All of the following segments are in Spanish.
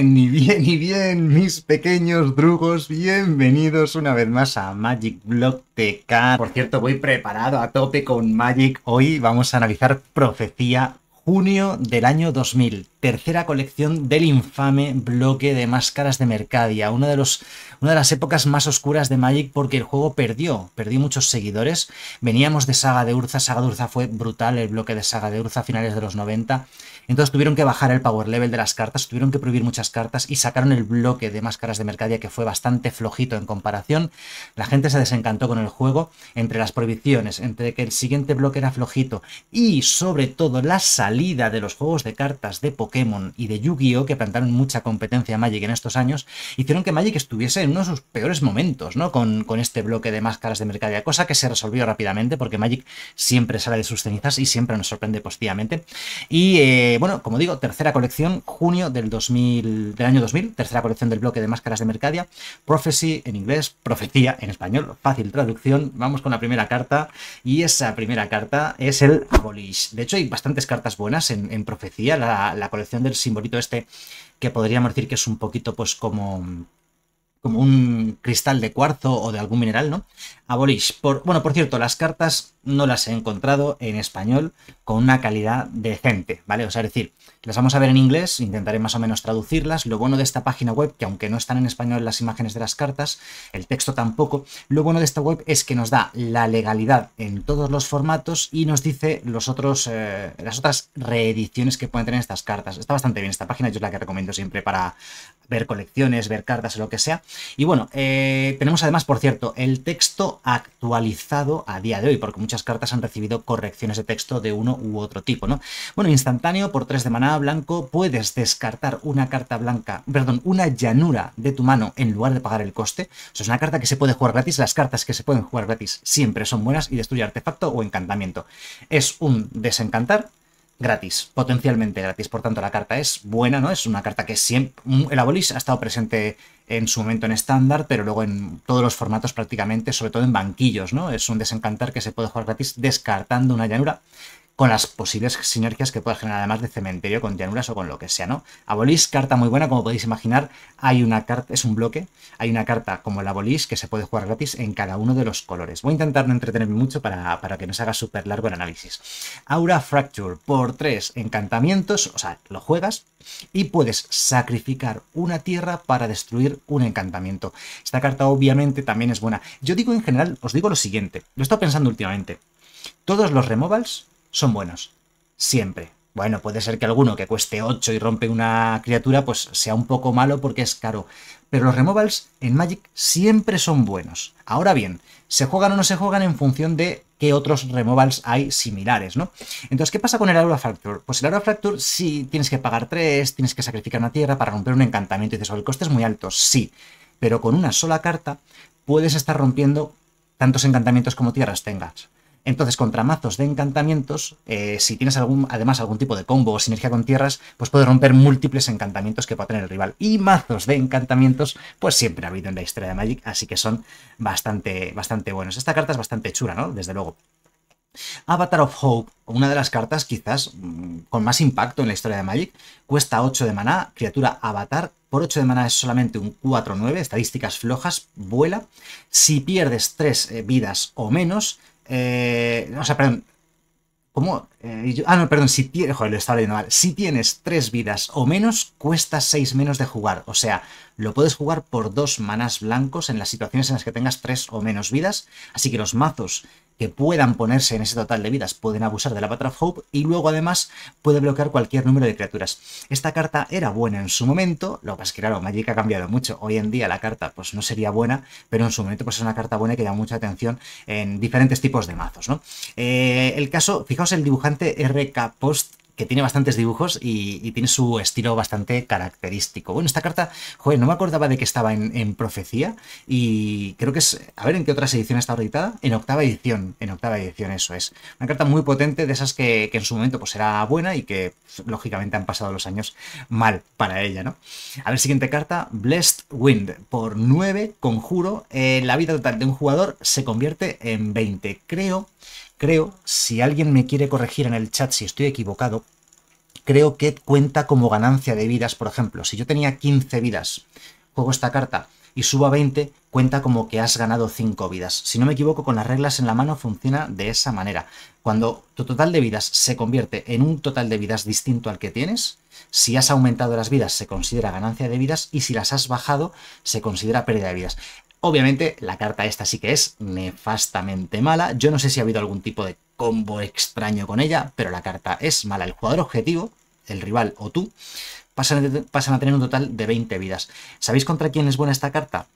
bien, y bien, y bien, mis pequeños drugos, bienvenidos una vez más a Magic Block TK. Por cierto, voy preparado a tope con Magic. Hoy vamos a analizar Profecía junio del año 2000, tercera colección del infame bloque de máscaras de Mercadia, uno de los una de las épocas más oscuras de Magic porque el juego perdió, perdió muchos seguidores. Veníamos de Saga de Urza, Saga de Urza fue brutal, el bloque de Saga de Urza a finales de los 90. Entonces tuvieron que bajar el power level de las cartas, tuvieron que prohibir muchas cartas y sacaron el bloque de máscaras de Mercadia que fue bastante flojito en comparación. La gente se desencantó con el juego entre las prohibiciones, entre que el siguiente bloque era flojito y sobre todo la salida de los juegos de cartas de Pokémon y de Yu-Gi-Oh que plantaron mucha competencia a Magic en estos años, hicieron que Magic estuviese en uno de sus peores momentos, ¿no? Con, este bloque de máscaras de Mercadia, cosa que se resolvió rápidamente porque Magic siempre sale de sus cenizas y siempre nos sorprende positivamente. Y eh, bueno, como digo, tercera colección, junio del, 2000, del año 2000, tercera colección del bloque de máscaras de Mercadia, Prophecy en inglés, profecía en español, fácil traducción. Vamos con la primera carta y esa primera carta es el Abolish. De hecho, hay bastantes cartas buenas en, profecía, la, la colección del simbolito este que podríamos decir que es un poquito pues como como un cristal de cuarzo o de algún mineral, ¿no? Abolish. Por, bueno, por cierto, las cartas no las he encontrado en español con una calidad decente, ¿vale? O sea, es decir, las vamos a ver en inglés, intentaré más o menos traducirlas. Lo bueno de esta página web, que aunque no están en español las imágenes de las cartas, el texto tampoco, lo bueno de esta web es que nos da la legalidad en todos los formatos y nos dice los otros, eh, las otras reediciones que pueden tener estas cartas. Está bastante bien esta página, yo es la que recomiendo siempre para ver colecciones, ver cartas o lo que sea. Y bueno, eh, tenemos además, por cierto, el texto actualizado a día de hoy, porque muchas cartas han recibido correcciones de texto de uno u otro tipo, ¿no? Bueno, instantáneo por 3 de maná blanco puedes descartar una carta blanca, perdón, una llanura de tu mano en lugar de pagar el coste. O sea, es una carta que se puede jugar gratis, las cartas que se pueden jugar gratis siempre son buenas y destruye artefacto o encantamiento. Es un desencantar gratis, potencialmente gratis. Por tanto, la carta es buena, ¿no? Es una carta que siempre. El Abolis ha estado presente en su momento en estándar, pero luego en todos los formatos prácticamente, sobre todo en banquillos, ¿no? Es un desencantar que se puede jugar gratis descartando una llanura con las posibles sinergias que pueda generar, además de cementerio, con llanuras o con lo que sea, ¿no? Abolish, carta muy buena, como podéis imaginar, hay una carta, es un bloque, hay una carta como el Abolís que se puede jugar gratis en cada uno de los colores. Voy a intentar no entretenerme mucho para, para que no se haga súper largo el análisis. Aura Fracture, por tres encantamientos, o sea, lo juegas y puedes sacrificar una tierra para destruir un encantamiento. Esta carta obviamente también es buena. Yo digo en general, os digo lo siguiente, lo he estado pensando últimamente. Todos los removals son buenos. Siempre. Bueno, puede ser que alguno que cueste 8 y rompe una criatura, pues sea un poco malo porque es caro. Pero los removals en Magic siempre son buenos. Ahora bien, se juegan o no se juegan en función de qué otros removals hay similares, ¿no? Entonces, ¿qué pasa con el Aura Fracture? Pues el Aura Fracture sí tienes que pagar 3, tienes que sacrificar una tierra para romper un encantamiento. Y dices, oh, el coste es muy alto, sí. Pero con una sola carta puedes estar rompiendo tantos encantamientos como tierras tengas. Entonces, contra mazos de encantamientos, eh, si tienes además algún tipo de combo o sinergia con tierras, pues puedes romper múltiples encantamientos que pueda tener el rival. Y mazos de encantamientos, pues siempre ha habido en la historia de Magic, así que son bastante, bastante buenos. Esta carta es bastante chula, ¿no? Desde luego. Avatar of Hope, una de las cartas quizás mm, con más impacto en la historia de Magic, cuesta 8 de maná, criatura avatar, por 8 de maná es solamente un 4-9, estadísticas flojas, vuela. Si pierdes 3 eh, vidas o menos, eh, o sea, perdón. ¿Cómo? Eh, ah, no, perdón, si tienes. Si tienes tres vidas o menos, cuesta seis menos de jugar. O sea, lo puedes jugar por dos manás blancos en las situaciones en las que tengas tres o menos vidas. Así que los mazos que puedan ponerse en ese total de vidas pueden abusar de la Battle of Hope y luego además puede bloquear cualquier número de criaturas. Esta carta era buena en su momento, lo que pasa es que claro, Magic ha cambiado mucho. Hoy en día la carta pues no sería buena, pero en su momento pues es una carta buena y que llama mucha atención en diferentes tipos de mazos. ¿no? Eh, el caso, fijaos el dibujante RK Post que tiene bastantes dibujos y, tiene su estilo bastante característico. Bueno, esta carta, joder, no me acordaba de que estaba en, Profecía y creo que es, a ver en qué otras ediciones está editada, en octava edición, en octava edición eso es. Una carta muy potente de esas que, en su momento pues era buena y que lógicamente han pasado los años mal para ella, ¿no? A ver, siguiente carta, Blessed Wind, por 9, conjuro, eh, la vida total de un jugador se convierte en 20. Creo creo, si alguien me quiere corregir en el chat si estoy equivocado, creo que cuenta como ganancia de vidas, por ejemplo. Si yo tenía 15 vidas, juego esta carta y subo a 20, cuenta como que has ganado 5 vidas. Si no me equivoco, con las reglas en la mano funciona de esa manera. Cuando tu total de vidas se convierte en un total de vidas distinto al que tienes, si has aumentado las vidas se considera ganancia de vidas y si las has bajado se considera pérdida de vidas. Obviamente, la carta esta sí que es nefastamente mala. Yo no sé si ha habido algún tipo de combo extraño con ella, pero la carta es mala. El jugador objetivo, el rival o tú, pasan, a tener un total de 20 vidas. ¿Sabéis contra quién es buena esta carta?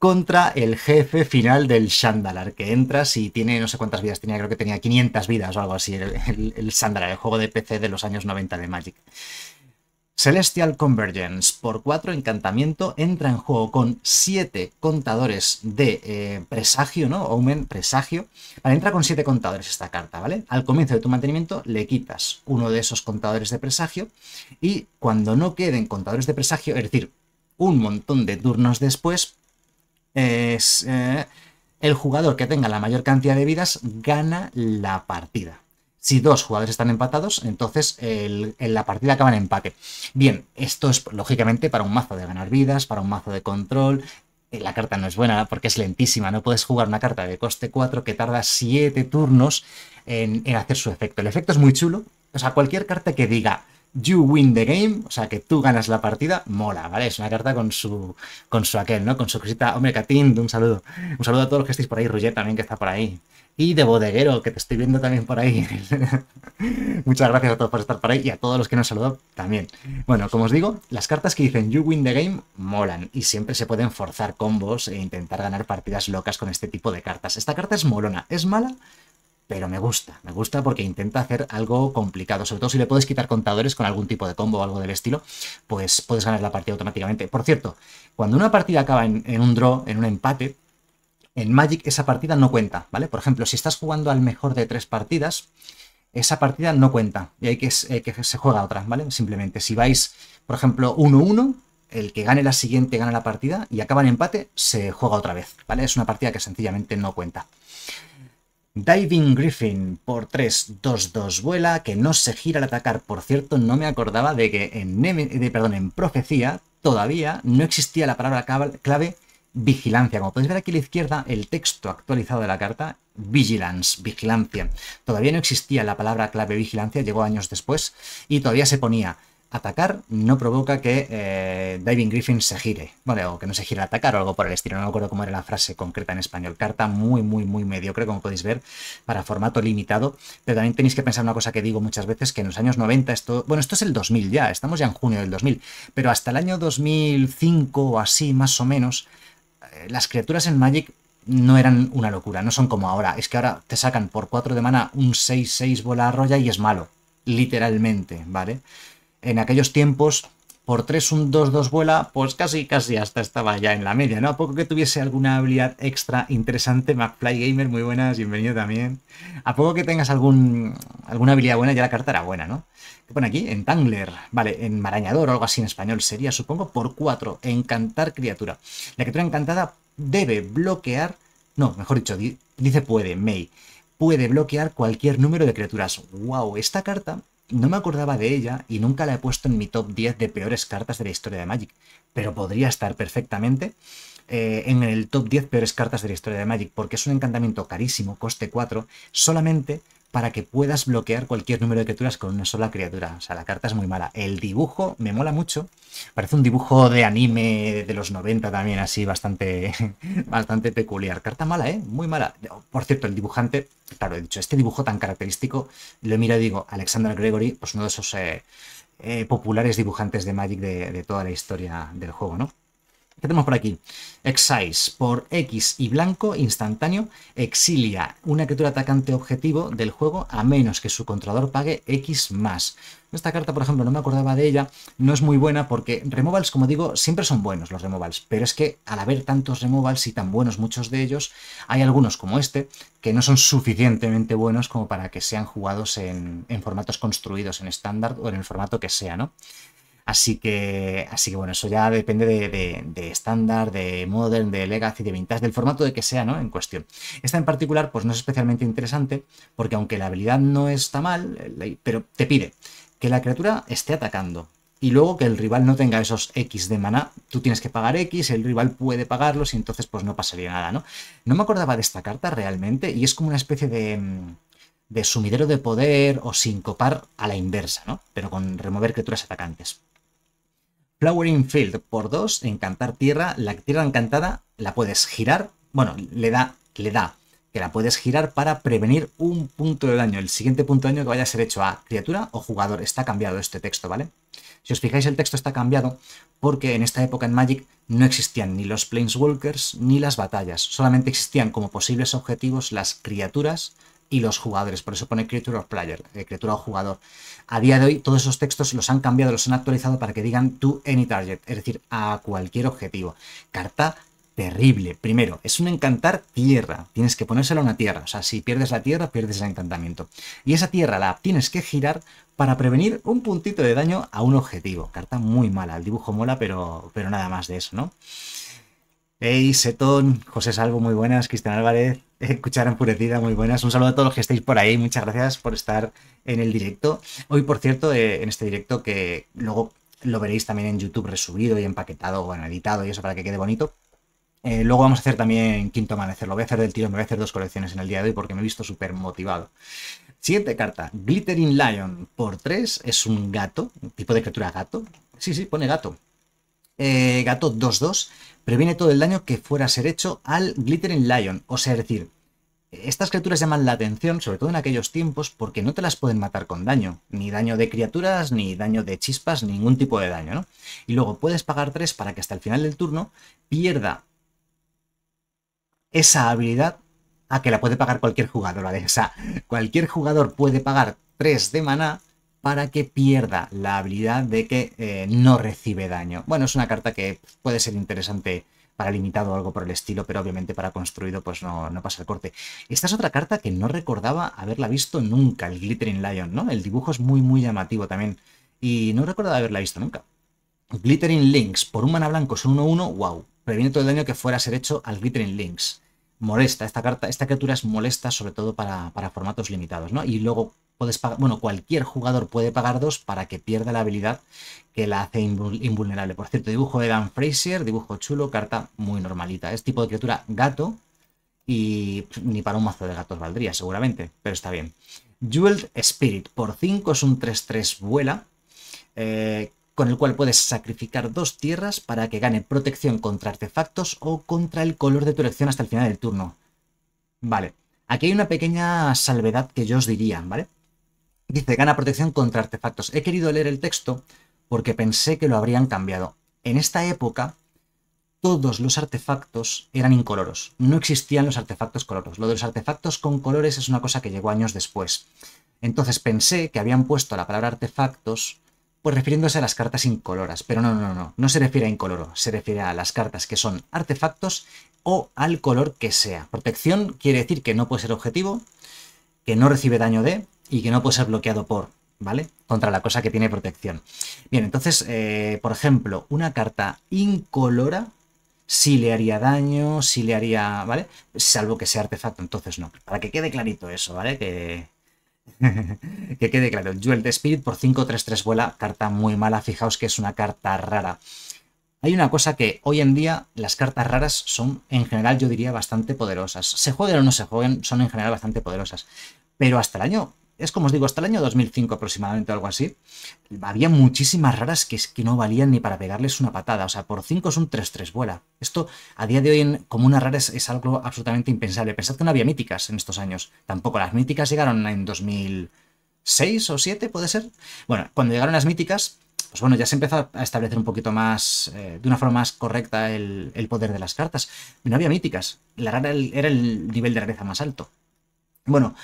contra el jefe final del Shandalar, que entras y tiene no sé cuántas vidas tenía, creo que tenía 500 vidas o algo así, el, el, el Shandalar, el juego de PC de los años 90 de Magic. Celestial Convergence por 4 encantamiento entra en juego con 7 contadores de eh, presagio, ¿no? Omen presagio. Vale, entra con 7 contadores esta carta, ¿vale? Al comienzo de tu mantenimiento le quitas uno de esos contadores de presagio y cuando no queden contadores de presagio, es decir, un montón de turnos después, es, eh, el jugador que tenga la mayor cantidad de vidas gana la partida, si dos jugadores están empatados, entonces en la partida acaba en empate. Bien, esto es lógicamente para un mazo de ganar vidas, para un mazo de control. Eh, la carta no es buena porque es lentísima, no puedes jugar una carta de coste 4 que tarda 7 turnos en, hacer su efecto. El efecto es muy chulo, o sea, cualquier carta que diga You win the game, o sea, que tú ganas la partida, mola, ¿vale? Es una carta con su, con su aquel, ¿no? Con su cosita, hombre, un saludo. Un saludo a todos los que estáis por ahí, Roger también que está por ahí y de bodeguero, que te estoy viendo también por ahí. Muchas gracias a todos por estar por ahí y a todos los que nos saludado también. Bueno, como os digo, las cartas que dicen You Win the Game molan y siempre se pueden forzar combos e intentar ganar partidas locas con este tipo de cartas. Esta carta es molona, es mala, pero me gusta, me gusta porque intenta hacer algo complicado, sobre todo si le puedes quitar contadores con algún tipo de combo o algo del estilo, pues puedes ganar la partida automáticamente. Por cierto, cuando una partida acaba en un draw, en un empate, en Magic esa partida no cuenta, ¿vale? Por ejemplo, si estás jugando al mejor de tres partidas, esa partida no cuenta y hay que, que se juega otra, ¿vale? Simplemente, si vais, por ejemplo, 1-1, el que gane la siguiente gana la partida y acaba el empate, se juega otra vez, ¿vale? Es una partida que sencillamente no cuenta. Diving Griffin por 3-2-2 vuela, que no se gira al atacar. Por cierto, no me acordaba de que en, perdón, en Profecía todavía no existía la palabra clave vigilancia. Como podéis ver aquí a la izquierda, el texto actualizado de la carta, vigilance, vigilancia. Todavía no existía la palabra clave vigilancia, llegó años después, y todavía se ponía atacar no provoca que eh, Diving Griffin se gire. vale, o que no se gire atacar o algo por el estilo. No me acuerdo cómo era la frase concreta en español. Carta muy, muy, muy mediocre, como podéis ver, para formato limitado. Pero también tenéis que pensar una cosa que digo muchas veces, que en los años 90 esto... Bueno, esto es el 2000 ya, estamos ya en junio del 2000. Pero hasta el año 2005 o así, más o menos, eh, las criaturas en Magic no eran una locura, no son como ahora. Es que ahora te sacan por 4 de mana un 6-6 bola arroya y es malo, literalmente, ¿vale? En aquellos tiempos, por 3 un 2-2 vuela, pues casi, casi hasta estaba ya en la media, ¿no? A poco que tuviese alguna habilidad extra interesante, McFly Gamer, muy buenas, bienvenido también. A poco que tengas algún, alguna habilidad buena, ya la carta era buena, ¿no? ¿Qué pone aquí? Tangler, Vale, en Marañador o algo así en español sería, supongo, por 4. Encantar criatura. La criatura encantada debe bloquear. No, mejor dicho, dice puede, May. Puede bloquear cualquier número de criaturas. ¡Wow! Esta carta no me acordaba de ella y nunca la he puesto en mi top 10 de peores cartas de la historia de Magic. Pero podría estar perfectamente eh, en el top 10 peores cartas de la historia de Magic, porque es un encantamiento carísimo, coste 4, solamente para que puedas bloquear cualquier número de criaturas con una sola criatura. O sea, la carta es muy mala. El dibujo me mola mucho. Parece un dibujo de anime de los 90 también, así, bastante, bastante peculiar. Carta mala, ¿eh? Muy mala. Por cierto, el dibujante, claro, he dicho, este dibujo tan característico, lo miro y digo, Alexander Gregory, pues uno de esos eh, eh, populares dibujantes de Magic de toda la historia del juego, ¿no? ¿Qué tenemos por aquí? Excise, por X y blanco, instantáneo, exilia una criatura atacante objetivo del juego a menos que su controlador pague X más. Esta carta, por ejemplo, no me acordaba de ella, no es muy buena porque removals, como digo, siempre son buenos los removals, pero es que al haber tantos removals y tan buenos muchos de ellos, hay algunos como este que no son suficientemente buenos como para que sean jugados en, en formatos construidos en estándar o en el formato que sea, ¿no? Así que, así que bueno, eso ya depende de estándar, de, de, modern, de legacy, de vintage, del formato de que sea, ¿no? En cuestión. Esta en particular, pues no es especialmente interesante, porque aunque la habilidad no está mal, pero te pide que la criatura esté atacando. Y luego que el rival no tenga esos X de maná, tú tienes que pagar X, el rival puede pagarlos y entonces pues no pasaría nada, ¿no? No me acordaba de esta carta realmente y es como una especie de de sumidero de poder o sincopar a la inversa, ¿no? Pero con remover criaturas atacantes. Flowering Field por 2, encantar tierra. La tierra encantada la puedes girar. Bueno, le da, le da que la puedes girar para prevenir un punto de daño. El siguiente punto de daño que vaya a ser hecho a criatura o jugador. Está cambiado este texto, ¿vale? Si os fijáis, el texto está cambiado porque en esta época en Magic no existían ni los Planeswalkers ni las batallas. Solamente existían como posibles objetivos las criaturas y los jugadores. Por eso pone Creature of Player, eh, criatura o jugador. A día de hoy, todos esos textos los han cambiado, los han actualizado para que digan to any target, es decir, a cualquier objetivo. Carta terrible. Primero, es un encantar tierra. Tienes que ponérselo a una tierra. O sea, si pierdes la tierra, pierdes el encantamiento. Y esa tierra la tienes que girar para prevenir un puntito de daño a un objetivo. Carta muy mala. El dibujo mola, pero, pero nada más de eso, ¿no? Hey, Seton, José Salvo, muy buenas, Cristian Álvarez, Cuchara Empurecida, muy buenas. Un saludo a todos los que estáis por ahí, muchas gracias por estar en el directo. Hoy, por cierto, eh, en este directo que luego lo veréis también en YouTube resubido y empaquetado, bueno, editado y eso para que quede bonito. Eh, luego vamos a hacer también Quinto Amanecer, lo voy a hacer del tiro, me voy a hacer dos colecciones en el día de hoy porque me he visto súper motivado. Siguiente carta, Glittering Lion por 3, es un gato, tipo de criatura gato. Sí, sí, pone gato. Eh, gato 2-2 previene todo el daño que fuera a ser hecho al Glittering Lion. O sea, es decir, estas criaturas llaman la atención, sobre todo en aquellos tiempos, porque no te las pueden matar con daño. Ni daño de criaturas, ni daño de chispas, ningún tipo de daño, ¿no? Y luego puedes pagar 3 para que hasta el final del turno pierda esa habilidad a que la puede pagar cualquier jugador, ¿vale? O sea, cualquier jugador puede pagar 3 de maná para que pierda la habilidad de que eh, no recibe daño. Bueno, es una carta que puede ser interesante para limitado o algo por el estilo, pero obviamente para construido pues no, pasa el corte. Esta es otra carta que no recordaba haberla visto nunca, el Glittering Lion, ¿no? El dibujo es muy muy llamativo también y no recordaba haberla visto nunca. Glittering Links, por un mana blanco es un 1-1, wow, previene todo el daño que fuera a ser hecho al Glittering Links. Molesta, esta carta, esta criatura es molesta sobre todo para, para formatos limitados, ¿no? Y luego bueno, cualquier jugador puede pagar dos para que pierda la habilidad que la hace invulnerable. Por cierto, dibujo de Dan Fraser, dibujo chulo, carta muy normalita. Es tipo de criatura gato y ni para un mazo de gatos valdría seguramente, pero está bien. Jeweled Spirit, por 5 es un 3-3 vuela, eh, con el cual puedes sacrificar dos tierras para que gane protección contra artefactos o contra el color de tu elección hasta el final del turno. Vale, aquí hay una pequeña salvedad que yo os diría, ¿vale? Dice, gana protección contra artefactos. He querido leer el texto porque pensé que lo habrían cambiado. En esta época, todos los artefactos eran incoloros. No existían los artefactos coloros. Lo de los artefactos con colores es una cosa que llegó años después. Entonces pensé que habían puesto la palabra artefactos pues refiriéndose a las cartas incoloras. Pero no, no, no, no. No se refiere a incoloro. Se refiere a las cartas que son artefactos o al color que sea. Protección quiere decir que no puede ser objetivo, que no recibe daño de, y que no puede ser bloqueado por, ¿vale? Contra la cosa que tiene protección. Bien, entonces, eh, por ejemplo, una carta incolora si le haría daño, si le haría, ¿vale? Salvo que sea artefacto, entonces no. Para que quede clarito eso, ¿vale? Que, que quede claro. Jewel de Spirit por 5-3-3 vuela, carta muy mala, fijaos que es una carta rara. Hay una cosa que hoy en día las cartas raras son en general yo diría bastante poderosas. Se jueguen o no se jueguen, son en general bastante poderosas. Pero hasta el año es como os digo, hasta el año 2005 aproximadamente, algo así, había muchísimas raras que, es que no valían ni para pegarles una patada. O sea, por 5 es un 3-3 vuela. Esto a día de hoy como una rara es, algo absolutamente impensable. Pensad que no había míticas en estos años. Tampoco las míticas llegaron en 2006 o 7, puede ser. Bueno, cuando llegaron las míticas, pues bueno, ya se empezó a establecer un poquito más, eh, de una forma más correcta, el, el, poder de las cartas. No había míticas. La rara era el nivel de rareza más alto. Bueno,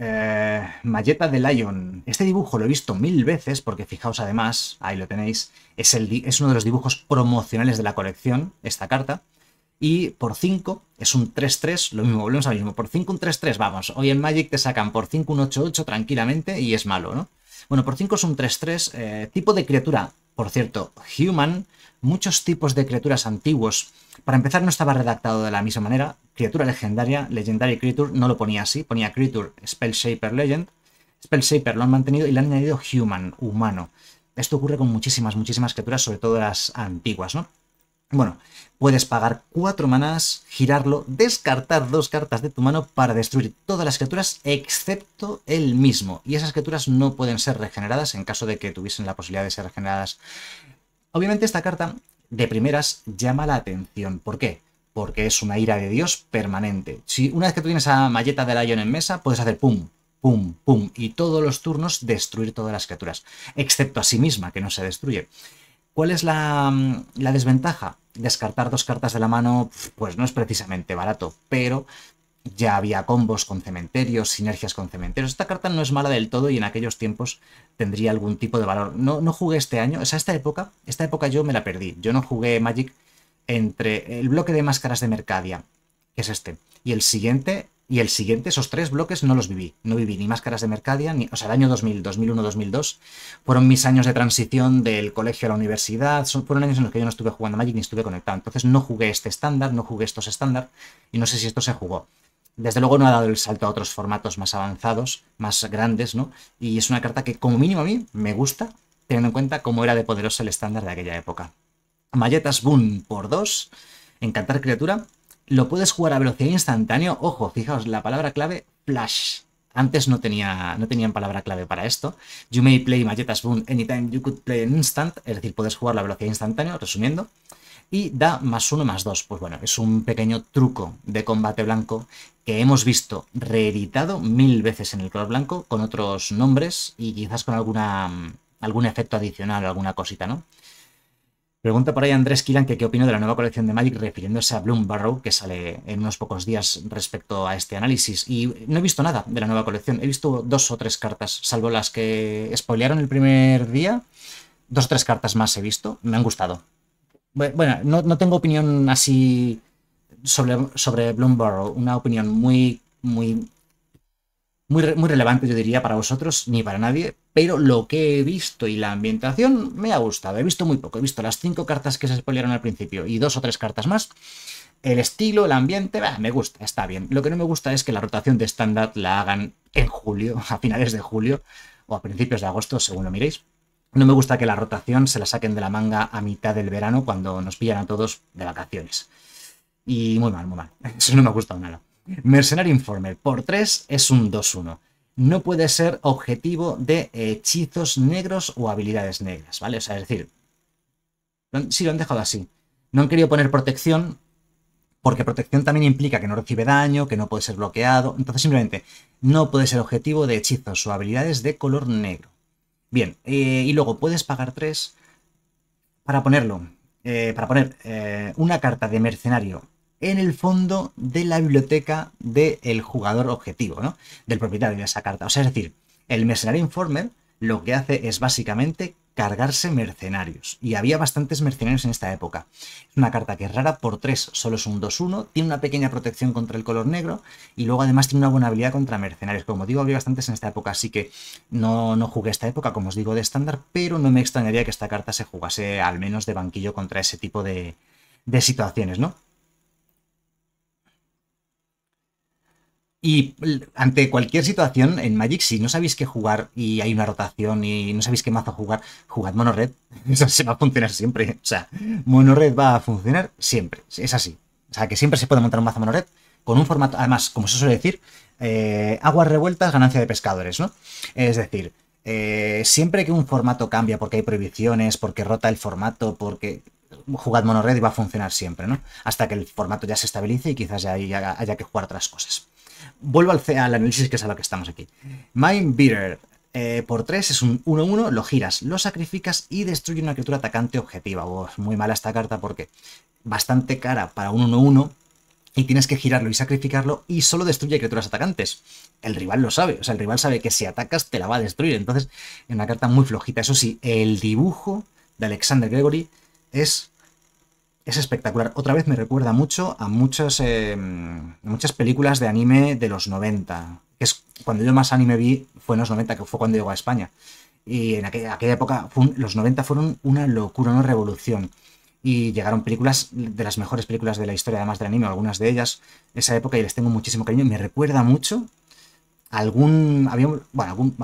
eh, Malleta de Lion. Este dibujo lo he visto mil veces porque fijaos además, ahí lo tenéis, es, el, es uno de los dibujos promocionales de la colección, esta carta. Y por 5 es un 3-3, lo mismo, volvemos al mismo. Por 5 un 3-3, vamos, hoy en Magic te sacan por 5 un 8-8 tranquilamente y es malo, ¿no? Bueno, por 5 es un 3-3, eh, tipo de criatura, por cierto, human, muchos tipos de criaturas antiguos para empezar, no estaba redactado de la misma manera. Criatura legendaria, Legendary Creature, no lo ponía así. Ponía Creature, Spell Shaper Legend. Spell Shaper lo han mantenido y le han añadido Human, humano. Esto ocurre con muchísimas, muchísimas criaturas, sobre todo las antiguas, ¿no? Bueno, puedes pagar cuatro manas, girarlo, descartar dos cartas de tu mano para destruir todas las criaturas excepto el mismo. Y esas criaturas no pueden ser regeneradas en caso de que tuviesen la posibilidad de ser regeneradas. Obviamente esta carta de primeras llama la atención. ¿Por qué? Porque es una ira de Dios permanente. Si una vez que tú tienes a Malleta de Lion en mesa, puedes hacer pum, pum, pum, y todos los turnos destruir todas las criaturas, excepto a sí misma, que no se destruye. ¿Cuál es la, mm, la desventaja? Descartar dos cartas de la mano, pues no es precisamente barato, pero ya había combos con cementerios, sinergias con cementerios. Esta carta no es mala del todo y en aquellos tiempos tendría algún tipo de valor. No, no jugué este año, o sea, esta época, esta época yo me la perdí. Yo no jugué Magic entre el bloque de máscaras de Mercadia, que es este, y el siguiente, y el siguiente, esos tres bloques no los viví. No viví ni máscaras de Mercadia, ni, o sea, el año 2000, 2001, 2002, fueron mis años de transición del colegio a la universidad, son, fueron años en los que yo no estuve jugando Magic ni estuve conectado. Entonces no jugué este estándar, no jugué estos estándar, y no sé si esto se jugó desde luego no ha dado el salto a otros formatos más avanzados, más grandes, ¿no? Y es una carta que como mínimo a mí me gusta, teniendo en cuenta cómo era de poderoso el estándar de aquella época. Malletas Boom por 2, encantar criatura. Lo puedes jugar a velocidad instantánea. Ojo, fijaos, la palabra clave flash. Antes no, tenía, no tenían palabra clave para esto. You may play Malletas Boom anytime you could play an instant. Es decir, puedes jugar a velocidad instantánea, resumiendo y da más uno más dos. Pues bueno, es un pequeño truco de combate blanco que hemos visto reeditado mil veces en el color blanco con otros nombres y quizás con alguna, mm, algún efecto adicional o alguna cosita, ¿no? Pregunta por ahí Andrés Kilan que qué opino de la nueva colección de Magic refiriéndose a Bloom Barrow que sale en unos pocos días respecto a este análisis. Y no he visto nada de la nueva colección. He visto dos o tres cartas, salvo las que spoilearon el primer día. Dos o tres cartas más he visto. Me han gustado. Bueno, no, no tengo opinión así sobre, sobre Bloomborough, una opinión muy, muy, muy, muy relevante, yo diría, para vosotros ni para nadie, pero lo que he visto y la ambientación me ha gustado. He visto muy poco, he visto las cinco cartas que se spoilearon al principio y dos o tres cartas más. El estilo, el ambiente, me gusta, está bien. Lo que no me gusta es que la rotación de estándar la hagan en julio, a finales de julio o a principios de agosto, según lo miréis. No me gusta que la rotación se la saquen de la manga a mitad del verano cuando nos pillan a todos de vacaciones. Y muy mal, muy mal. Eso no me ha gustado nada. Mercenario Informer por 3 es un 2-1. No puede ser objetivo de hechizos negros o habilidades negras, ¿vale? O sea, es decir, sí lo han dejado así. No han querido poner protección porque protección también implica que no recibe daño, que no puede ser bloqueado. Entonces simplemente no puede ser objetivo de hechizos o habilidades de color negro. Bien, eh, y luego puedes pagar 3 para ponerlo, eh, para poner eh, una carta de mercenario en el fondo de la biblioteca del jugador objetivo, ¿no? Del propietario de esa carta. O sea, es decir, el mercenario informer lo que hace es básicamente cargarse mercenarios. Y había bastantes mercenarios en esta época. Es una carta que es rara por 3, solo es un 2-1, tiene una pequeña protección contra el color negro y luego además tiene una buena habilidad contra mercenarios. Como digo, había bastantes en esta época, así que no, no jugué esta época, como os digo, de estándar, pero no me extrañaría que esta carta se jugase al menos de banquillo contra ese tipo de, de situaciones, ¿no? Y ante cualquier situación en Magic, si no sabéis qué jugar y hay una rotación y no sabéis qué mazo jugar, jugad mono red. Eso se va a funcionar siempre. O sea, mono red va a funcionar siempre. Es así. O sea, que siempre se puede montar un mazo mono red con un formato. Además, como se suele decir, eh, aguas revueltas, ganancia de pescadores, ¿no? Es decir, eh, siempre que un formato cambia porque hay prohibiciones, porque rota el formato, porque jugad monored y va a funcionar siempre, ¿no? Hasta que el formato ya se estabilice y quizás ya haya, que jugar otras cosas. Vuelvo al, análisis que es a lo que estamos aquí. Mind Beater. Eh, por 3 es un 1-1, lo giras, lo sacrificas y destruye una criatura atacante objetiva. muy mala esta carta porque bastante cara para un 1-1 y tienes que girarlo y sacrificarlo y solo destruye criaturas atacantes. El rival lo sabe, o sea, el rival sabe que si atacas te la va a destruir. Entonces, es una carta muy flojita. Eso sí, el dibujo de Alexander Gregory es, es espectacular. Otra vez me recuerda mucho a muchas, eh, muchas películas de anime de los 90. Que es cuando yo más anime vi fue en los 90, que fue cuando llegó a España. Y en aquella, aquella época, los 90 fueron una locura, una revolución. Y llegaron películas de las mejores películas de la historia, además del anime, algunas de ellas, esa época, y les tengo muchísimo cariño. Me recuerda mucho algún. Había, bueno, algún,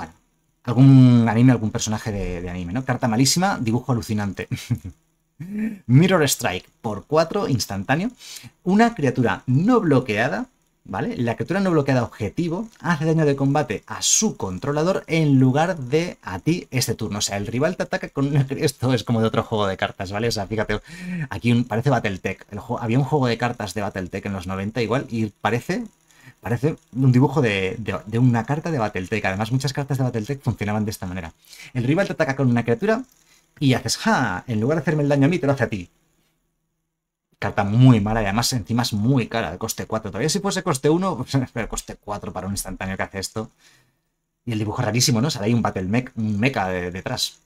algún anime, algún personaje de, de anime, ¿no? Carta malísima, dibujo alucinante. Mirror Strike por 4, instantáneo. Una criatura no bloqueada, ¿vale? La criatura no bloqueada objetivo hace daño de combate a su controlador en lugar de a ti este turno. O sea, el rival te ataca con una... Esto es como de otro juego de cartas, ¿vale? O sea, fíjate, aquí parece Battletech. El Había un juego de cartas de Battletech en los 90 igual y parece parece un dibujo de, de, de, una carta de Battletech. Además, muchas cartas de Battletech funcionaban de esta manera. El rival te ataca con una criatura y haces, ja, en lugar de hacerme el daño a mí, te lo hace a ti. Carta muy mala y además encima es muy cara, de coste 4. Todavía si fuese coste 1, pero coste 4 para un instantáneo que hace esto. Y el dibujo rarísimo, ¿no? Sale ahí un Battle mech, un mecha detrás.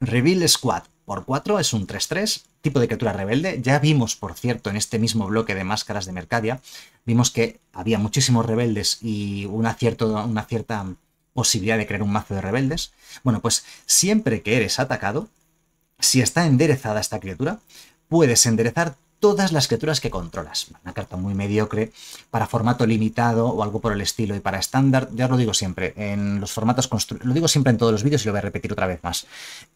Reveal Squad por 4 es un 3-3, tipo de criatura rebelde. Ya vimos, por cierto, en este mismo bloque de máscaras de Mercadia, vimos que había muchísimos rebeldes y una, cierto, una cierta posibilidad de crear un mazo de rebeldes. Bueno, pues siempre que eres atacado, si está enderezada esta criatura, puedes enderezar todas las criaturas que controlas. Una carta muy mediocre para formato limitado o algo por el estilo y para estándar, ya lo digo siempre, en los formatos construidos, lo digo siempre en todos los vídeos y lo voy a repetir otra vez más,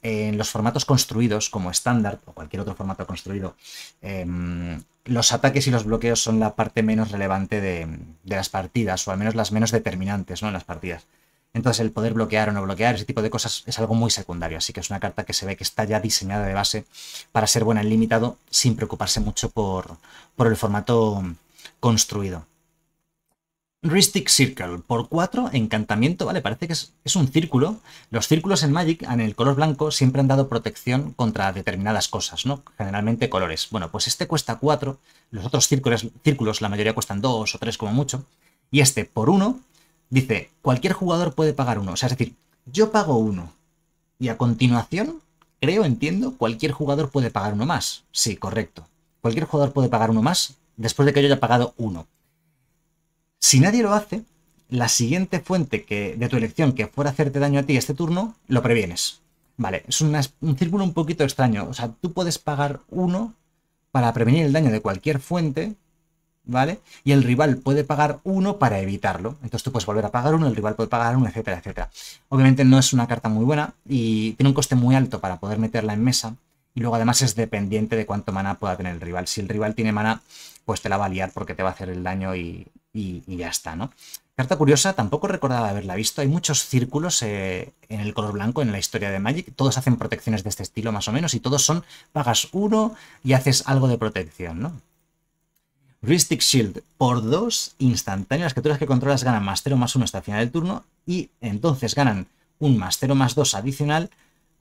en los formatos construidos como estándar o cualquier otro formato construido, em, los ataques y los bloqueos son la parte menos relevante de, las partidas o al menos las menos determinantes ¿no? en las partidas. Entonces el poder bloquear o no bloquear, ese tipo de cosas es algo muy secundario, así que es una carta que se ve que está ya diseñada de base para ser buena en limitado sin preocuparse mucho por, el formato construido. Rhystic Circle, por 4, encantamiento, ¿vale? Parece que es, un círculo. Los círculos en Magic, en el color blanco, siempre han dado protección contra determinadas cosas, ¿no? Generalmente colores. Bueno, pues este cuesta 4, los otros círculos, círculos la mayoría cuestan 2 o 3 como mucho, y este por 1 dice, cualquier jugador puede pagar uno. O sea, es decir, yo pago uno. Y a continuación, creo, entiendo, cualquier jugador puede pagar uno más. Sí, correcto. Cualquier jugador puede pagar uno más después de que yo haya pagado uno. Si nadie lo hace, la siguiente fuente que, de tu elección que fuera a hacerte daño a ti este turno, lo previenes. Vale, es un círculo un poquito extraño. O sea, tú puedes pagar uno para prevenir el daño de cualquier fuente ¿vale? Y el rival puede pagar uno para evitarlo. Entonces tú puedes volver a pagar uno, el rival puede pagar uno, etcétera, etcétera. Obviamente no es una carta muy buena y tiene un coste muy alto para poder meterla en mesa. Y luego además es dependiente de cuánto mana pueda tener el rival. Si el rival tiene mana, pues te la va a liar porque te va a hacer el daño y, y, ya está, ¿no? Carta curiosa, tampoco recordaba haberla visto. Hay muchos círculos eh, en el color blanco en la historia de Magic. Todos hacen protecciones de este estilo más o menos y todos son pagas uno y haces algo de protección, ¿no? Ristic Shield. Por dos instantáneas, las criaturas que controlas ganan más 0 más 1 hasta el final del turno y entonces ganan un más 0 más 2 adicional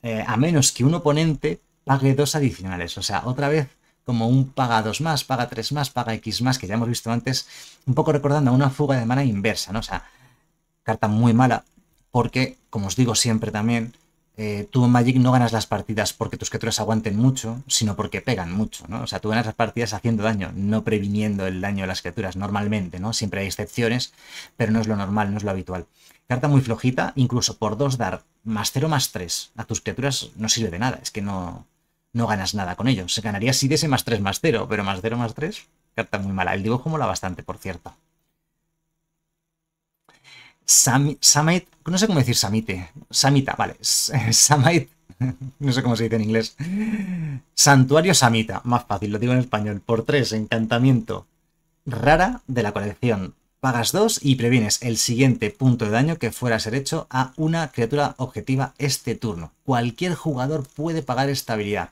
eh, a menos que un oponente pague dos adicionales. O sea, otra vez como un paga 2 más, paga 3 más, paga X más, que ya hemos visto antes, un poco recordando a una fuga de mana inversa, ¿no? O sea, carta muy mala, porque, como os digo siempre también, eh, tú en Magic no ganas las partidas porque tus criaturas aguanten mucho, sino porque pegan mucho, ¿no? O sea, tú ganas las partidas haciendo daño, no previniendo el daño de las criaturas, normalmente, ¿no? Siempre hay excepciones, pero no es lo normal, no es lo habitual. Carta muy flojita, incluso por dos dar más 0 más 3 a tus criaturas no sirve de nada, es que no, no ganas nada con ello. Se ganaría si sí de ese más 3 más 0, pero más 0 más 3, carta muy mala. El dibujo mola bastante, por cierto no sé cómo decir Samite, Samita, vale, Samite, no sé cómo se dice en inglés, Santuario Samita, más fácil, lo digo en español, por 3, encantamiento, rara de la colección. Pagas 2 y previenes el siguiente punto de daño que fuera a ser hecho a una criatura objetiva este turno. Cualquier jugador puede pagar esta habilidad.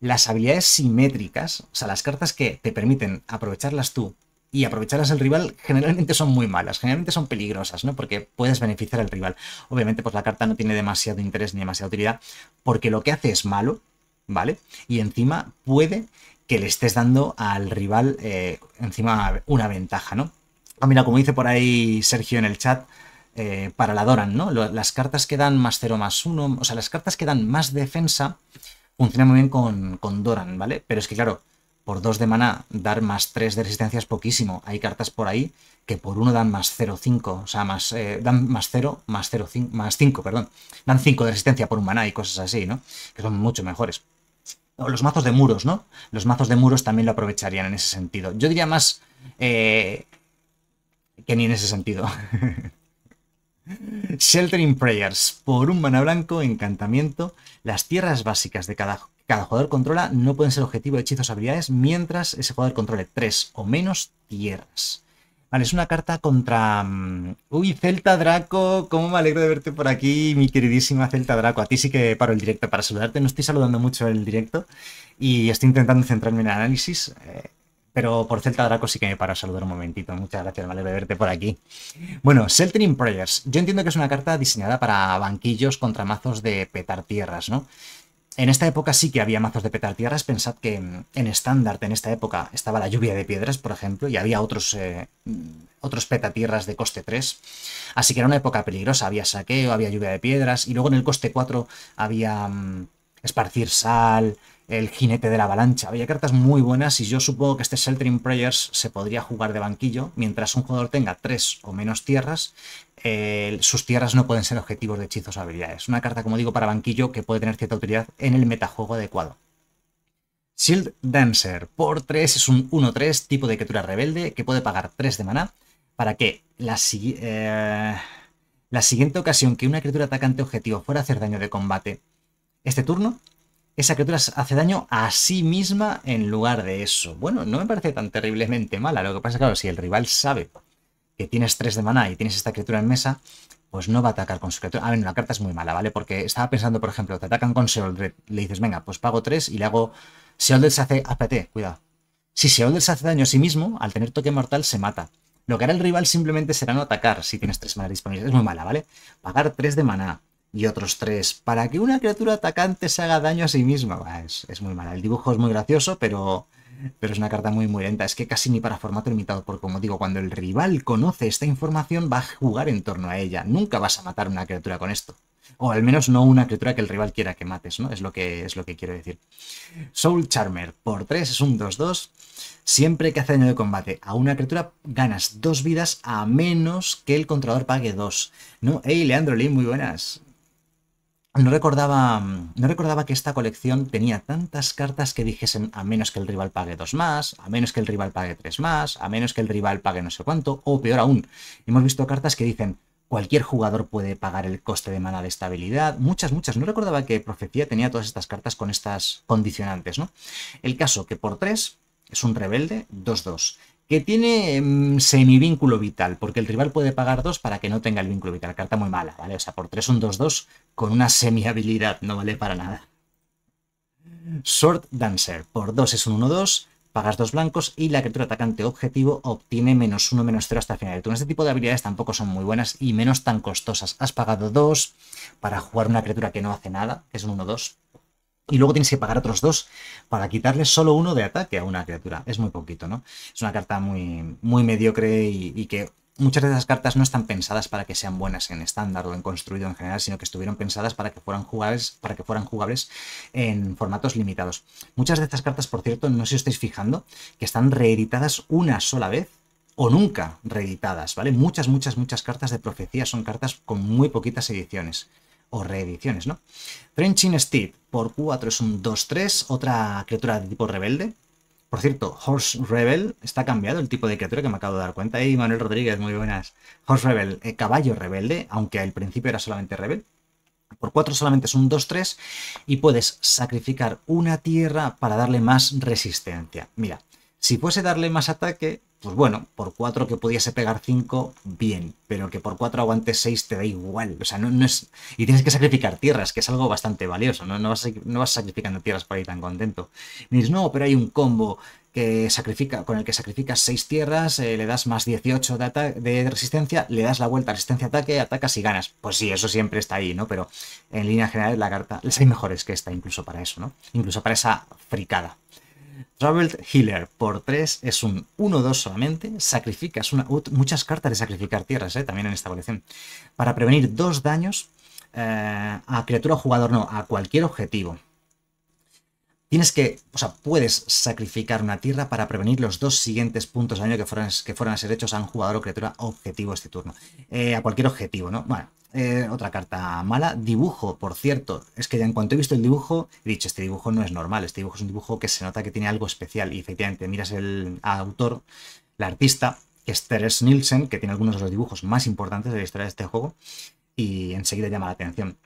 Las habilidades simétricas, o sea, las cartas que te permiten aprovecharlas tú y aprovecharlas el rival generalmente son muy malas, generalmente son peligrosas, ¿no? Porque puedes beneficiar al rival. Obviamente, pues la carta no tiene demasiado interés ni demasiada utilidad, porque lo que hace es malo, ¿vale? Y encima puede que le estés dando al rival eh, encima una ventaja, ¿no? Ah, mira, como dice por ahí Sergio en el chat, eh, para la Doran, ¿no? Las cartas que dan más 0 más 1, o sea, las cartas que dan más defensa funcionan muy bien con Doran, ¿vale? Pero es que, claro, por 2 de maná dar más 3 de resistencia es poquísimo. Hay cartas por ahí que por 1 dan más 0,5, o sea, más, eh, dan más 0, más 0, 5, más 5, perdón. Dan 5 de resistencia por un maná y cosas así, ¿no? Que son mucho mejores. los mazos de muros, ¿no? Los mazos de muros también lo aprovecharían en ese sentido. Yo diría más eh, que ni en ese sentido. Sheltering Prayers. Por un maná blanco, encantamiento, las tierras básicas de cada cada jugador controla no pueden ser objetivo de hechizos o habilidades mientras ese jugador controle tres o menos tierras. Vale, es una carta contra... Mm, uy, Celta Draco, cómo me alegro de verte por aquí, mi queridísima Celta Draco. A ti sí que paro el directo para saludarte. No estoy saludando mucho el directo y estoy intentando centrarme en el análisis. Eh, pero por Celta Draco sí que me paro a saludar un momentito. Muchas gracias, me alegro de verte por aquí. Bueno, Sheltering Prayers. Yo entiendo que es una carta diseñada para banquillos contra mazos de petar tierras, ¿no? En esta época sí que había mazos de petatierras, tierras. Pensad que en estándar, en esta época, estaba la lluvia de piedras, por ejemplo, y había otros, eh, otros petatierras de coste 3. Así que era una época peligrosa. Había saqueo, había lluvia de piedras, y luego en el coste 4 había mm, esparcir sal, el jinete de la avalancha. Había cartas muy buenas y yo supongo que este Sheltering Prayers se podría jugar de banquillo mientras un jugador tenga 3 o menos tierras sus tierras no pueden ser objetivos de hechizos o habilidades. Una carta, como digo, para banquillo que puede tener cierta utilidad en el metajuego adecuado. Shield Dancer por 3 es un 1-3 tipo de criatura rebelde que puede pagar 3 de maná para que la, eh, la siguiente ocasión que una criatura atacante objetivo fuera a hacer daño de combate este turno, esa criatura hace daño a sí misma en lugar de eso. Bueno, no me parece tan terriblemente mala. Lo que pasa, es claro, si el rival sabe que tienes 3 de maná y tienes esta criatura en mesa, pues no va a atacar con su criatura. A ah, ver, la carta es muy mala, ¿vale? Porque estaba pensando, por ejemplo, te atacan con Seoldred, le dices, venga, pues pago 3 y le hago... Seoldred se hace... APT, cuidado. Si Seoldred se hace daño a sí mismo, al tener toque mortal se mata. Lo que hará el rival simplemente será no atacar si tienes 3 maná disponibles. Es muy mala, ¿vale? Pagar 3 de maná y otros 3 para que una criatura atacante se haga daño a sí misma. es muy mala. El dibujo es muy gracioso, pero pero es una carta muy, muy lenta. Es que casi ni para formato limitado, porque como digo, cuando el rival conoce esta información, va a jugar en torno a ella. Nunca vas a matar una criatura con esto. O al menos no una criatura que el rival quiera que mates, ¿no? Es lo que, es lo que quiero decir. Soul Charmer, por 3 es un 2-2. Siempre que hace daño de combate a una criatura, ganas dos vidas a menos que el controlador pague dos. ¿No? Hey, Leandro Lee! muy buenas no recordaba, mm, no recordaba que esta colección tenía tantas cartas que dijesen a menos que el rival pague dos más, a menos que el rival pague tres más, a menos que el rival pague no sé cuánto, o peor aún, hemos visto cartas que dicen cualquier jugador puede pagar el coste de mana de estabilidad, muchas, muchas. No recordaba que Profecía tenía todas estas cartas con estas condicionantes, ¿no? El caso que por tres es un rebelde 2-2 que tiene em, semivínculo vital, porque el rival puede pagar 2 para que no tenga el vínculo vital. Carta muy mala, ¿vale? O sea, por 3 un 2-2 con una semi-habilidad, no vale para nada. Sword Dancer, por 2 es un 1-2, pagas 2 blancos y la criatura atacante objetivo obtiene menos 1, menos 0 hasta el final de turno. Este tipo de habilidades tampoco son muy buenas y menos tan costosas. Has pagado 2 para jugar una criatura que no hace nada, que es un 1-2. Y luego tienes que pagar otros dos para quitarle solo uno de ataque a una criatura. Es muy poquito, ¿no? Es una carta muy, muy mediocre y, que muchas de esas cartas no están pensadas para que sean buenas en estándar o en construido en general, sino que estuvieron pensadas para que fueran jugables, para que fueran jugables en formatos limitados. Muchas de estas cartas, por cierto, no sé si os estáis fijando, que están reeditadas una sola vez o nunca reeditadas, ¿vale? Muchas, muchas, muchas cartas de profecía son cartas con muy poquitas ediciones o reediciones, ¿no? Frenchin Steed por 4 es un 2-3, otra criatura de tipo rebelde. Por cierto, Horse Rebel está cambiado el tipo de criatura que me acabo de dar cuenta. Y Manuel Rodríguez, muy buenas. Horse Rebel, eh, caballo rebelde, aunque al principio era solamente rebel. Por 4 solamente es un 2-3 y puedes sacrificar una tierra para darle más resistencia. Mira, si fuese darle más ataque, pues bueno, por 4 que pudiese pegar 5, bien, pero que por 4 aguantes 6 te da igual. O sea, no, es. Y tienes que sacrificar tierras, que es algo bastante valioso, ¿no? No vas, sacrificando tierras para ir tan contento. dices, no, pero hay un combo que sacrifica, con el que sacrificas 6 tierras, eh, le das más 18 de, resistencia, le das la vuelta a resistencia ataque, atacas y ganas. Pues sí, eso siempre está ahí, ¿no? Pero en línea general la carta, les hay mejores que esta incluso para eso, ¿no? Incluso para esa fricada. Traveled Healer por 3 es un 1-2 solamente. Sacrificas una, muchas cartas de sacrificar tierras, eh, también en esta colección. Para prevenir dos daños eh, a criatura o jugador, no, a cualquier objetivo. Tienes que, o sea, puedes sacrificar una tierra para prevenir los dos siguientes puntos de daño que fueran, que fueran a ser hechos a un jugador o criatura objetivo este turno. Eh, a cualquier objetivo, ¿no? Bueno, eh, otra carta mala, dibujo, por cierto. Es que ya en cuanto he visto el dibujo, he dicho, este dibujo no es normal, este dibujo es un dibujo que se nota que tiene algo especial. Y efectivamente, miras el autor, la artista, que es Nielsen, que tiene algunos de los dibujos más importantes de la historia de este juego, y enseguida llama la atención.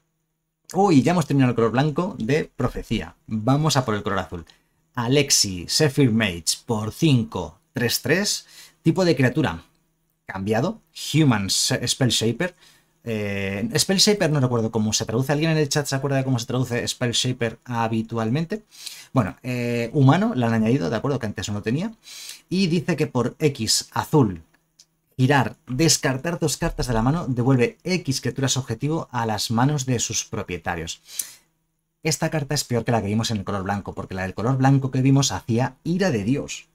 Uy, ya hemos terminado el color blanco de Profecía. Vamos a por el color azul. Alexi, Sephir Mage, por 5, 3, 3. Tipo de criatura, cambiado. Human Spell Shaper eh, Spellshaper, no recuerdo cómo se traduce. ¿Alguien en el chat se acuerda de cómo se traduce Spellshaper habitualmente? Bueno, eh, humano, la han añadido, de acuerdo, que antes no lo tenía. Y dice que por X azul, girar, descartar dos cartas de la mano, devuelve X criaturas objetivo a las manos de sus propietarios. Esta carta es peor que la que vimos en el color blanco, porque la del color blanco que vimos hacía ira de Dios.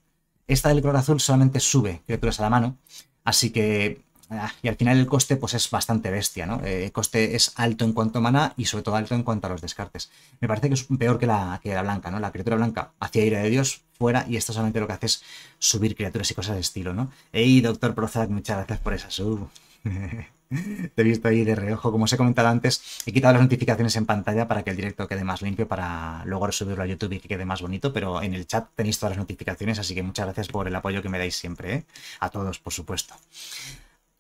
Esta del color azul solamente sube criaturas a la mano, así que Ah, y al final el coste pues es bastante bestia, ¿no? Eh, el coste es alto en cuanto a mana y sobre todo alto en cuanto a los descartes. Me parece que es peor que la, que blanca, ¿no? La criatura blanca hacia ira de Dios, fuera, y esto solamente lo que hace es subir criaturas y cosas de estilo, ¿no? Ey, doctor Prozac, muchas gracias por esa uh. sub. Te he visto ahí de reojo. Como os he comentado antes, he quitado las notificaciones en pantalla para que el directo quede más limpio, para luego subirlo a YouTube y que quede más bonito, pero en el chat tenéis todas las notificaciones, así que muchas gracias por el apoyo que me dais siempre, ¿eh? A todos, por supuesto.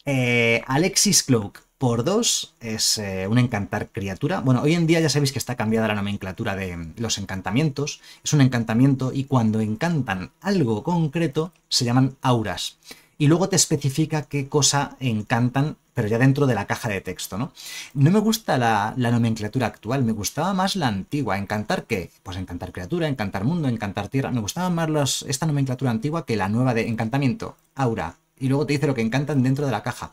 Eh, Alexis Cloak por 2 es eh, un encantar criatura. Bueno, hoy en día ya sabéis que está cambiada la nomenclatura de los encantamientos. Es un encantamiento y cuando encantan algo concreto se llaman auras. Y luego te especifica qué cosa encantan, pero ya dentro de la caja de texto, ¿no? No me gusta la, nomenclatura actual, me gustaba más la antigua. ¿Encantar qué? Pues encantar criatura, encantar mundo, encantar tierra. Me gustaba más esta nomenclatura antigua que la nueva de encantamiento, aura, y luego te dice lo que encantan dentro de la caja.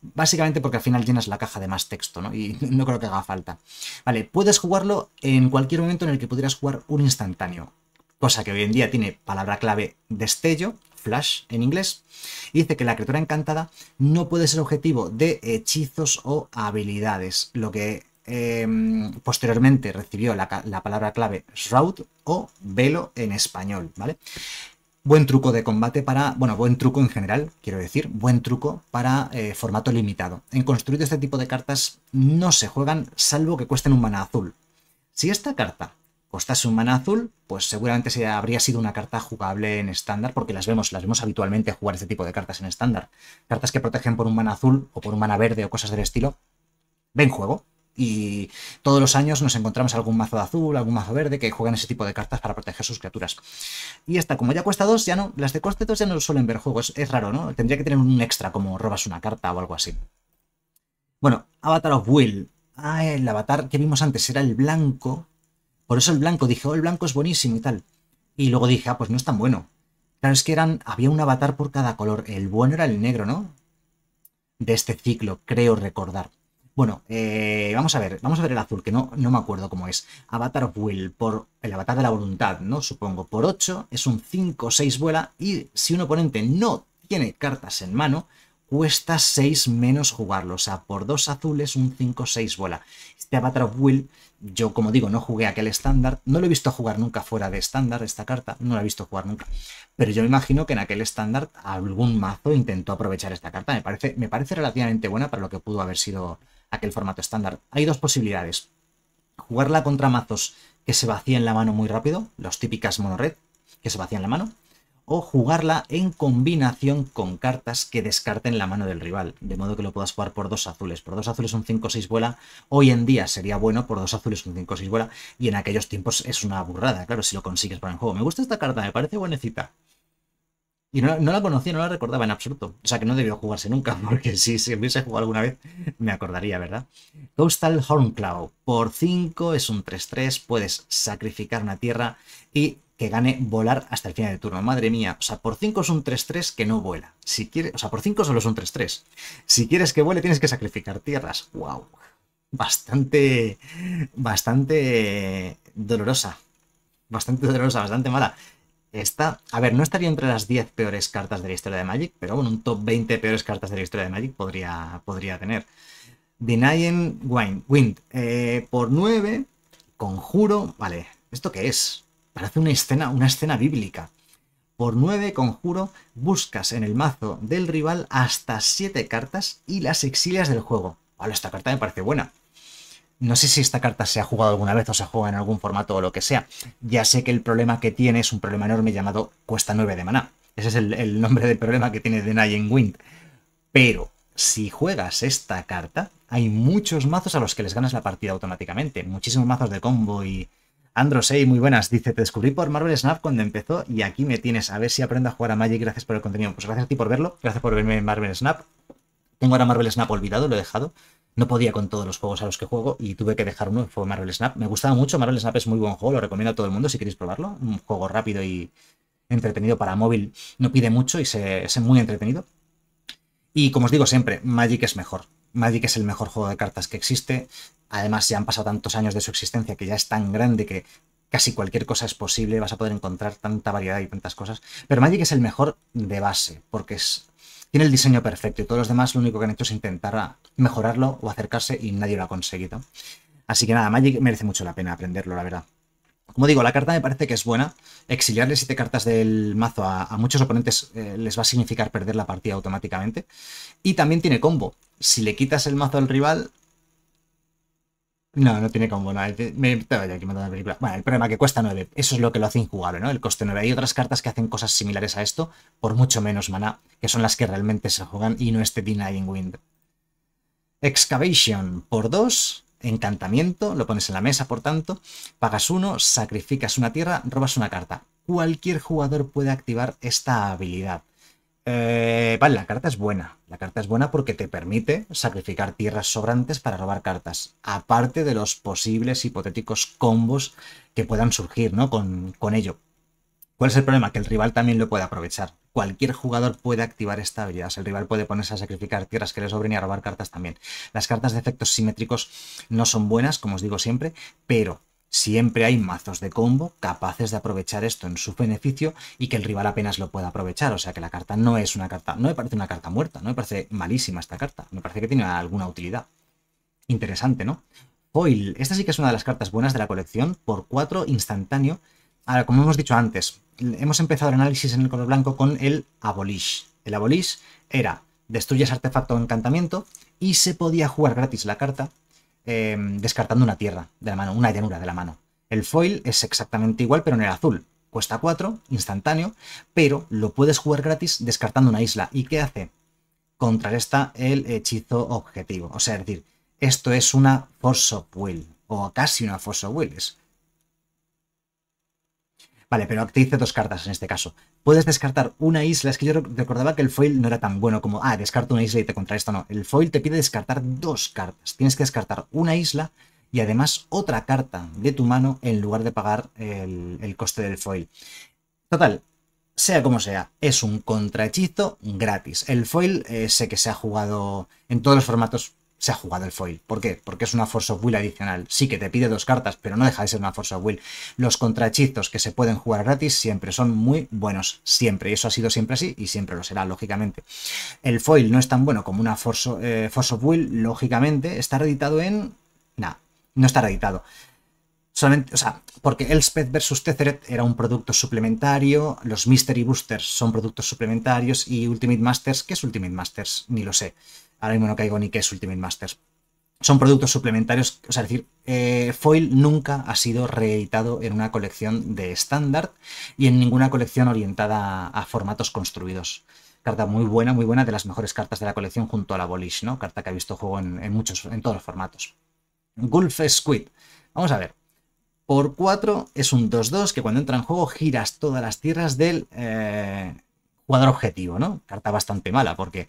Básicamente porque al final llenas la caja de más texto, ¿no? Y no creo que haga falta. Vale, puedes jugarlo en cualquier momento en el que pudieras jugar un instantáneo, cosa que hoy en día tiene palabra clave destello, flash en inglés, y dice que la criatura encantada no puede ser objetivo de hechizos o habilidades, lo que em, posteriormente recibió la, la, palabra clave shroud o velo en español, ¿vale? Buen truco de combate para, bueno, buen truco en general, quiero decir, buen truco para eh, formato limitado. En construido este tipo de cartas no se juegan salvo que cuesten un mana azul. Si esta carta costase un mana azul, pues seguramente se habría sido una carta jugable en estándar, porque las vemos, las vemos habitualmente jugar este tipo de cartas en estándar. Cartas que protegen por un mana azul o por un mana verde o cosas del estilo. Ven juego, y todos los años nos encontramos algún mazo de azul, algún mazo verde que juegan ese tipo de cartas para proteger sus criaturas. Y esta, como ya cuesta dos, ya no, las de coste dos ya no suelen ver juegos, es, raro, ¿no? Tendría que tener un extra como robas una carta o algo así. Bueno, Avatar of Will. Ah, el avatar que vimos antes era el blanco. Por eso el blanco, dije, oh, el blanco es buenísimo y tal. Y luego dije, ah, pues no es tan bueno. Claro, es que eran, había un avatar por cada color. El bueno era el negro, ¿no? De este ciclo, creo recordar. Bueno, eh, vamos a ver, vamos a ver el azul, que no, no me acuerdo cómo es. Avatar of Will, por el avatar de la voluntad, ¿no? Supongo, por 8 es un 5 6 vuela y si un oponente no tiene cartas en mano, cuesta 6 menos jugarlo. O sea, por 2 azules, un 5-6 bola. Este Avatar of Will, yo como digo, no jugué aquel estándar. No lo he visto jugar nunca fuera de estándar, esta carta. No la he visto jugar nunca. Pero yo me imagino que en aquel estándar algún mazo intentó aprovechar esta carta. Me parece, me parece relativamente buena para lo que pudo haber sido aquel formato estándar. Hay dos posibilidades. Jugarla contra mazos que se vacían la mano muy rápido, los típicas monored que se vacían la mano, o jugarla en combinación con cartas que descarten la mano del rival, de modo que lo puedas jugar por dos azules. Por dos azules un 5-6 vuela, hoy en día sería bueno por dos azules un 5-6 vuela, y en aquellos tiempos es una burrada, claro, si lo consigues para el juego. Me gusta esta carta, me parece buenecita. Y no, la conocía, no la recordaba en absoluto. O sea que no debió jugarse nunca, porque si se hubiese jugado alguna vez me acordaría, ¿verdad? Coastal Hornclaw. Por 5 es un 3-3, puedes sacrificar una tierra y que gane volar hasta el final del turno. Madre mía, o sea, por 5 es un 3-3 que no vuela. Si quieres, o sea, por 5 solo es un 3-3. Si quieres que vuele tienes que sacrificar tierras. ¡Wow! Bastante, bastante dolorosa. Bastante dolorosa, bastante mala. Está, a ver, no estaría entre las 10 peores cartas de la historia de Magic, pero bueno, un top 20 peores cartas de la historia de Magic podría, podría tener. Denying Wind, wind eh, por 9, conjuro, vale, ¿esto qué es? Parece una escena, una escena bíblica. Por 9 conjuro, buscas en el mazo del rival hasta 7 cartas y las exilias del juego. Vale, esta carta me parece buena. No sé si esta carta se ha jugado alguna vez o se juega en algún formato o lo que sea. Ya sé que el problema que tiene es un problema enorme llamado cuesta 9 de maná. Ese es el, nombre del problema que tiene de Nine Wind. Pero si juegas esta carta, hay muchos mazos a los que les ganas la partida automáticamente. Muchísimos mazos de combo y... hey, muy buenas. Dice, te descubrí por Marvel Snap cuando empezó y aquí me tienes. A ver si aprendo a jugar a Magic. Gracias por el contenido. Pues gracias a ti por verlo. Gracias por verme en Marvel Snap. Tengo ahora Marvel Snap olvidado, lo he dejado no podía con todos los juegos a los que juego y tuve que dejar uno, fue Marvel Snap. Me gustaba mucho, Marvel Snap es muy buen juego, lo recomiendo a todo el mundo si queréis probarlo. Un juego rápido y entretenido para móvil, no pide mucho y es muy entretenido. Y como os digo siempre, Magic es mejor. Magic es el mejor juego de cartas que existe. Además, ya han pasado tantos años de su existencia que ya es tan grande que casi cualquier cosa es posible, vas a poder encontrar tanta variedad y tantas cosas. Pero Magic es el mejor de base, porque tiene el diseño perfecto y todos los demás lo único que han hecho es intentar mejorarlo o acercarse y nadie lo ha conseguido. Así que nada, Magic merece mucho la pena aprenderlo, la verdad. Como digo, la carta me parece que es buena. Exiliarle siete cartas del mazo a, muchos oponentes eh, les va a significar perder la partida automáticamente. Y también tiene combo. Si le quitas el mazo al rival... No, no tiene combo. Me, aquí la película. Bueno, el problema es que cuesta 9. Eso es lo que lo hace injugable, ¿no? El coste 9. Hay otras cartas que hacen cosas similares a esto por mucho menos maná, que son las que realmente se juegan y no este Denying Wind. Excavation por 2, encantamiento, lo pones en la mesa, por tanto, pagas uno, sacrificas una tierra, robas una carta. Cualquier jugador puede activar esta habilidad. Eh, vale, la carta es buena. La carta es buena porque te permite sacrificar tierras sobrantes para robar cartas. Aparte de los posibles hipotéticos combos que puedan surgir ¿no? con, con ello. ¿Cuál es el problema? Que el rival también lo puede aprovechar. Cualquier jugador puede activar esta habilidad. El rival puede ponerse a sacrificar tierras que le sobren y a robar cartas también. Las cartas de efectos simétricos no son buenas, como os digo siempre, pero siempre hay mazos de combo capaces de aprovechar esto en su beneficio y que el rival apenas lo pueda aprovechar. O sea que la carta no es una carta, no me parece una carta muerta, no me parece malísima esta carta, me parece que tiene alguna utilidad. Interesante, ¿no? Foil, esta sí que es una de las cartas buenas de la colección, por 4 instantáneo, Ahora, como hemos dicho antes, hemos empezado el análisis en el color blanco con el abolish. El abolish era destruyes artefacto o encantamiento y se podía jugar gratis la carta em, descartando una tierra de la mano, una llanura de la mano. El foil es exactamente igual pero en el azul. Cuesta 4, instantáneo, pero lo puedes jugar gratis descartando una isla. ¿Y qué hace? Contrarresta el hechizo objetivo. O sea, es decir, esto es una Force of Will, o casi una Force of Will. Vale, pero te hice dos cartas en este caso. Puedes descartar una isla. Es que yo recordaba que el foil no era tan bueno como, ah, descarto una isla y te contra esto. No, el foil te pide descartar dos cartas. Tienes que descartar una isla y además otra carta de tu mano en lugar de pagar el, coste del foil. Total, sea como sea, es un contrahechizo gratis. El foil eh, sé que se ha jugado en todos los formatos se ha jugado el foil. ¿Por qué? Porque es una Force of Will adicional. Sí que te pide dos cartas, pero no deja de ser una Force of Will. Los contrahechizos que se pueden jugar gratis siempre son muy buenos, siempre. Y eso ha sido siempre así y siempre lo será, lógicamente. El foil no es tan bueno como una Force, eh, of Will, lógicamente. Está editado en... Nah, no está editado. Solamente, o sea, porque Elspeth versus Tethered era un producto suplementario, los Mystery Boosters son productos suplementarios y Ultimate Masters, ¿qué es Ultimate Masters? Ni lo sé. Ahora mismo no caigo ni qué es Ultimate Masters. Son productos suplementarios, o sea, es decir, eh, Foil nunca ha sido reeditado en una colección de estándar y en ninguna colección orientada a, formatos construidos carta muy buena, muy buena, de las mejores cartas de la colección junto a la Bolish, ¿no? Carta que ha visto juego en, muchos, en todos los formatos. Gulf Squid. Vamos a ver. Por 4 es un 2-2 que cuando entra en juego giras todas las tierras del eh, objetivo, ¿no? Carta bastante mala porque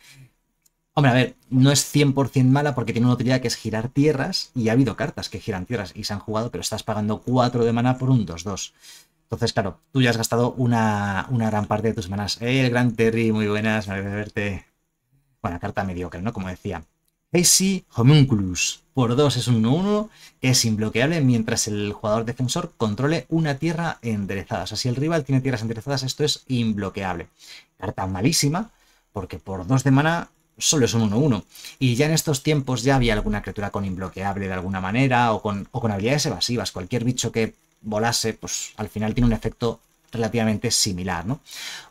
Hombre, a ver, no es 100% mala porque tiene una utilidad que es girar tierras y ha habido cartas que giran tierras y se han jugado, pero estás pagando 4 de mana por un 2-2. Entonces, claro, tú ya has gastado una, gran parte de tus manas. Eh, el gran Terry! Muy buenas, me alegra verte. Buena carta mediocre, ¿no? Como decía. Casey Homunculus. Por 2 es un 1-1 que es imbloqueable mientras el jugador defensor controle una tierra enderezada. O sea, si el rival tiene tierras enderezadas, esto es imbloqueable. Carta malísima, porque por 2 de mana solo es un 1-1. Y ya en estos tiempos ya había alguna criatura con imbloqueable de alguna manera o con, habilidades evasivas. Cualquier bicho que volase, pues al final tiene un efecto relativamente similar, ¿no?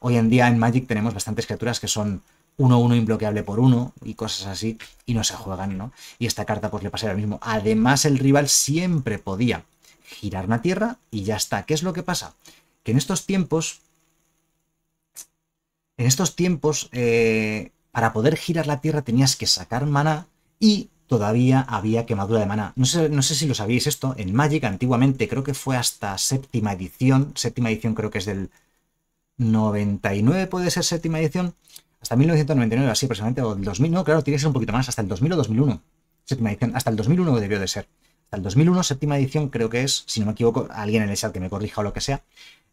Hoy en día en Magic tenemos bastantes criaturas que son 1-1 imbloqueable por 1 y cosas así, y no se juegan, ¿no? Y esta carta pues le pasaría lo mismo. Además el rival siempre podía girar una tierra y ya está. ¿Qué es lo que pasa? Que en estos tiempos... En estos tiempos eh, para poder girar la Tierra tenías que sacar maná y todavía había quemadura de maná. No sé, no sé si lo sabíais esto, en Magic antiguamente creo que fue hasta séptima edición, séptima edición creo que es del 99, puede ser séptima edición, hasta 1999 así precisamente o el 2000, no, claro, tiene que ser un poquito más, hasta el 2000 o 2001, séptima edición, hasta el 2001 debió de ser. Hasta el 2001, séptima edición creo que es, si no me equivoco, alguien en el chat que me corrija o lo que sea,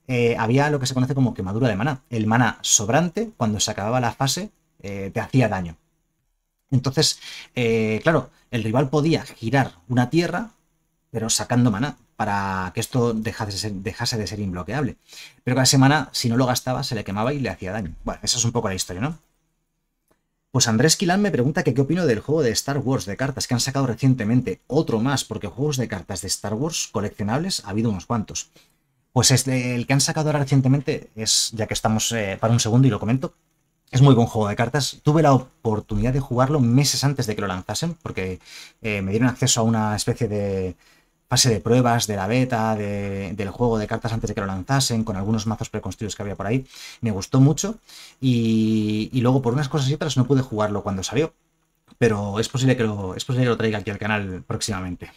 eh, había lo que se conoce como quemadura de maná. El maná sobrante, cuando se acababa la fase, eh, te hacía daño. Entonces, eh, claro, el rival podía girar una tierra, pero sacando maná, para que esto dejase de, ser, dejase imbloqueable. Pero cada semana, si no lo gastaba, se le quemaba y le hacía daño. Bueno, esa es un poco la historia, ¿no? Pues Andrés Quilán me pregunta que qué opino del juego de Star Wars de cartas que han sacado recientemente. Otro más, porque juegos de cartas de Star Wars coleccionables ha habido unos cuantos. Pues este, el que han sacado ahora recientemente es, ya que estamos eh, para un segundo y lo comento, es muy buen juego de cartas. Tuve la oportunidad de jugarlo meses antes de que lo lanzasen, porque eh, me dieron acceso a una especie de fase de pruebas de la beta, del juego de cartas antes de que lo lanzasen, con algunos mazos preconstruidos que había por ahí. Me gustó mucho y, luego por unas cosas y otras no pude jugarlo cuando salió, pero es posible que lo, es posible que lo traiga aquí al canal próximamente.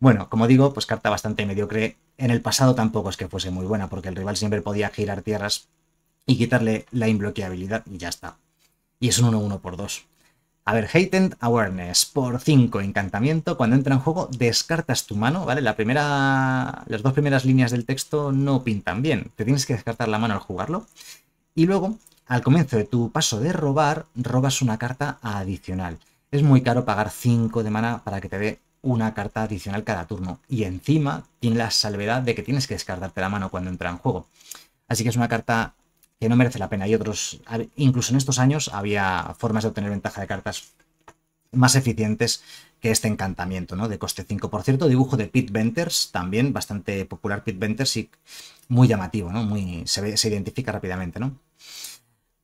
Bueno, como digo, pues carta bastante mediocre. En el pasado tampoco es que fuese muy buena, porque el rival siempre podía girar tierras y quitarle la imbloqueabilidad y ya está. Y es un 1-1 por 2. A ver, Heightened Awareness por 5, encantamiento. Cuando entra en juego, descartas tu mano, ¿vale? La primera, las dos primeras líneas del texto no pintan bien. Te tienes que descartar la mano al jugarlo. Y luego, al comienzo de tu paso de robar, robas una carta adicional. Es muy caro pagar 5 de mana para que te dé una carta adicional cada turno. Y encima tiene la salvedad de que tienes que descartarte la mano cuando entra en juego. Así que es una carta que no merece la pena. Hay otros, incluso en estos años había formas de obtener ventaja de cartas más eficientes que este encantamiento, ¿no? De coste 5. Por cierto, dibujo de Pit Venters, también bastante popular Pit Venters y muy llamativo, ¿no? Muy, se, identifica rápidamente, ¿no?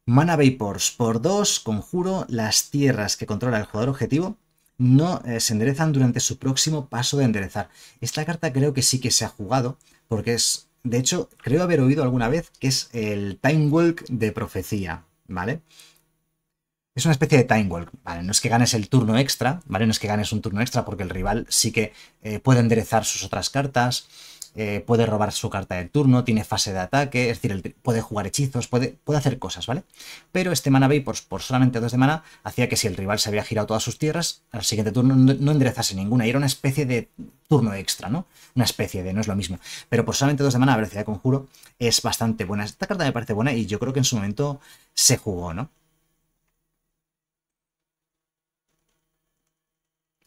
Mana Vapors por 2, conjuro, las tierras que controla el jugador objetivo no eh, se enderezan durante su próximo paso de enderezar. Esta carta creo que sí que se ha jugado, porque es de hecho, creo haber oído alguna vez que es el Time Walk de profecía, ¿vale? Es una especie de time walk, ¿vale? No es que ganes el turno extra, ¿vale? No es que ganes un turno extra porque el rival sí que eh, puede enderezar sus otras cartas, eh, puede robar su carta de turno, tiene fase de ataque, es decir, puede jugar hechizos, puede, puede, hacer cosas, ¿vale? Pero este mana Bay, por, solamente dos de mana, hacía que si el rival se había girado todas sus tierras, al siguiente turno no, enderezase ninguna, y era una especie de turno extra, ¿no? Una especie de, no es lo mismo. Pero por solamente dos de mana, velocidad de conjuro, es bastante buena. Esta carta me parece buena y yo creo que en su momento se jugó, ¿no?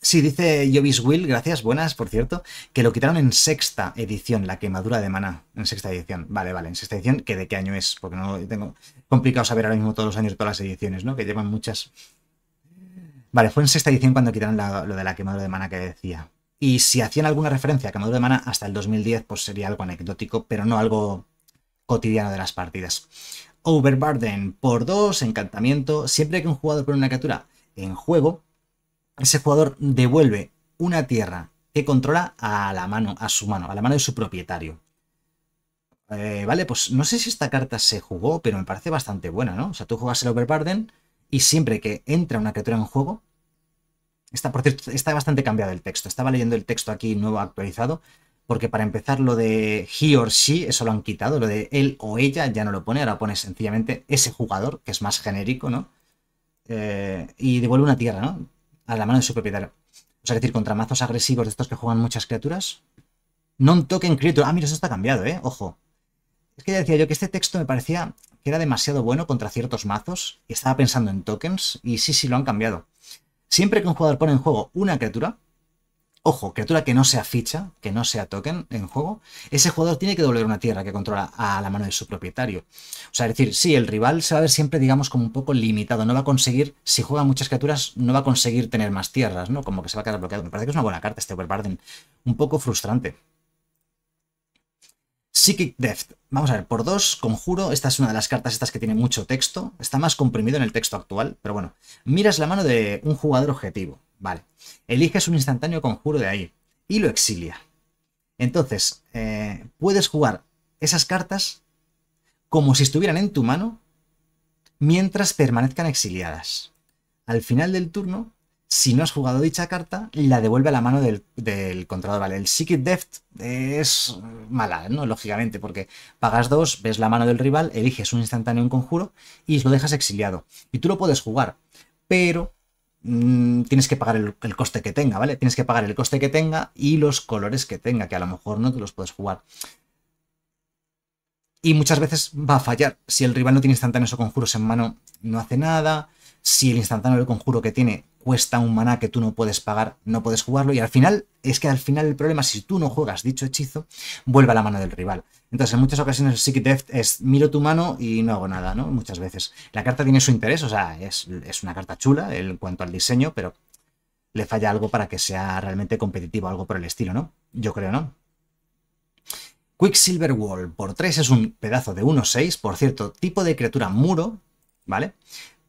Sí, dice Jovis Will, gracias, buenas, por cierto, que lo quitaron en sexta edición, la quemadura de mana, en sexta edición. Vale, vale, en sexta edición, que de qué año es, porque no tengo complicado saber ahora mismo todos los años todas las ediciones, ¿no? Que llevan muchas. Vale, fue en sexta edición cuando quitaron lo de la quemadura de mana que decía. Y si hacían alguna referencia a quemadura de mana hasta el 2010, pues sería algo anecdótico, pero no algo cotidiano de las partidas. Overburden por dos encantamiento, siempre que un jugador pone una criatura en juego, ese jugador devuelve una tierra que controla a la mano, a su mano, a la mano de su propietario. Eh, vale, pues no sé si esta carta se jugó, pero me parece bastante buena, ¿no? O sea, tú juegas el Overburden y siempre que entra una criatura en juego, está, por cierto, está bastante cambiado el texto. Estaba leyendo el texto aquí nuevo actualizado, porque para empezar lo de he or she, eso lo han quitado, lo de él o ella ya no lo pone, ahora pone sencillamente ese jugador, que es más genérico, ¿no? Eh, y devuelve una tierra, ¿no? a la mano de su propietario. O sea, es decir, contra mazos agresivos de estos que juegan muchas criaturas. Non-token creature. Ah, mira, eso está cambiado, ¿eh? Ojo. Es que ya decía yo que este texto me parecía que era demasiado bueno contra ciertos mazos y estaba pensando en tokens y sí, sí, lo han cambiado. Siempre que un jugador pone en juego una criatura, ojo, criatura que no sea ficha, que no sea token en juego, ese jugador tiene que devolver una tierra que controla a la mano de su propietario. O sea, es decir, sí, el rival se va a ver siempre, digamos, como un poco limitado. No va a conseguir, si juega muchas criaturas, no va a conseguir tener más tierras, ¿no? Como que se va a quedar bloqueado. Me parece que es una buena carta este Overbarden. Un poco frustrante. Psychic Death. Vamos a ver, por dos, conjuro. Esta es una de las cartas estas que tiene mucho texto. Está más comprimido en el texto actual, pero bueno. Miras la mano de un jugador objetivo. Vale. Eliges un instantáneo conjuro de ahí y lo exilia. Entonces, eh, puedes jugar esas cartas como si estuvieran en tu mano mientras permanezcan exiliadas. Al final del turno, si no has jugado dicha carta, la devuelve a la mano del, del controlador. Vale, el Secret Deft es mala, ¿no? Lógicamente, porque pagas dos, ves la mano del rival, eliges un instantáneo conjuro y lo dejas exiliado. Y tú lo puedes jugar, pero Mm, tienes que pagar el, el, coste que tenga, ¿vale? Tienes que pagar el coste que tenga y los colores que tenga, que a lo mejor no te los puedes jugar. Y muchas veces va a fallar. Si el rival no tiene instantáneos o conjuros en mano, no hace nada si el instantáneo del conjuro que tiene cuesta un maná que tú no puedes pagar, no puedes jugarlo. Y al final, es que al final el problema, si tú no juegas dicho hechizo, vuelve a la mano del rival. Entonces, en muchas ocasiones el Seek Death es miro tu mano y no hago nada, ¿no? Muchas veces. La carta tiene su interés, o sea, es, es una carta chula en cuanto al diseño, pero le falla algo para que sea realmente competitivo, algo por el estilo, ¿no? Yo creo, ¿no? Quicksilver Wall por 3 es un pedazo de 1-6, por cierto, tipo de criatura muro, ¿vale?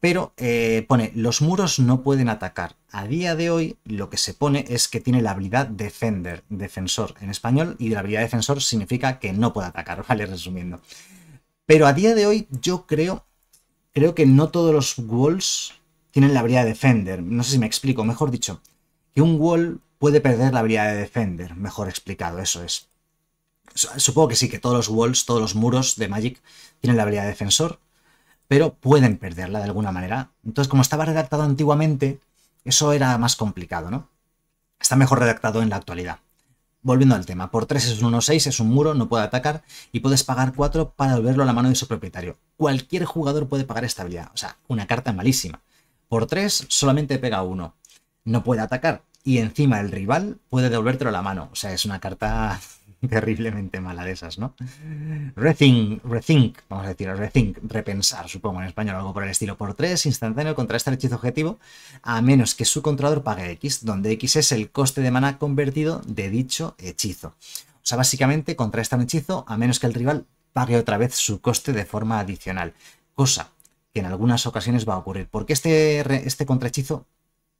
pero eh, pone los muros no pueden atacar. A día de hoy lo que se pone es que tiene la habilidad defender, defensor en español, y la habilidad defensor significa que no puede atacar, ¿vale? Resumiendo. Pero a día de hoy yo creo, creo que no todos los walls tienen la habilidad defender. No sé si me explico, mejor dicho, que un wall puede perder la habilidad de defender, mejor explicado, eso es. Supongo que sí, que todos los walls, todos los muros de Magic tienen la habilidad de defensor, pero pueden perderla de alguna manera. Entonces, como estaba redactado antiguamente, eso era más complicado, ¿no? Está mejor redactado en la actualidad. Volviendo al tema, por 3 es un 1-6, es un muro, no puede atacar y puedes pagar 4 para devolverlo a la mano de su propietario. Cualquier jugador puede pagar esta habilidad, o sea, una carta malísima. Por 3 solamente pega 1, no puede atacar y encima el rival puede devolvértelo a la mano, o sea, es una carta terriblemente mala de esas, ¿no? Rethink, rethink, vamos a decir, rethink, repensar, supongo en español, algo por el estilo. Por 3, instantáneo contra este hechizo objetivo, a menos que su controlador pague X, donde X es el coste de mana convertido de dicho hechizo. O sea, básicamente contra este hechizo a menos que el rival pague otra vez su coste de forma adicional. Cosa que en algunas ocasiones va a ocurrir. Porque este, este contrahechizo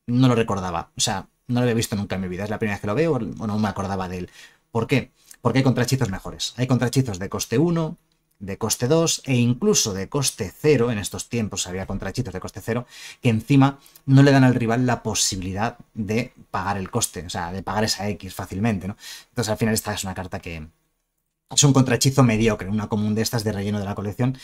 no lo recordaba. O sea, no lo había visto nunca en mi vida. Es la primera vez que lo veo o no me acordaba de él. ¿Por qué? porque hay contrahechizos mejores. Hay contrachizos de coste 1, de coste 2 e incluso de coste 0, en estos tiempos había contrachizos de coste 0, que encima no le dan al rival la posibilidad de pagar el coste, o sea, de pagar esa X fácilmente, ¿no? Entonces al final esta es una carta que es un contrahechizo mediocre, una común de estas de relleno de la colección,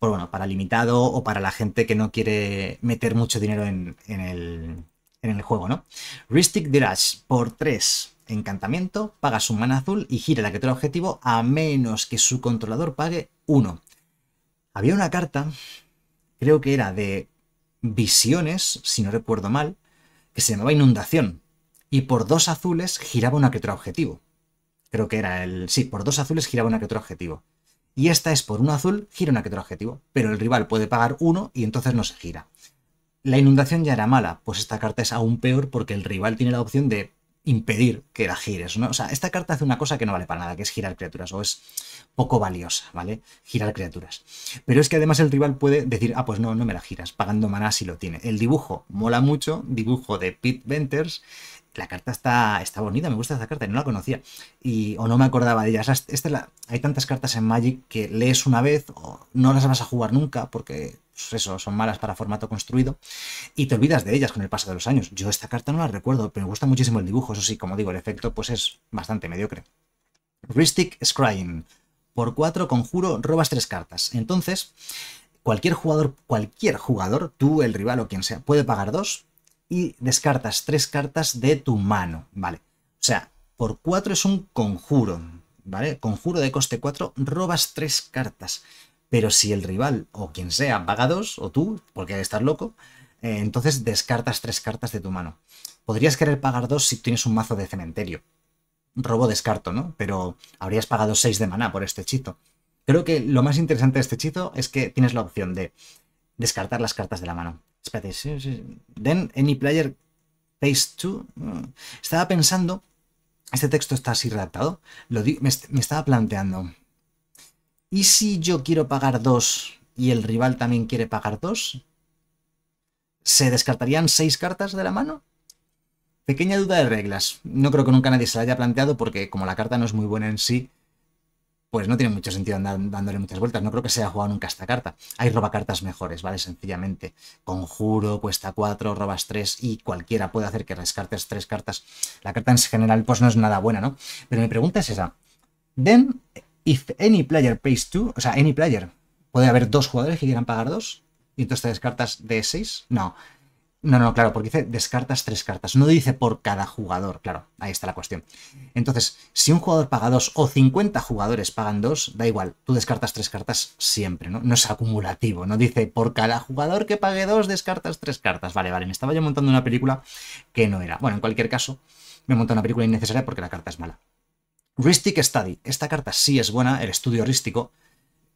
por bueno, para limitado o para la gente que no quiere meter mucho dinero en, el, juego, ¿no? Ristic Dirage por 3 encantamiento, paga su mana azul y gira la criatura objetivo a menos que su controlador pague uno. Había una carta, creo que era de visiones, si no recuerdo mal, que se llamaba Inundación. Y por dos azules giraba una criatura objetivo. Creo que era el... Sí, por dos azules giraba una criatura objetivo. Y esta es por uno azul, gira una criatura objetivo. Pero el rival puede pagar uno y entonces no se gira. La inundación ya era mala, pues esta carta es aún peor porque el rival tiene la opción de impedir que la gires, ¿no? O sea, esta carta hace una cosa que no vale para nada, que es girar criaturas, o es poco valiosa, ¿vale? Girar criaturas. Pero es que además el rival puede decir, ah, pues no, no me la giras, pagando maná si lo tiene. El dibujo mola mucho, dibujo de Pete Venters, la carta está, está bonita, me gusta esta carta, no la conocía. Y, o no me acordaba de ella. hay tantas cartas en Magic que lees una vez o no las vas a jugar nunca porque pues eso, son malas para formato construido y te olvidas de ellas con el paso de los años. Yo esta carta no la recuerdo, pero me gusta muchísimo el dibujo. Eso sí, como digo, el efecto pues es bastante mediocre. Rhystic Scrying. Por 4, conjuro, robas 3 cartas. Entonces, cualquier jugador, cualquier jugador, tú, el rival o quien sea, puede pagar 2 y descartas tres cartas de tu mano, ¿vale? O sea, por cuatro es un conjuro, ¿vale? Conjuro de coste 4, robas tres cartas. Pero si el rival o quien sea paga 2, o tú, porque estar loco, eh, entonces descartas tres cartas de tu mano. Podrías querer pagar dos si tienes un mazo de cementerio. Robo descarto, ¿no? Pero habrías pagado 6 de maná por este hechizo. Creo que lo más interesante de este hechizo es que tienes la opción de descartar las cartas de la mano. Espérate, sí, Then any player pays two? Mm. Estaba pensando. Este texto está así redactado. Lo me, me, estaba planteando. ¿Y si yo quiero pagar dos y el rival también quiere pagar dos? ¿Se descartarían seis cartas de la mano? Pequeña duda de reglas. No creo que nunca nadie se la haya planteado porque como la carta no es muy buena en sí, pues no tiene mucho sentido andar dándole muchas vueltas. No creo que se haya jugado nunca esta carta. Hay robacartas mejores, ¿vale? Sencillamente. Conjuro, cuesta 4, robas 3 y cualquiera puede hacer que descartes 3 cartas. La carta en general pues no es nada buena, ¿no? Pero mi pregunta es esa. Then, if any player pays 2, o sea, any player, puede haber dos jugadores que quieran pagar dos y entonces te descartas de 6. No, no, no, claro, porque dice descartas tres cartas. No dice por cada jugador, claro, ahí está la cuestión. Entonces, si un jugador paga dos o 50 jugadores pagan dos, da igual, tú descartas tres cartas siempre, ¿no? No es acumulativo, no dice por cada jugador que pague dos, descartas tres cartas. Vale, vale, me estaba yo montando una película que no era. Bueno, en cualquier caso, me he montado una película innecesaria porque la carta es mala. Ristic Study. Esta carta sí es buena, el estudio rístico,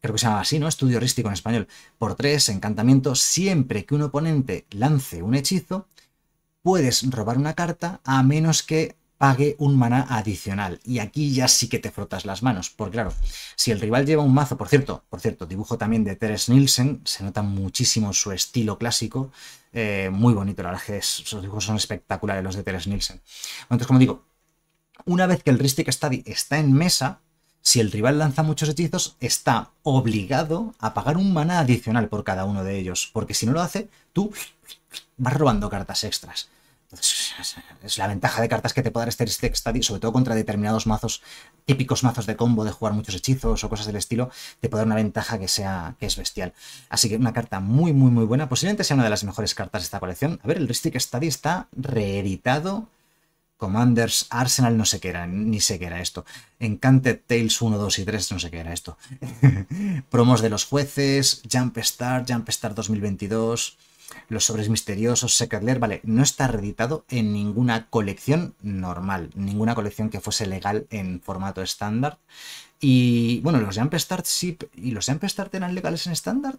creo que se llama así, ¿no? Estudio Rístico en español, por tres, encantamiento, siempre que un oponente lance un hechizo, puedes robar una carta a menos que pague un maná adicional. Y aquí ya sí que te frotas las manos, porque claro, si el rival lleva un mazo, por cierto, por cierto, dibujo también de Teres Nielsen, se nota muchísimo su estilo clásico, eh, muy bonito, la verdad que esos dibujos son espectaculares los de Teres Nielsen. Entonces, como digo, una vez que el Rístico Study está en mesa, si el rival lanza muchos hechizos, está obligado a pagar un mana adicional por cada uno de ellos, porque si no lo hace, tú vas robando cartas extras. Entonces, es la ventaja de cartas que te puede dar este stack study, sobre todo contra determinados mazos, típicos mazos de combo, de jugar muchos hechizos o cosas del estilo, te puede dar una ventaja que sea que es bestial. Así que una carta muy, muy, muy buena. Posiblemente sea una de las mejores cartas de esta colección. A ver, el Ristic Study está reeditado Commanders, Arsenal, no sé qué era, ni sé qué era esto. Encanted Tales 1, 2 y 3, no sé qué era esto. Promos de los jueces, Jump Jumpstart Jump 2022, Los sobres misteriosos, Secret Lair, vale, no está reeditado en ninguna colección normal, ninguna colección que fuese legal en formato estándar. Y bueno, los Jumpstart Start sí, ¿y los Jumpstart Start eran legales en estándar?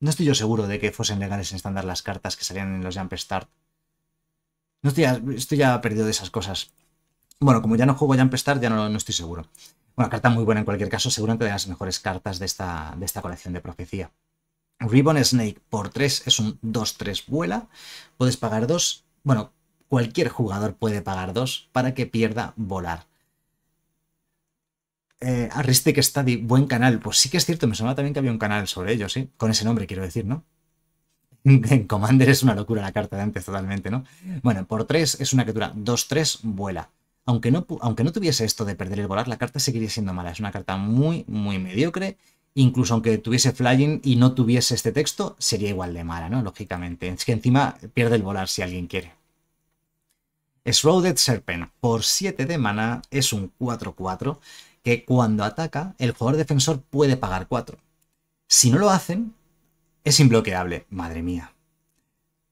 No estoy yo seguro de que fuesen legales en estándar las cartas que salían en los Jumpstart no estoy ya, estoy perdido de esas cosas. Bueno, como ya no juego ya empezar, ya no, no estoy seguro. Una carta muy buena en cualquier caso, seguramente de las mejores cartas de esta, de esta colección de profecía. Ribbon Snake por 3 es un 2-3 vuela. Puedes pagar 2. Bueno, cualquier jugador puede pagar 2 para que pierda volar. Eh, Aristic Study, buen canal. Pues sí que es cierto, me suena también que había un canal sobre ello, sí. Con ese nombre quiero decir, ¿no? en Commander es una locura la carta de antes totalmente, ¿no? Bueno, por 3 es una criatura 2-3, vuela. Aunque no, aunque no tuviese esto de perder el volar, la carta seguiría siendo mala. Es una carta muy, muy mediocre. Incluso aunque tuviese flying y no tuviese este texto, sería igual de mala, ¿no? Lógicamente. Es que encima pierde el volar si alguien quiere. Shrouded Serpent, por 7 de mana, es un 4-4 que cuando ataca, el jugador defensor puede pagar 4. Si no lo hacen, es imbloqueable, madre mía.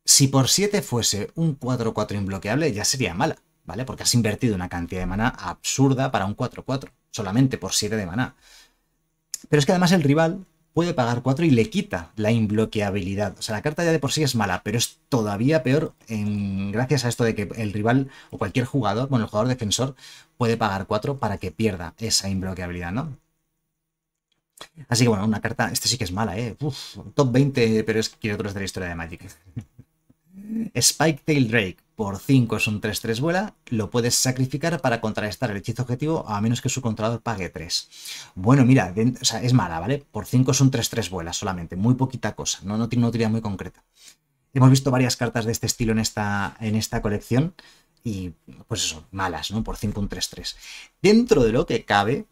Si por 7 fuese un 4-4 imbloqueable, ya sería mala, ¿vale? Porque has invertido una cantidad de maná absurda para un 4-4, solamente por 7 de maná. Pero es que además el rival puede pagar 4 y le quita la imbloqueabilidad. O sea, la carta ya de por sí es mala, pero es todavía peor gracias a esto de que el rival o cualquier jugador, bueno, el jugador defensor, puede pagar 4 para que pierda esa imbloqueabilidad, ¿no? Así que bueno, una carta, este sí que es mala, ¿eh? top 20, pero es que quiero otros de la historia de Magic. Spike Tail Drake, por 5 es un 3-3 vuela, lo puedes sacrificar para contrarrestar el hechizo objetivo a menos que su controlador pague 3. Bueno, mira, es mala, ¿vale? Por 5 es un 3-3 vuela solamente, muy poquita cosa, no, no tiene una utilidad muy concreta. Hemos visto varias cartas de este estilo en esta, en esta colección y pues eso, malas, ¿no? Por 5 un 3-3. Dentro de lo que cabe,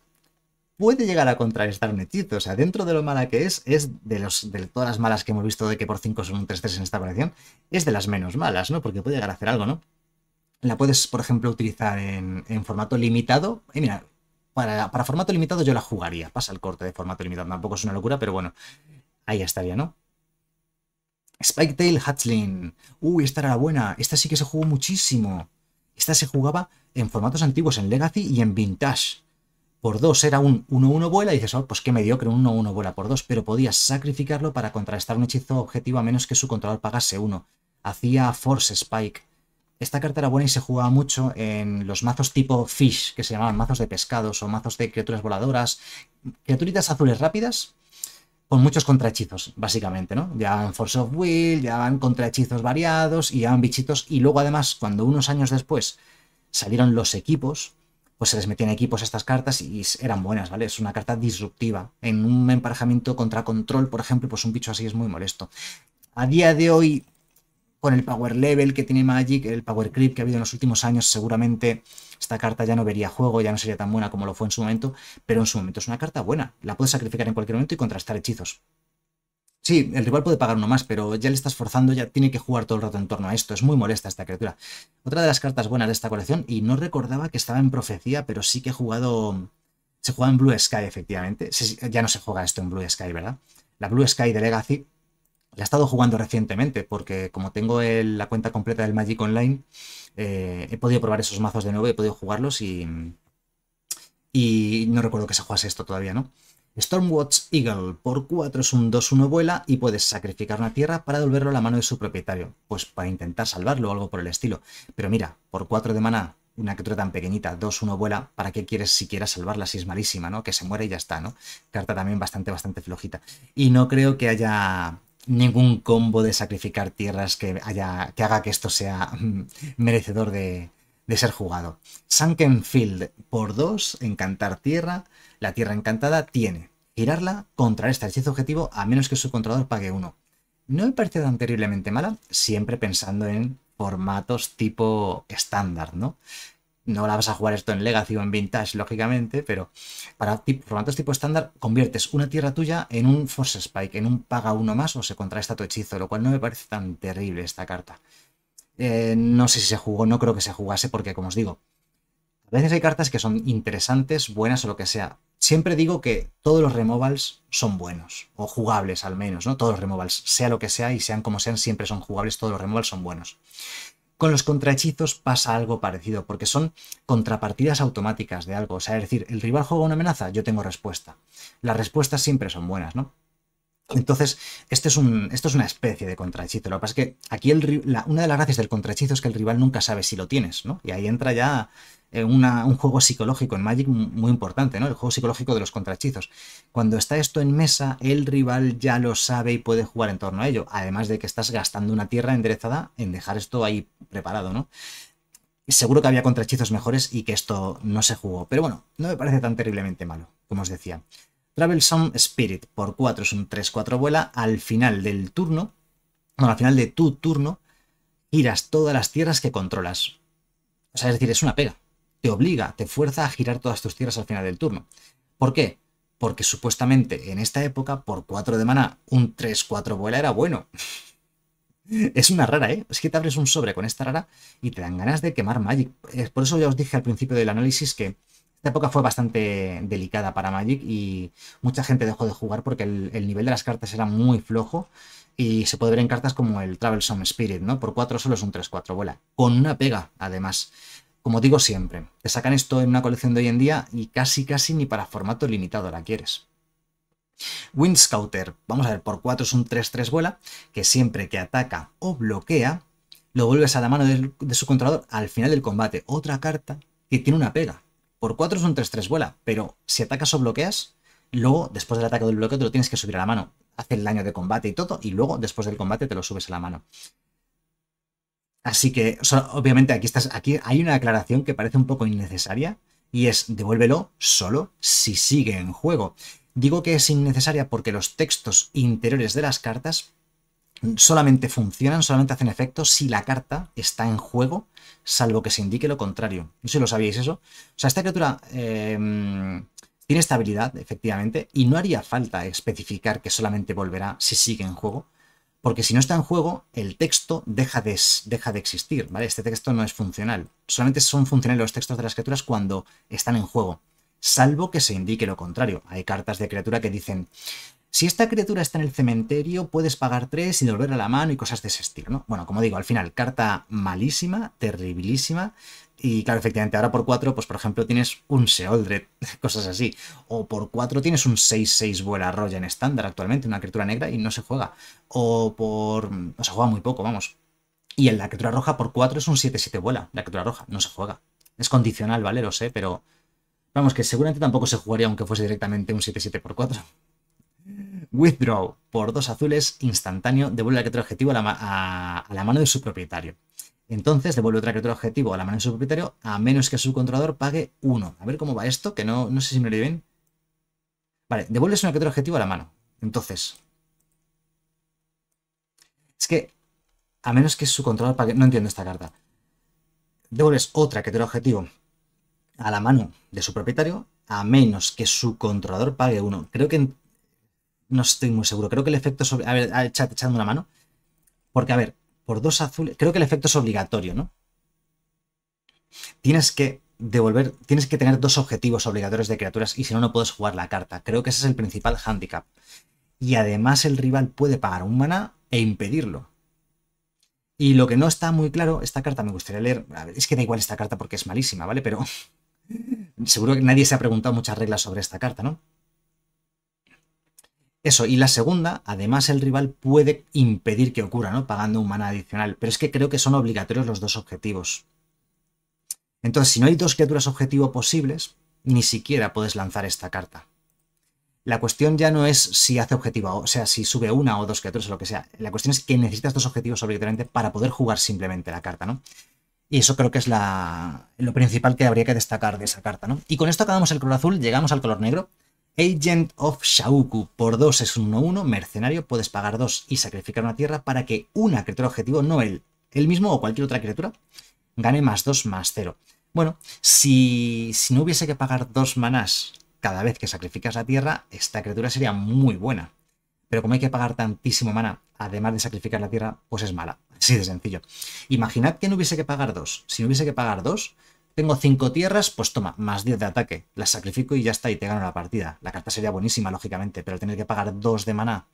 puede llegar a contrarrestar un hechizo. O sea, dentro de lo mala que es, es de, los, de todas las malas que hemos visto de que por 5 son un 3-3 en esta colección, es de las menos malas, ¿no? Porque puede llegar a hacer algo, ¿no? La puedes, por ejemplo, utilizar en, formato limitado. Y mira, para, para, formato limitado yo la jugaría. Pasa el corte de formato limitado. Tampoco es una locura, pero bueno, ahí estaría, ¿no? Spiketail Hatchling. Uy, esta era buena. Esta sí que se jugó muchísimo. Esta se jugaba en formatos antiguos, en Legacy y en Vintage por 2 era un 1-1 vuela y dices, oh, pues qué mediocre, un 1-1 vuela por 2, pero podías sacrificarlo para contrarrestar un hechizo objetivo a menos que su controlador pagase 1. Hacía Force Spike. Esta carta era buena y se jugaba mucho en los mazos tipo Fish, que se llamaban mazos de pescados o mazos de criaturas voladoras, criaturitas azules rápidas, con muchos contrahechizos, básicamente, ¿no? Llevaban Force of Will, llevaban contrahechizos variados y llevaban bichitos, y luego además, cuando unos años después salieron los equipos, pues se les metían equipos estas cartas y eran buenas, ¿vale? Es una carta disruptiva. En un emparejamiento contra control, por ejemplo, pues un bicho así es muy molesto. A día de hoy, con el power level que tiene Magic, el power creep que ha habido en los últimos años, seguramente esta carta ya no vería juego, ya no sería tan buena como lo fue en su momento, pero en su momento es una carta buena. La puedes sacrificar en cualquier momento y contrastar hechizos. Sí, el rival puede pagar uno más, pero ya le estás forzando, ya tiene que jugar todo el rato en torno a esto. Es muy molesta esta criatura. Otra de las cartas buenas de esta colección, y no recordaba que estaba en profecía, pero sí que he jugado... Se juega en Blue Sky, efectivamente. ya no se juega esto en Blue Sky, ¿verdad? La Blue Sky de Legacy la he estado jugando recientemente, porque como tengo la cuenta completa del Magic Online, eh, he podido probar esos mazos de nuevo, he podido jugarlos y... Y no recuerdo que se jugase esto todavía, ¿no? Stormwatch Eagle por 4 es un 2-1 vuela y puedes sacrificar una tierra para devolverlo a la mano de su propietario, pues para intentar salvarlo o algo por el estilo. Pero mira, por 4 de mana, una criatura tan pequeñita, 2-1 vuela, ¿para qué quieres siquiera salvarla si es malísima, no? Que se muere y ya está, ¿no? Carta también bastante, bastante flojita. Y no creo que haya ningún combo de sacrificar tierras que, haya, que haga que esto sea mm, merecedor de, de ser jugado. Sunken Field por 2, encantar tierra. La Tierra Encantada tiene girarla, contra este hechizo objetivo a menos que su controlador pague uno. No me parece tan terriblemente mala, siempre pensando en formatos tipo estándar, ¿no? No la vas a jugar esto en Legacy o en Vintage, lógicamente, pero para formatos tipo estándar conviertes una tierra tuya en un Force Spike, en un paga uno más o se contraesta tu hechizo, lo cual no me parece tan terrible esta carta. Eh, no sé si se jugó, no creo que se jugase porque, como os digo, a veces hay cartas que son interesantes, buenas o lo que sea, siempre digo que todos los removals son buenos, o jugables al menos, ¿no? Todos los removals, sea lo que sea y sean como sean, siempre son jugables, todos los removals son buenos. Con los contrahechizos pasa algo parecido, porque son contrapartidas automáticas de algo. O sea, es decir, el rival juega una amenaza, yo tengo respuesta. Las respuestas siempre son buenas, ¿no? Entonces, este es un, esto es una especie de contrahechizo. Lo que pasa es que aquí el, una de las gracias del contrahechizo es que el rival nunca sabe si lo tienes, ¿no? Y ahí entra ya eh, un juego psicológico en Magic muy importante, ¿no? El juego psicológico de los contrachizos Cuando está esto en mesa, el rival ya lo sabe y puede jugar en torno a ello, además de que estás gastando una tierra enderezada en dejar esto ahí preparado, ¿no? Seguro que había contrachizos mejores y que esto no se jugó, pero bueno, no me parece tan terriblemente malo, como os decía. Travelsome Spirit por 4 es un 3-4 vuela. Al final del turno, bueno, al final de tu turno, giras todas las tierras que controlas. O sea, es decir, es una pega te obliga, te fuerza a girar todas tus tierras al final del turno. ¿Por qué? Porque supuestamente en esta época, por 4 de mana, un 3-4 vuela era bueno. es una rara, ¿eh? Es que te abres un sobre con esta rara y te dan ganas de quemar Magic. Por eso ya os dije al principio del análisis que esta época fue bastante delicada para Magic y mucha gente dejó de jugar porque el, nivel de las cartas era muy flojo y se puede ver en cartas como el Travelsome Spirit, ¿no? Por 4 solo es un 3-4 vuela. Con una pega, además como digo siempre, te sacan esto en una colección de hoy en día y casi casi ni para formato limitado la quieres. Windscouter, vamos a ver, por 4 es un 3-3 vuela, que siempre que ataca o bloquea, lo vuelves a la mano de, su controlador al final del combate. Otra carta que tiene una pega. Por 4 es un 3-3 vuela, pero si atacas o bloqueas, luego después del ataque o del bloqueo te lo tienes que subir a la mano. Hace el daño de combate y todo, y luego después del combate te lo subes a la mano. Así que, obviamente, aquí, estás, aquí hay una aclaración que parece un poco innecesaria y es devuélvelo solo si sigue en juego. Digo que es innecesaria porque los textos interiores de las cartas solamente funcionan, solamente hacen efecto si la carta está en juego, salvo que se indique lo contrario. No sé si lo sabíais eso. O sea, esta criatura eh, tiene estabilidad, efectivamente, y no haría falta especificar que solamente volverá si sigue en juego porque si no está en juego, el texto deja de, deja de existir, ¿vale? Este texto no es funcional. Solamente son funcionales los textos de las criaturas cuando están en juego, salvo que se indique lo contrario. Hay cartas de criatura que dicen, si esta criatura está en el cementerio, puedes pagar tres y devolverla a la mano y cosas de ese estilo, ¿no? Bueno, como digo, al final, carta malísima, terribilísima, y claro, efectivamente, ahora por 4, pues por ejemplo tienes un Seoldred, cosas así. O por 4 tienes un 6-6 vuela roya en estándar actualmente, una criatura negra y no se juega. O por... o se juega muy poco, vamos. Y en la criatura roja por 4 es un 7-7 vuela, la criatura roja, no se juega. Es condicional, ¿vale? Lo sé, pero... Vamos, que seguramente tampoco se jugaría aunque fuese directamente un 7-7 por 4. Withdraw por 2 azules instantáneo devuelve la criatura objetivo a la mano de su propietario. Entonces devuelve otra criatura objetivo a la mano de su propietario a menos que su controlador pague uno. A ver cómo va esto, que no, no sé si me lo bien. Vale, devuelves una criatura objetivo a la mano. Entonces... Es que... A menos que su controlador pague... No entiendo esta carta. Devuelves otra criatura objetivo a la mano de su propietario a menos que su controlador pague uno. Creo que... No estoy muy seguro. Creo que el efecto sobre... A ver, echando una mano. Porque, a ver, por dos azules. Creo que el efecto es obligatorio, ¿no? Tienes que devolver, tienes que tener dos objetivos obligatorios de criaturas y si no, no puedes jugar la carta. Creo que ese es el principal hándicap. Y además el rival puede pagar un maná e impedirlo. Y lo que no está muy claro, esta carta me gustaría leer, a ver, es que da igual esta carta porque es malísima, ¿vale? Pero seguro que nadie se ha preguntado muchas reglas sobre esta carta, ¿no? Eso, y la segunda, además el rival puede impedir que ocurra, ¿no? Pagando un mana adicional, pero es que creo que son obligatorios los dos objetivos. Entonces, si no hay dos criaturas objetivo posibles, ni siquiera puedes lanzar esta carta. La cuestión ya no es si hace objetivo, o sea, si sube una o dos criaturas o lo que sea. La cuestión es que necesitas dos objetivos obligatoriamente para poder jugar simplemente la carta, ¿no? Y eso creo que es la, lo principal que habría que destacar de esa carta, ¿no? Y con esto acabamos el color azul, llegamos al color negro. Agent of Shauku. Por 2 es un 1-1. Mercenario, puedes pagar 2 y sacrificar una tierra para que una criatura objetivo, no él, él mismo o cualquier otra criatura, gane más 2 más 0. Bueno, si, si, no hubiese que pagar 2 manás cada vez que sacrificas la tierra, esta criatura sería muy buena. Pero como hay que pagar tantísimo maná, además de sacrificar la tierra, pues es mala. Así de sencillo. Imaginad que no hubiese que pagar 2. Si no hubiese que pagar 2, tengo 5 tierras, pues toma, más 10 de ataque. Las sacrifico y ya está, y te gano la partida. La carta sería buenísima, lógicamente, pero tener que pagar 2 de maná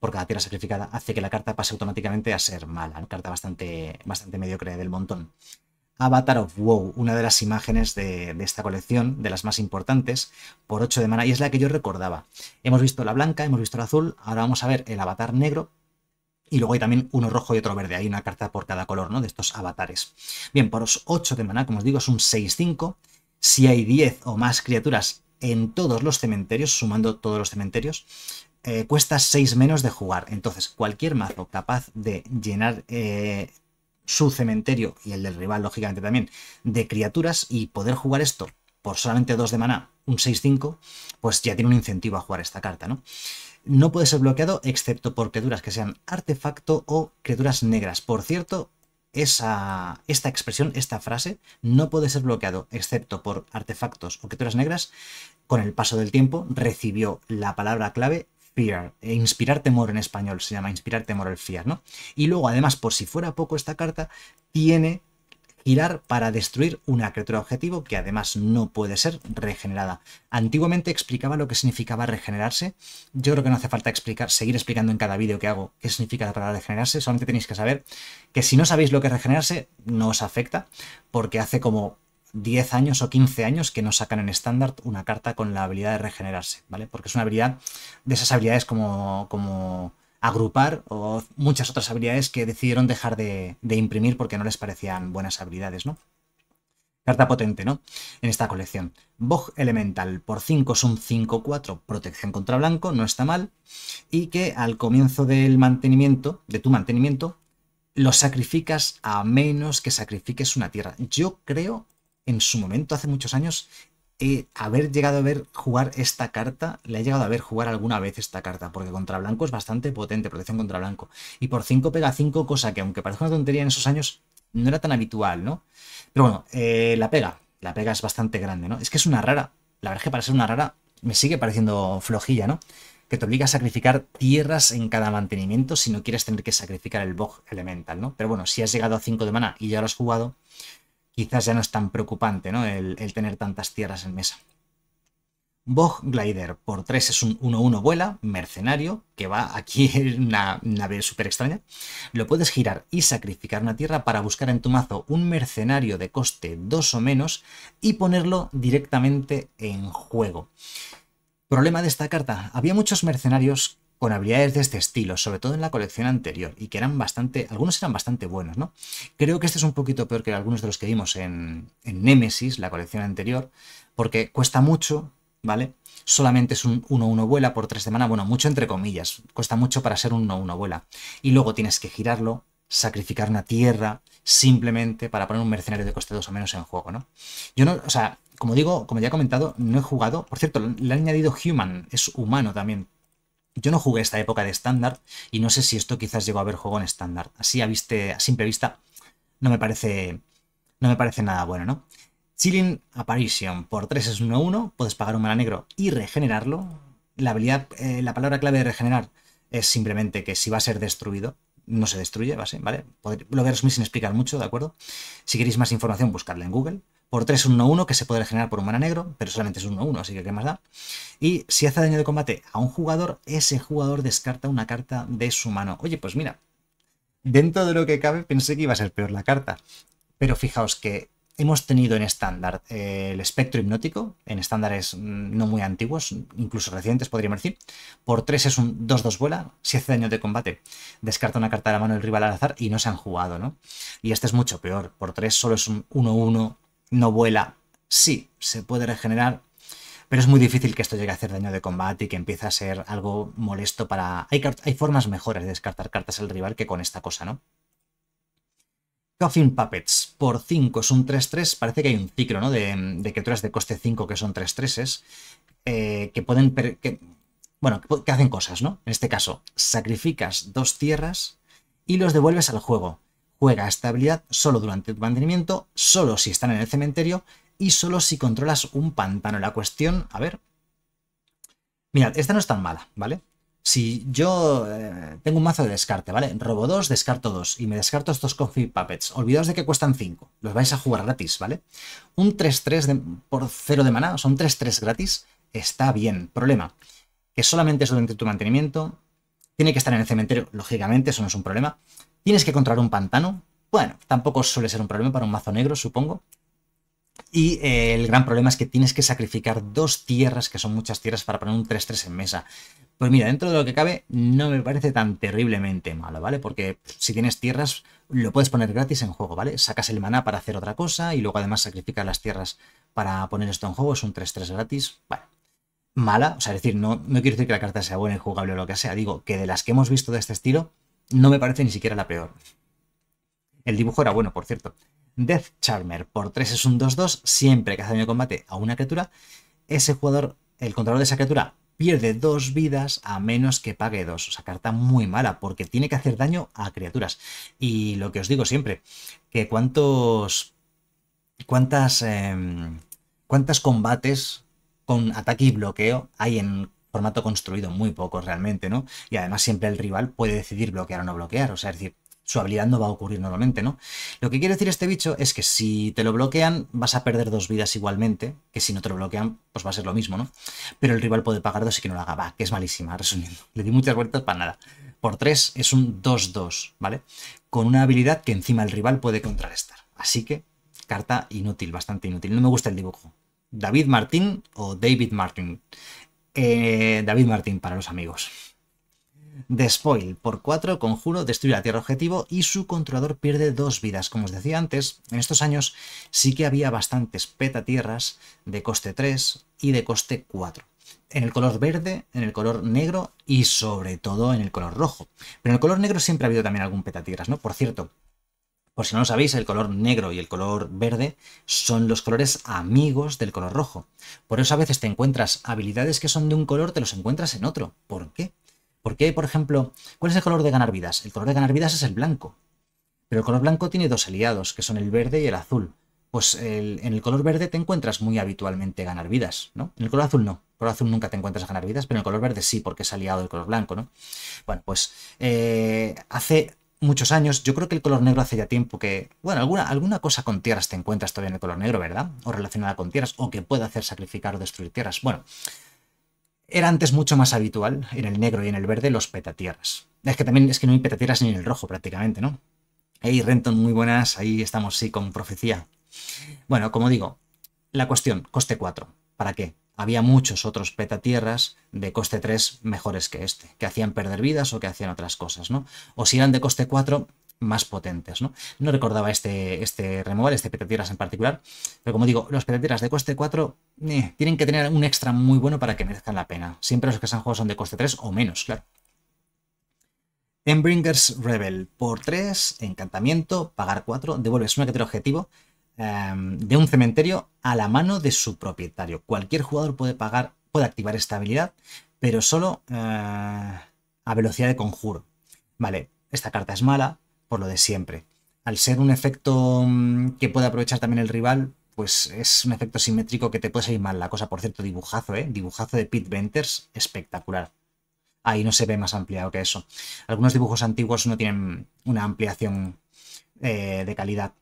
por cada tierra sacrificada hace que la carta pase automáticamente a ser mala. Una carta bastante, bastante mediocre del montón. Avatar of WoW, una de las imágenes de, de, esta colección, de las más importantes, por 8 de mana, y es la que yo recordaba. Hemos visto la blanca, hemos visto la azul, ahora vamos a ver el avatar negro, y luego hay también uno rojo y otro verde. Hay una carta por cada color, ¿no? De estos avatares. Bien, por los 8 de maná, como os digo, es un 6-5. Si hay 10 o más criaturas en todos los cementerios, sumando todos los cementerios, eh, cuesta 6 menos de jugar. Entonces, cualquier mazo capaz de llenar eh, su cementerio y el del rival, lógicamente también, de criaturas y poder jugar esto por solamente 2 de maná, un 6-5, pues ya tiene un incentivo a jugar esta carta, ¿no? no puede ser bloqueado excepto por criaturas que sean artefacto o criaturas negras. Por cierto, esa, esta expresión, esta frase, no puede ser bloqueado excepto por artefactos o criaturas negras. Con el paso del tiempo recibió la palabra clave fear, e inspirar temor en español, se llama inspirar temor el fear, ¿no? Y luego, además, por si fuera poco, esta carta tiene girar para destruir una criatura objetivo que además no puede ser regenerada. Antiguamente explicaba lo que significaba regenerarse. Yo creo que no hace falta explicar, seguir explicando en cada vídeo que hago qué significa la palabra regenerarse. Solamente tenéis que saber que si no sabéis lo que es regenerarse, no os afecta, porque hace como 10 años o 15 años que no sacan en estándar una carta con la habilidad de regenerarse, ¿vale? Porque es una habilidad de esas habilidades como, como agrupar o muchas otras habilidades que decidieron dejar de, imprimir porque no les parecían buenas habilidades, ¿no? Carta potente, ¿no? En esta colección. Bog Elemental por 5 son 5-4, protección contra blanco, no está mal. Y que al comienzo del mantenimiento, de tu mantenimiento, lo sacrificas a menos que sacrifiques una tierra. Yo creo, en su momento, hace muchos años, haber llegado a ver jugar esta carta, le he llegado a ver jugar alguna vez esta carta, porque contra blanco es bastante potente, protección contra blanco. Y por 5 pega 5, cosa que aunque parezca una tontería en esos años, no era tan habitual, ¿no? Pero bueno, eh, la pega, la pega es bastante grande, ¿no? Es que es una rara, la verdad es que para ser una rara me sigue pareciendo flojilla, ¿no? que te obliga a sacrificar tierras en cada mantenimiento si no quieres tener que sacrificar el Bog Elemental, ¿no? Pero bueno, si has llegado a 5 de mana y ya lo has jugado, quizás ya no es tan preocupante ¿no? el, el, tener tantas tierras en mesa. Bog Glider por 3 es un 1-1 vuela, mercenario, que va aquí en una nave súper extraña. Lo puedes girar y sacrificar una tierra para buscar en tu mazo un mercenario de coste 2 o menos y ponerlo directamente en juego. Problema de esta carta, había muchos mercenarios con habilidades de este estilo, sobre todo en la colección anterior, y que eran bastante, algunos eran bastante buenos, ¿no? Creo que este es un poquito peor que algunos de los que vimos en, Nemesis, la colección anterior, porque cuesta mucho, ¿vale? Solamente es un 1-1 vuela por 3 de bueno, mucho entre comillas, cuesta mucho para ser un 1-1 vuela. Y luego tienes que girarlo, sacrificar una tierra, simplemente para poner un mercenario de coste 2 o menos en juego, ¿no? Yo no, o sea, como digo, como ya he comentado, no he jugado, por cierto, le han añadido Human, es humano también, yo no jugué esta época de estándar y no sé si esto quizás llegó a haber juego en estándar. Así a, simple vista no me parece, no me parece nada bueno, ¿no? Chilling Apparition, por 3 es 1-1, puedes pagar un mana negro y regenerarlo. La, habilidad, eh, la palabra clave de regenerar es simplemente que si va a ser destruido, no se destruye, ¿vale? ¿Vale? lo voy sin explicar mucho, ¿de acuerdo? Si queréis más información, buscarla en Google por 3 un 1-1 que se puede generar por un mana negro, pero solamente es un 1-1, así que qué más da. Y si hace daño de combate a un jugador, ese jugador descarta una carta de su mano. Oye, pues mira, dentro de lo que cabe pensé que iba a ser peor la carta. Pero fijaos que hemos tenido en estándar eh, el espectro hipnótico, en estándares mm, no muy antiguos, incluso recientes podríamos decir. Por 3 es un 2-2 vuela, si hace daño de combate, descarta una carta de la mano del rival al azar y no se han jugado, ¿no? Y este es mucho peor, por 3 solo es un 1-1 no vuela. Sí, se puede regenerar, pero es muy difícil que esto llegue a hacer daño de combate y que empiece a ser algo molesto para... Hay, formas mejores de descartar cartas al rival que con esta cosa, ¿no? Coffin Puppets por 5 es un 3-3. Parece que hay un ciclo, ¿no? De, de criaturas de coste 5 que son 3-3s. Eh, que pueden... Que, bueno, que hacen cosas, ¿no? En este caso, sacrificas dos tierras y los devuelves al juego. Juega esta habilidad solo durante tu mantenimiento, solo si están en el cementerio y solo si controlas un pantano. La cuestión, a ver... Mirad, esta no es tan mala, ¿vale? Si yo eh, tengo un mazo de descarte, ¿vale? Robo dos, descarto dos y me descarto estos Coffee Puppets. Olvidaos de que cuestan 5, los vais a jugar gratis, ¿vale? Un 3-3 por 0 de maná, son sea, un 3-3 gratis, está bien. Problema, que solamente es durante tu mantenimiento, tiene que estar en el cementerio, lógicamente, eso no es un problema. ¿Tienes que controlar un pantano? Bueno, tampoco suele ser un problema para un mazo negro, supongo. Y eh, el gran problema es que tienes que sacrificar dos tierras, que son muchas tierras, para poner un 3-3 en mesa. Pues mira, dentro de lo que cabe, no me parece tan terriblemente malo, ¿vale? Porque si tienes tierras, lo puedes poner gratis en juego, ¿vale? Sacas el maná para hacer otra cosa y luego además sacrificas las tierras para poner esto en juego. Es un 3-3 gratis. Vale. Mala, o sea, es decir, no, no quiero decir que la carta sea buena y jugable o lo que sea. Digo que de las que hemos visto de este estilo, no me parece ni siquiera la peor. El dibujo era bueno, por cierto. Death Charmer por 3 es un 2-2 siempre que hace daño de combate a una criatura. Ese jugador, el controlador de esa criatura, pierde 2 vidas a menos que pague 2. O sea, carta muy mala porque tiene que hacer daño a criaturas. Y lo que os digo siempre, que cuántos... cuántas... Em, cuántos combates con ataque y bloqueo hay en formato construido, muy poco realmente, ¿no? Y además siempre el rival puede decidir bloquear o no bloquear, o sea, es decir, su habilidad no va a ocurrir normalmente, ¿no? Lo que quiere decir este bicho es que si te lo bloquean, vas a perder dos vidas igualmente, que si no te lo bloquean, pues va a ser lo mismo, ¿no? Pero el rival puede pagar dos y que no lo haga, va, que es malísima, resumiendo. Le di muchas vueltas para nada. Por tres es un 2-2, ¿vale? Con una habilidad que encima el rival puede contrarrestar. Así que, carta inútil, bastante inútil. No me gusta el dibujo. David Martín o David Martin. Eh, David Martín para los amigos. Despoil, por 4, conjuro, destruye la tierra objetivo y su controlador pierde dos vidas. Como os decía antes, en estos años sí que había bastantes petatierras de coste 3 y de coste 4. En el color verde, en el color negro y sobre todo en el color rojo. Pero en el color negro siempre ha habido también algún petatierras, ¿no? Por cierto, por si no lo sabéis, el color negro y el color verde son los colores amigos del color rojo. Por eso a veces te encuentras habilidades que son de un color, te los encuentras en otro. ¿Por qué? Porque, por ejemplo, ¿cuál es el color de ganar vidas? El color de ganar vidas es el blanco. Pero el color blanco tiene dos aliados, que son el verde y el azul. Pues en el color verde te encuentras muy habitualmente ganar vidas, ¿no? En el color azul no. El color azul nunca te encuentras ganar vidas, pero en el color verde sí, porque es aliado del color blanco, ¿no? Bueno, pues eh, hace muchos años. Yo creo que el color negro hace ya tiempo que. Bueno, alguna, alguna cosa con tierras te encuentras todavía en el color negro, ¿verdad? O relacionada con tierras, o que puede hacer sacrificar o destruir tierras. Bueno, era antes mucho más habitual en el negro y en el verde los petatierras. Es que también es que no hay petatierras ni en el rojo prácticamente, ¿no? hay Renton, muy buenas. Ahí estamos, sí, con profecía. Bueno, como digo, la cuestión, coste 4. ¿Para qué? había muchos otros petatierras de coste 3 mejores que este, que hacían perder vidas o que hacían otras cosas, ¿no? O si eran de coste 4, más potentes, ¿no? No recordaba este, este removal, este petatierras en particular, pero como digo, los petatierras de coste 4 eh, tienen que tener un extra muy bueno para que merezcan la pena. Siempre los que se han jugado son de coste 3 o menos, claro. Embringers Rebel, por 3, encantamiento, pagar 4, devuelves una criatura objetivo Em, de un cementerio a la mano de su propietario. Cualquier jugador puede pagar, puede activar esta habilidad, pero solo eh, a velocidad de conjuro. Vale, esta carta es mala, por lo de siempre. Al ser un efecto mm, que puede aprovechar también el rival, pues es un efecto simétrico que te puede salir mal la cosa. Por cierto, dibujazo, ¿eh? Dibujazo de Pete Venters, espectacular. Ahí no se ve más ampliado que eso. Algunos dibujos antiguos no tienen una ampliación eh, de calidad.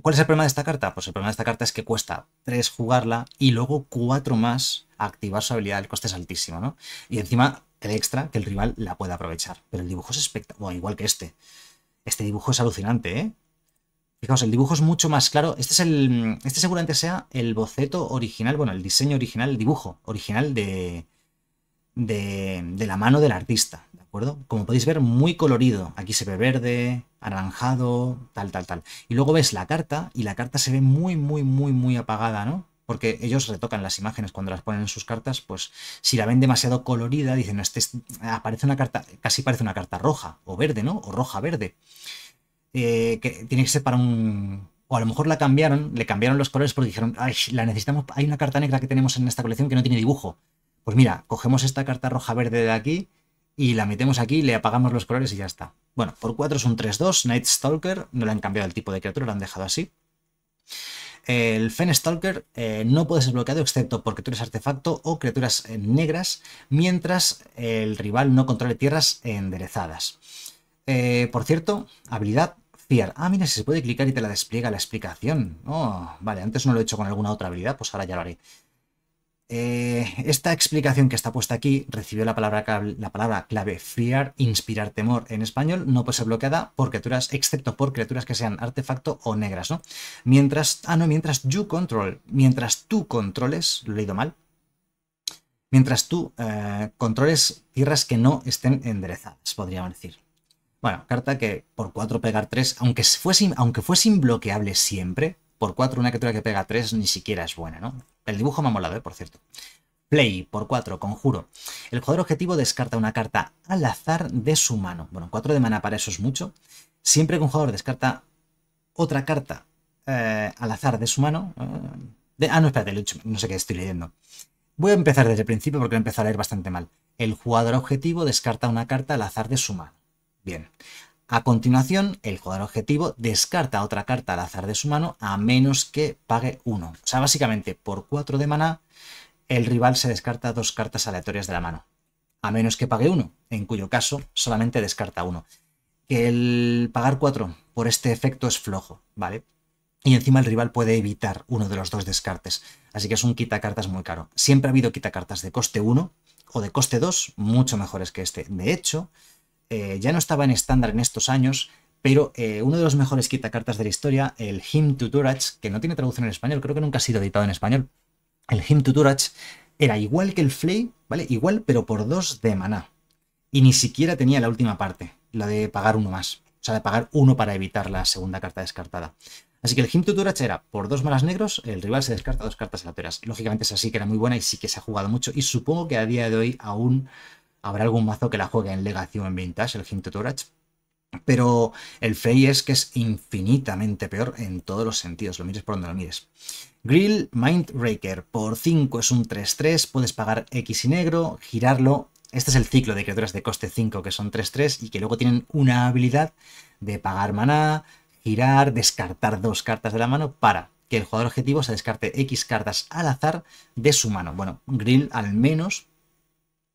¿Cuál es el problema de esta carta? Pues el problema de esta carta es que cuesta 3 jugarla y luego 4 más activar su habilidad. El coste es altísimo, ¿no? Y encima el extra que el rival la pueda aprovechar. Pero el dibujo es espectacular. Bueno, igual que este. Este dibujo es alucinante, ¿eh? Fijaos, el dibujo es mucho más claro. Este es el. Este seguramente sea el boceto original, bueno, el diseño original, el dibujo original de, de, la mano del artista, ¿de acuerdo? Como podéis ver, muy colorido. Aquí se ve verde, anaranjado, tal, tal, tal. Y luego ves la carta y la carta se ve muy, muy, muy, muy apagada, ¿no? porque ellos retocan las imágenes cuando las ponen en sus cartas, pues si la ven demasiado colorida, dicen, este aparece una carta, casi parece una carta roja o verde, ¿no? O roja-verde. Eh, que tiene que ser para un... O a lo mejor la cambiaron, le cambiaron los colores porque dijeron, ay, la necesitamos, hay una carta negra que tenemos en esta colección que no tiene dibujo. Pues mira, cogemos esta carta roja verde de aquí y la metemos aquí, le apagamos los colores y ya está. Bueno, por 4 es un 3-2, Night Stalker, no le han cambiado el tipo de criatura, lo han dejado así. El Fen Stalker eh, no puede ser bloqueado excepto por criaturas artefacto o criaturas eh, negras, mientras el rival no controle tierras enderezadas. Eh, por cierto, habilidad Fear. Ah, mira, si se puede clicar y te la despliega la explicación. Oh, vale, antes no lo he hecho con alguna otra habilidad, pues ahora ya lo haré. Eh, esta explicación que está puesta aquí recibió la palabra, la palabra clave Friar, inspirar temor en español, no puede ser bloqueada por criaturas, excepto por criaturas que sean artefacto o negras, ¿no? Mientras, ah, no, mientras you control, mientras tú controles, lo he leído mal, mientras tú eh, controles tierras que no estén enderezadas, podríamos decir. Bueno, carta que por 4 pegar 3, aunque fuese, aunque siempre, por 4 una criatura que pega 3 ni siquiera es buena, ¿no? El dibujo me ha molado, ¿eh? por cierto. Play, por 4, conjuro. El jugador objetivo descarta una carta al azar de su mano. Bueno, 4 de mana para eso es mucho. Siempre que un jugador descarta otra carta eh, al azar de su mano... Eh, de, ah, no, espérate, no sé qué estoy leyendo. Voy a empezar desde el principio porque lo he empezado a leer bastante mal. El jugador objetivo descarta una carta al azar de su mano. Bien. A continuación, el jugador objetivo descarta otra carta al azar de su mano a menos que pague uno. O sea, básicamente, por 4 de maná, el rival se descarta dos cartas aleatorias de la mano. A menos que pague uno, en cuyo caso solamente descarta uno. el pagar 4 por este efecto es flojo, ¿vale? Y encima el rival puede evitar uno de los dos descartes. Así que es un quitacartas muy caro. Siempre ha habido quitacartas de coste 1 o de coste 2, mucho mejores que este. De hecho, eh, ya no estaba en estándar en estos años, pero eh, uno de los mejores quitacartas de la historia, el Hymn to que no tiene traducción en español, creo que nunca ha sido editado en español, el Hymn to era igual que el Flay, ¿vale? Igual, pero por dos de maná. Y ni siquiera tenía la última parte, la de pagar uno más. O sea, de pagar uno para evitar la segunda carta descartada. Así que el Hymn to era por dos malas negros, el rival se descarta dos cartas aleatorias. Lógicamente es así que era muy buena y sí que se ha jugado mucho y supongo que a día de hoy aún Habrá algún mazo que la juegue en Legacy o en Vintage, el Hinto Torach. Pero el Frey es que es infinitamente peor en todos los sentidos, lo mires por donde lo mires. Grill Mindbreaker. por 5 es un 3-3, puedes pagar X y negro, girarlo. Este es el ciclo de criaturas de coste 5 que son 3-3 y que luego tienen una habilidad de pagar maná, girar, descartar dos cartas de la mano para que el jugador objetivo se descarte X cartas al azar de su mano. Bueno, Grill al menos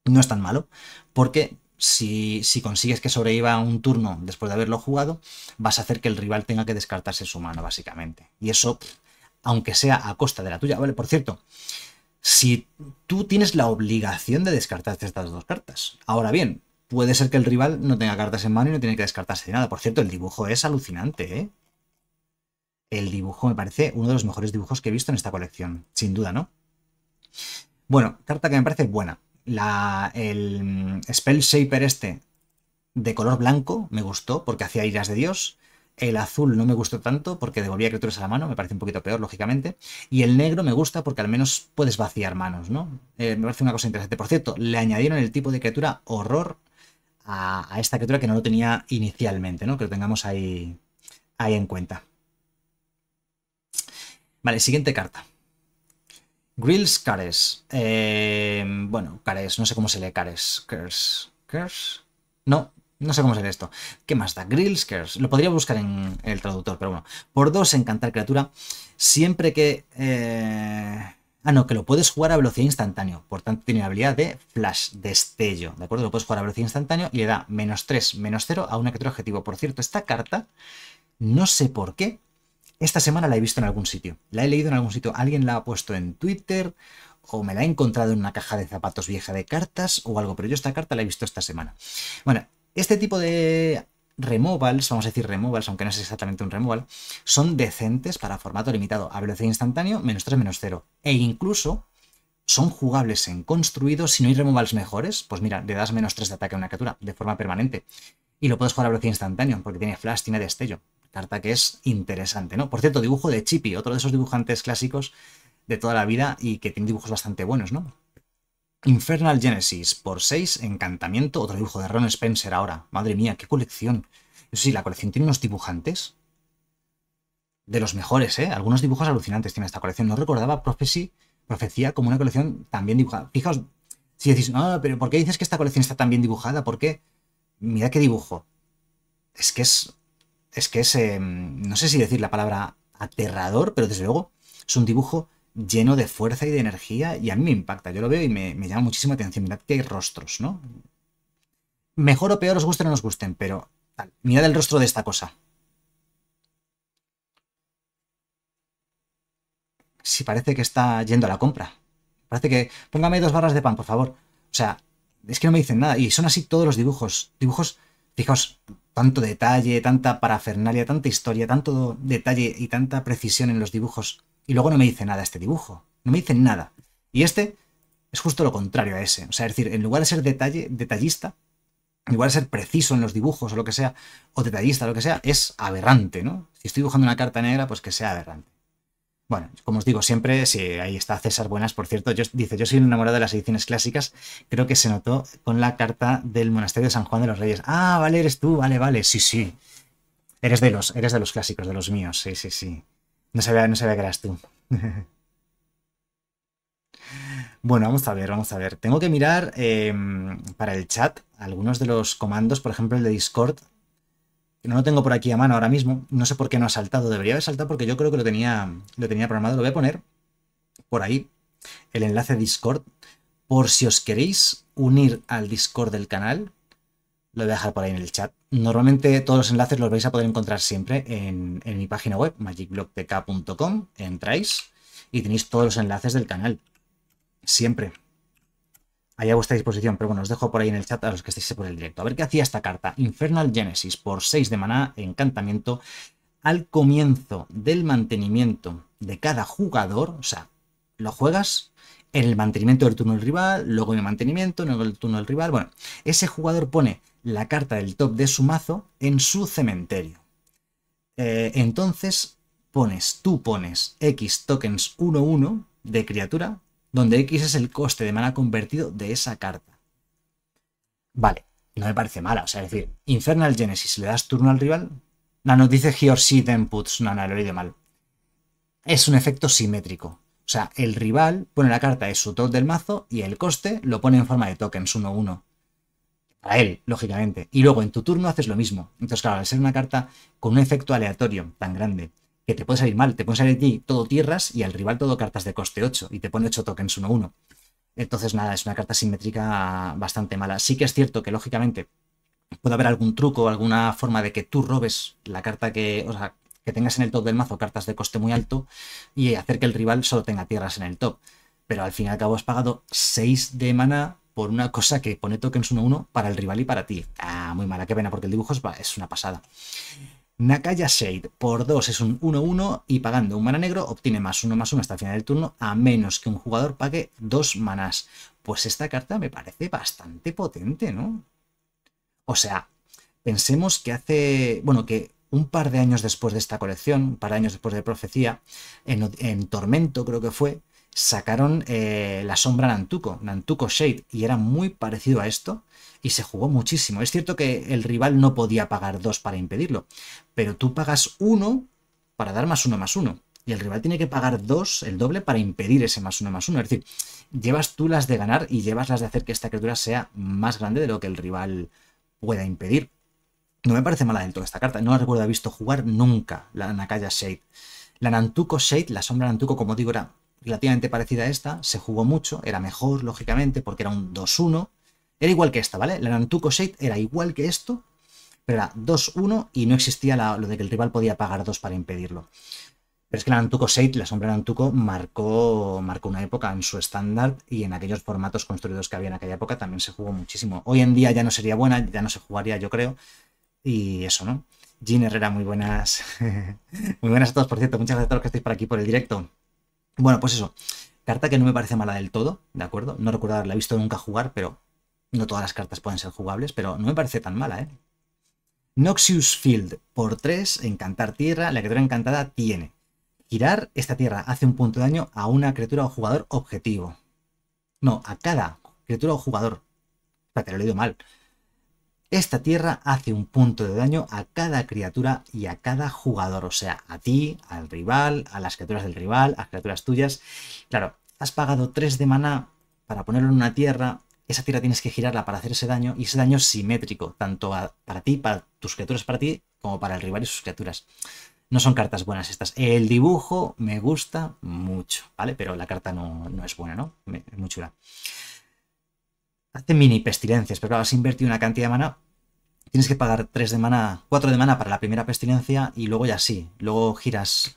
no es tan malo, porque si, consigues que sobreviva un turno después de haberlo jugado, vas a hacer que el rival tenga que descartarse su mano, básicamente. Y eso, aunque sea a costa de la tuya. Vale, por cierto, si tú tienes la obligación de descartarte estas dos cartas. Ahora bien, puede ser que el rival no tenga cartas en mano y no tiene que descartarse de nada. Por cierto, el dibujo es alucinante, ¿eh? El dibujo me parece uno de los mejores dibujos que he visto en esta colección, sin duda, ¿no? Bueno, carta que me parece buena. La, el mm, Spell Shaper este de color blanco me gustó porque hacía iras de Dios. El azul no me gustó tanto porque devolvía criaturas a la mano, me parece un poquito peor, lógicamente. Y el negro me gusta porque al menos puedes vaciar manos, ¿no? Eh, me parece una cosa interesante. Por cierto, le añadieron el tipo de criatura horror a, a esta criatura que no lo tenía inicialmente, ¿no? Que lo tengamos ahí, ahí en cuenta. Vale, siguiente carta. Grills Cares. Eh, bueno, Cares, no sé cómo se lee Cares. Cares. Cares. No, no sé cómo se lee esto. ¿Qué más da? Grills Cares. Lo podría buscar en el traductor, pero bueno. Por dos, encantar criatura. Siempre que... Eh, ah, no, que lo puedes jugar a velocidad instantánea. Por tanto, tiene la habilidad de flash, destello. ¿De acuerdo? Lo puedes jugar a velocidad instantánea y le da menos 3, menos 0 a una criatura objetivo. Por cierto, esta carta, no sé por qué, esta semana la he visto en algún sitio, la he leído en algún sitio, alguien la ha puesto en Twitter o me la he encontrado en una caja de zapatos vieja de cartas o algo, pero yo esta carta la he visto esta semana. Bueno, este tipo de removals, vamos a decir removals, aunque no es exactamente un removal, son decentes para formato limitado a velocidad instantáneo, menos 3, menos 0. E incluso son jugables en construido, si no hay removals mejores, pues mira, le das menos 3 de ataque a una criatura de forma permanente. Y lo puedes jugar a velocidad instantánea, porque tiene flash, tiene destello. Carta que es interesante, ¿no? Por cierto, dibujo de Chippy, otro de esos dibujantes clásicos de toda la vida y que tiene dibujos bastante buenos, ¿no? Infernal Genesis por 6, Encantamiento, otro dibujo de Ron Spencer ahora. Madre mía, qué colección. Eso sí, la colección tiene unos dibujantes de los mejores, ¿eh? Algunos dibujos alucinantes tiene esta colección. No recordaba Prophecy, Profecía como una colección tan bien dibujada. Fijaos, si decís, no, ah, pero ¿por qué dices que esta colección está tan bien dibujada? ¿Por qué? Mira qué dibujo. Es que es es que es, em, no sé si decir la palabra aterrador, pero desde luego es un dibujo lleno de fuerza y de energía y a mí me impacta, yo lo veo y me, llama muchísima atención, mirad que hay rostros, ¿no? Mejor o peor os gusten o no os gusten, pero mirad el rostro de esta cosa. Si sí, parece que está yendo a la compra. Parece que, póngame dos barras de pan, por favor. O sea, es que no me dicen nada. Y son así todos los dibujos. Dibujos Fijaos, tanto detalle, tanta parafernalia, tanta historia, tanto detalle y tanta precisión en los dibujos. Y luego no me dice nada este dibujo. No me dice nada. Y este es justo lo contrario a ese. O sea, es decir, en lugar de ser detalle, detallista, en lugar de ser preciso en los dibujos o lo que sea, o detallista, lo que sea, es aberrante, ¿no? Si estoy dibujando una carta negra, pues que sea aberrante. Bueno, como os digo siempre, si ahí está César Buenas, por cierto, yo, dice, yo soy enamorado de las ediciones clásicas, creo que se notó con la carta del monasterio de San Juan de los Reyes. Ah, vale, eres tú, vale, vale, sí, sí. Eres de los, eres de los clásicos, de los míos, sí, sí, sí. No sabía, no que eras tú. bueno, vamos a ver, vamos a ver. Tengo que mirar em, para el chat algunos de los comandos, por ejemplo, el de Discord, no lo tengo por aquí a mano ahora mismo, no sé por qué no ha saltado, debería haber saltado porque yo creo que lo tenía, lo tenía programado, lo voy a poner por ahí, el enlace Discord, por si os queréis unir al Discord del canal, lo voy a dejar por ahí en el chat. Normalmente todos los enlaces los vais a poder encontrar siempre en, en mi página web, magicblogtk.com, entráis y tenéis todos los enlaces del canal, siempre ahí a vuestra disposición, pero bueno, os dejo por ahí en el chat a los que estéis por el directo. A ver qué hacía esta carta. Infernal Genesis por 6 de maná, encantamiento. Al comienzo del mantenimiento de cada jugador, o sea, lo juegas en el mantenimiento del turno del rival, luego en el mantenimiento, luego en el turno del rival. Bueno, ese jugador pone la carta del top de su mazo en su cementerio. Eh, entonces pones, tú pones X tokens 1-1 de criatura donde X es el coste de mana convertido de esa carta. Vale, no me parece mala, o sea, es decir, Infernal Genesis, le das turno al rival, no, no dice Here then puts. no, no, lo he oído mal. Es un efecto simétrico, o sea, el rival pone la carta de su top del mazo y el coste lo pone en forma de tokens 1-1. Para él, lógicamente. Y luego en tu turno haces lo mismo. Entonces, claro, al ser una carta con un efecto aleatorio tan grande, que te puede salir mal. Te puede salir ti todo tierras y al rival todo cartas de coste 8 y te pone 8 tokens 1-1. Entonces, nada, es una carta simétrica bastante mala. Sí que es cierto que, lógicamente, puede haber algún truco, o alguna forma de que tú robes la carta que, o sea, que tengas en el top del mazo cartas de coste muy alto y hacer que el rival solo tenga tierras en el top. Pero al fin y al cabo has pagado 6 de mana por una cosa que pone tokens 1-1 para el rival y para ti. Ah, muy mala, qué pena, porque el dibujo es una pasada. Nakaya Shade por 2 es un 1-1 y pagando un mana negro obtiene más 1 más 1 hasta el final del turno a menos que un jugador pague 2 manas. Pues esta carta me parece bastante potente, ¿no? O sea, pensemos que hace, bueno, que un par de años después de esta colección, un par de años después de Profecía, en, Tormento creo que fue, sacaron eh, la sombra Nantuko, Nantuko Shade, y era muy parecido a esto, y se jugó muchísimo. Es cierto que el rival no podía pagar dos para impedirlo, pero tú pagas uno para dar más uno más uno. Y el rival tiene que pagar dos, el doble, para impedir ese más uno más uno. Es decir, llevas tú las de ganar y llevas las de hacer que esta criatura sea más grande de lo que el rival pueda impedir. No me parece mala del todo esta carta. No la recuerdo haber visto jugar nunca, la Nakaya Shade. La Nantuko Shade, la sombra Nantuko, como digo, era relativamente parecida a esta. Se jugó mucho, era mejor, lógicamente, porque era un 2-1 era igual que esta, ¿vale? La Nantuko Shade era igual que esto, pero era 2-1 y no existía lo de que el rival podía pagar 2 para impedirlo. Pero es que la Nantuko Shade, la sombra Nantuko, marcó, marcó una época en su estándar y en aquellos formatos construidos que había en aquella época también se jugó muchísimo. Hoy en día ya no sería buena, ya no se jugaría, yo creo. Y eso, ¿no? Gin Herrera, muy buenas. muy buenas a todos, por cierto. Muchas gracias a todos los que estáis por aquí por el directo. Bueno, pues eso. Carta que no me parece mala del todo, ¿de acuerdo? No recuerdo haberla visto nunca jugar, pero no todas las cartas pueden ser jugables, pero no me parece tan mala, ¿eh? Noxious Field, por 3, encantar tierra, la criatura encantada tiene. Girar esta tierra hace un punto de daño a una criatura o jugador objetivo. No, a cada criatura o jugador. Espérate, lo he leído mal. Esta tierra hace un punto de daño a cada criatura y a cada jugador. O sea, a ti, al rival, a las criaturas del rival, a criaturas tuyas. Claro, has pagado 3 de maná para ponerlo en una tierra esa tira tienes que girarla para hacer ese daño y ese daño es simétrico, tanto para ti, para tus criaturas, para ti, como para el rival y sus criaturas. No son cartas buenas estas. El dibujo me gusta mucho, ¿vale? Pero la carta no, es buena, ¿no? Es muy chula. Hace mini pestilencias, pero claro, has invertido una cantidad de mana. Tienes que pagar 3 de mana, 4 de mana para la primera pestilencia y luego ya sí. Luego giras.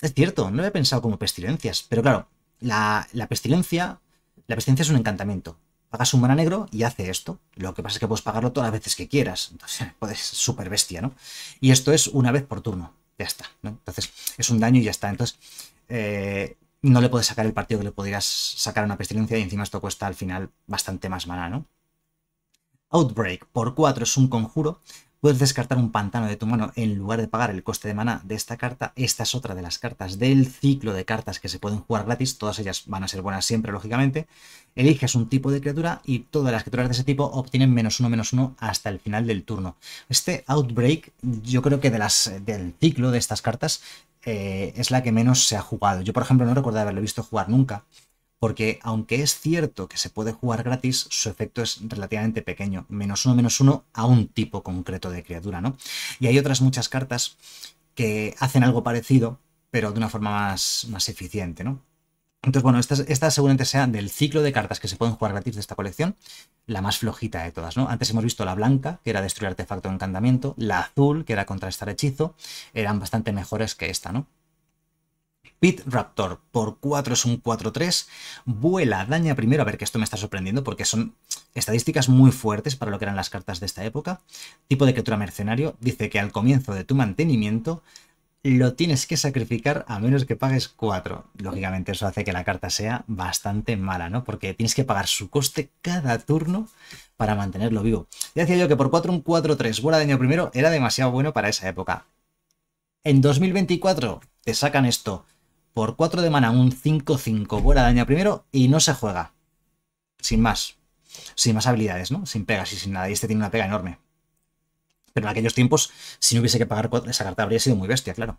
Es cierto, no lo he pensado como pestilencias, pero claro, la, la pestilencia la pestilencia es un encantamiento. Pagas un mana negro y hace esto. Lo que pasa es que puedes pagarlo todas las veces que quieras. Entonces, puedes súper bestia, ¿no? Y esto es una vez por turno. Ya está, ¿no? Entonces, es un daño y ya está. Entonces, eh, no le puedes sacar el partido que le podrías sacar a una pestilencia y encima esto cuesta al final bastante más mana, ¿no? Outbreak por 4 es un conjuro. Puedes descartar un pantano de tu mano en lugar de pagar el coste de maná de esta carta. Esta es otra de las cartas del ciclo de cartas que se pueden jugar gratis. Todas ellas van a ser buenas siempre, lógicamente. Eliges un tipo de criatura y todas las criaturas de ese tipo obtienen menos uno, menos uno hasta el final del turno. Este Outbreak, yo creo que de las, del ciclo de estas cartas, eh, es la que menos se ha jugado. Yo, por ejemplo, no recuerdo haberlo visto jugar nunca porque aunque es cierto que se puede jugar gratis, su efecto es relativamente pequeño, menos uno, menos uno a un tipo concreto de criatura, ¿no? Y hay otras muchas cartas que hacen algo parecido, pero de una forma más, más eficiente, ¿no? Entonces, bueno, esta, esta, seguramente sea del ciclo de cartas que se pueden jugar gratis de esta colección, la más flojita de todas, ¿no? Antes hemos visto la blanca, que era destruir artefacto de encantamiento, la azul, que era contrastar hechizo, eran bastante mejores que esta, ¿no? Pit Raptor por 4 es un 4-3. Vuela, daña primero. A ver, que esto me está sorprendiendo porque son estadísticas muy fuertes para lo que eran las cartas de esta época. Tipo de criatura mercenario. Dice que al comienzo de tu mantenimiento lo tienes que sacrificar a menos que pagues 4. Lógicamente eso hace que la carta sea bastante mala, ¿no? Porque tienes que pagar su coste cada turno para mantenerlo vivo. Ya decía yo que por 4 un 4-3 vuela daño primero era demasiado bueno para esa época. En 2024 te sacan esto por 4 de mana, un 5-5, vuela daño primero y no se juega. Sin más. Sin más habilidades, ¿no? Sin pegas y sin nada. Y este tiene una pega enorme. Pero en aquellos tiempos, si no hubiese que pagar esa carta habría sido muy bestia, claro.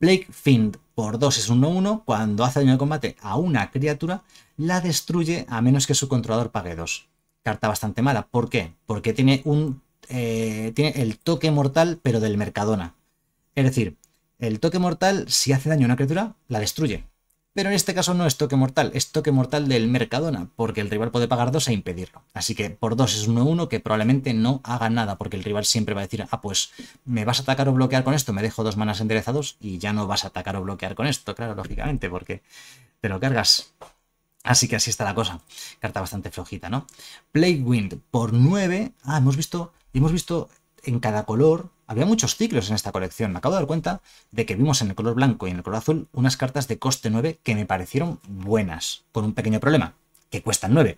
Blake find por 2 es 1-1. Cuando hace daño de combate a una criatura, la destruye a menos que su controlador pague 2. Carta bastante mala. ¿Por qué? Porque tiene un. Eh, tiene el toque mortal, pero del Mercadona. Es decir, el toque mortal, si hace daño a una criatura, la destruye. Pero en este caso no es toque mortal, es toque mortal del Mercadona, porque el rival puede pagar dos e impedirlo. Así que por dos es 1-1 que probablemente no haga nada, porque el rival siempre va a decir, ah, pues me vas a atacar o bloquear con esto, me dejo dos manas enderezados y ya no vas a atacar o bloquear con esto, claro, lógicamente, porque te lo cargas. Así que así está la cosa. Carta bastante flojita, ¿no? Plague Wind por 9. Ah, hemos visto, hemos visto en cada color había muchos ciclos en esta colección. Me acabo de dar cuenta de que vimos en el color blanco y en el color azul unas cartas de coste 9 que me parecieron buenas, con un pequeño problema, que cuestan 9.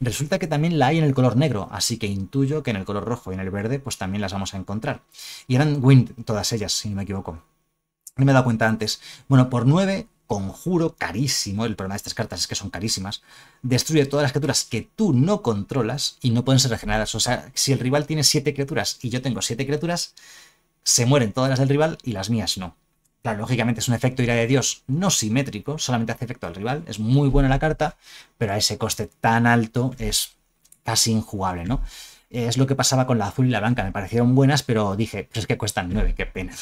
Resulta que también la hay en el color negro, así que intuyo que en el color rojo y en el verde pues también las vamos a encontrar. Y eran Wind todas ellas, si no me equivoco. No me he dado cuenta antes. Bueno, por 9 conjuro carísimo, el problema de estas cartas es que son carísimas, destruye todas las criaturas que tú no controlas y no pueden ser regeneradas. O sea, si el rival tiene 7 criaturas y yo tengo 7 criaturas, se mueren todas las del rival y las mías no. Claro, lógicamente es un efecto ira de Dios no simétrico, solamente hace efecto al rival, es muy buena la carta, pero a ese coste tan alto es casi injugable, ¿no? Es lo que pasaba con la azul y la blanca, me parecieron buenas, pero dije, pues es que cuestan 9, qué pena.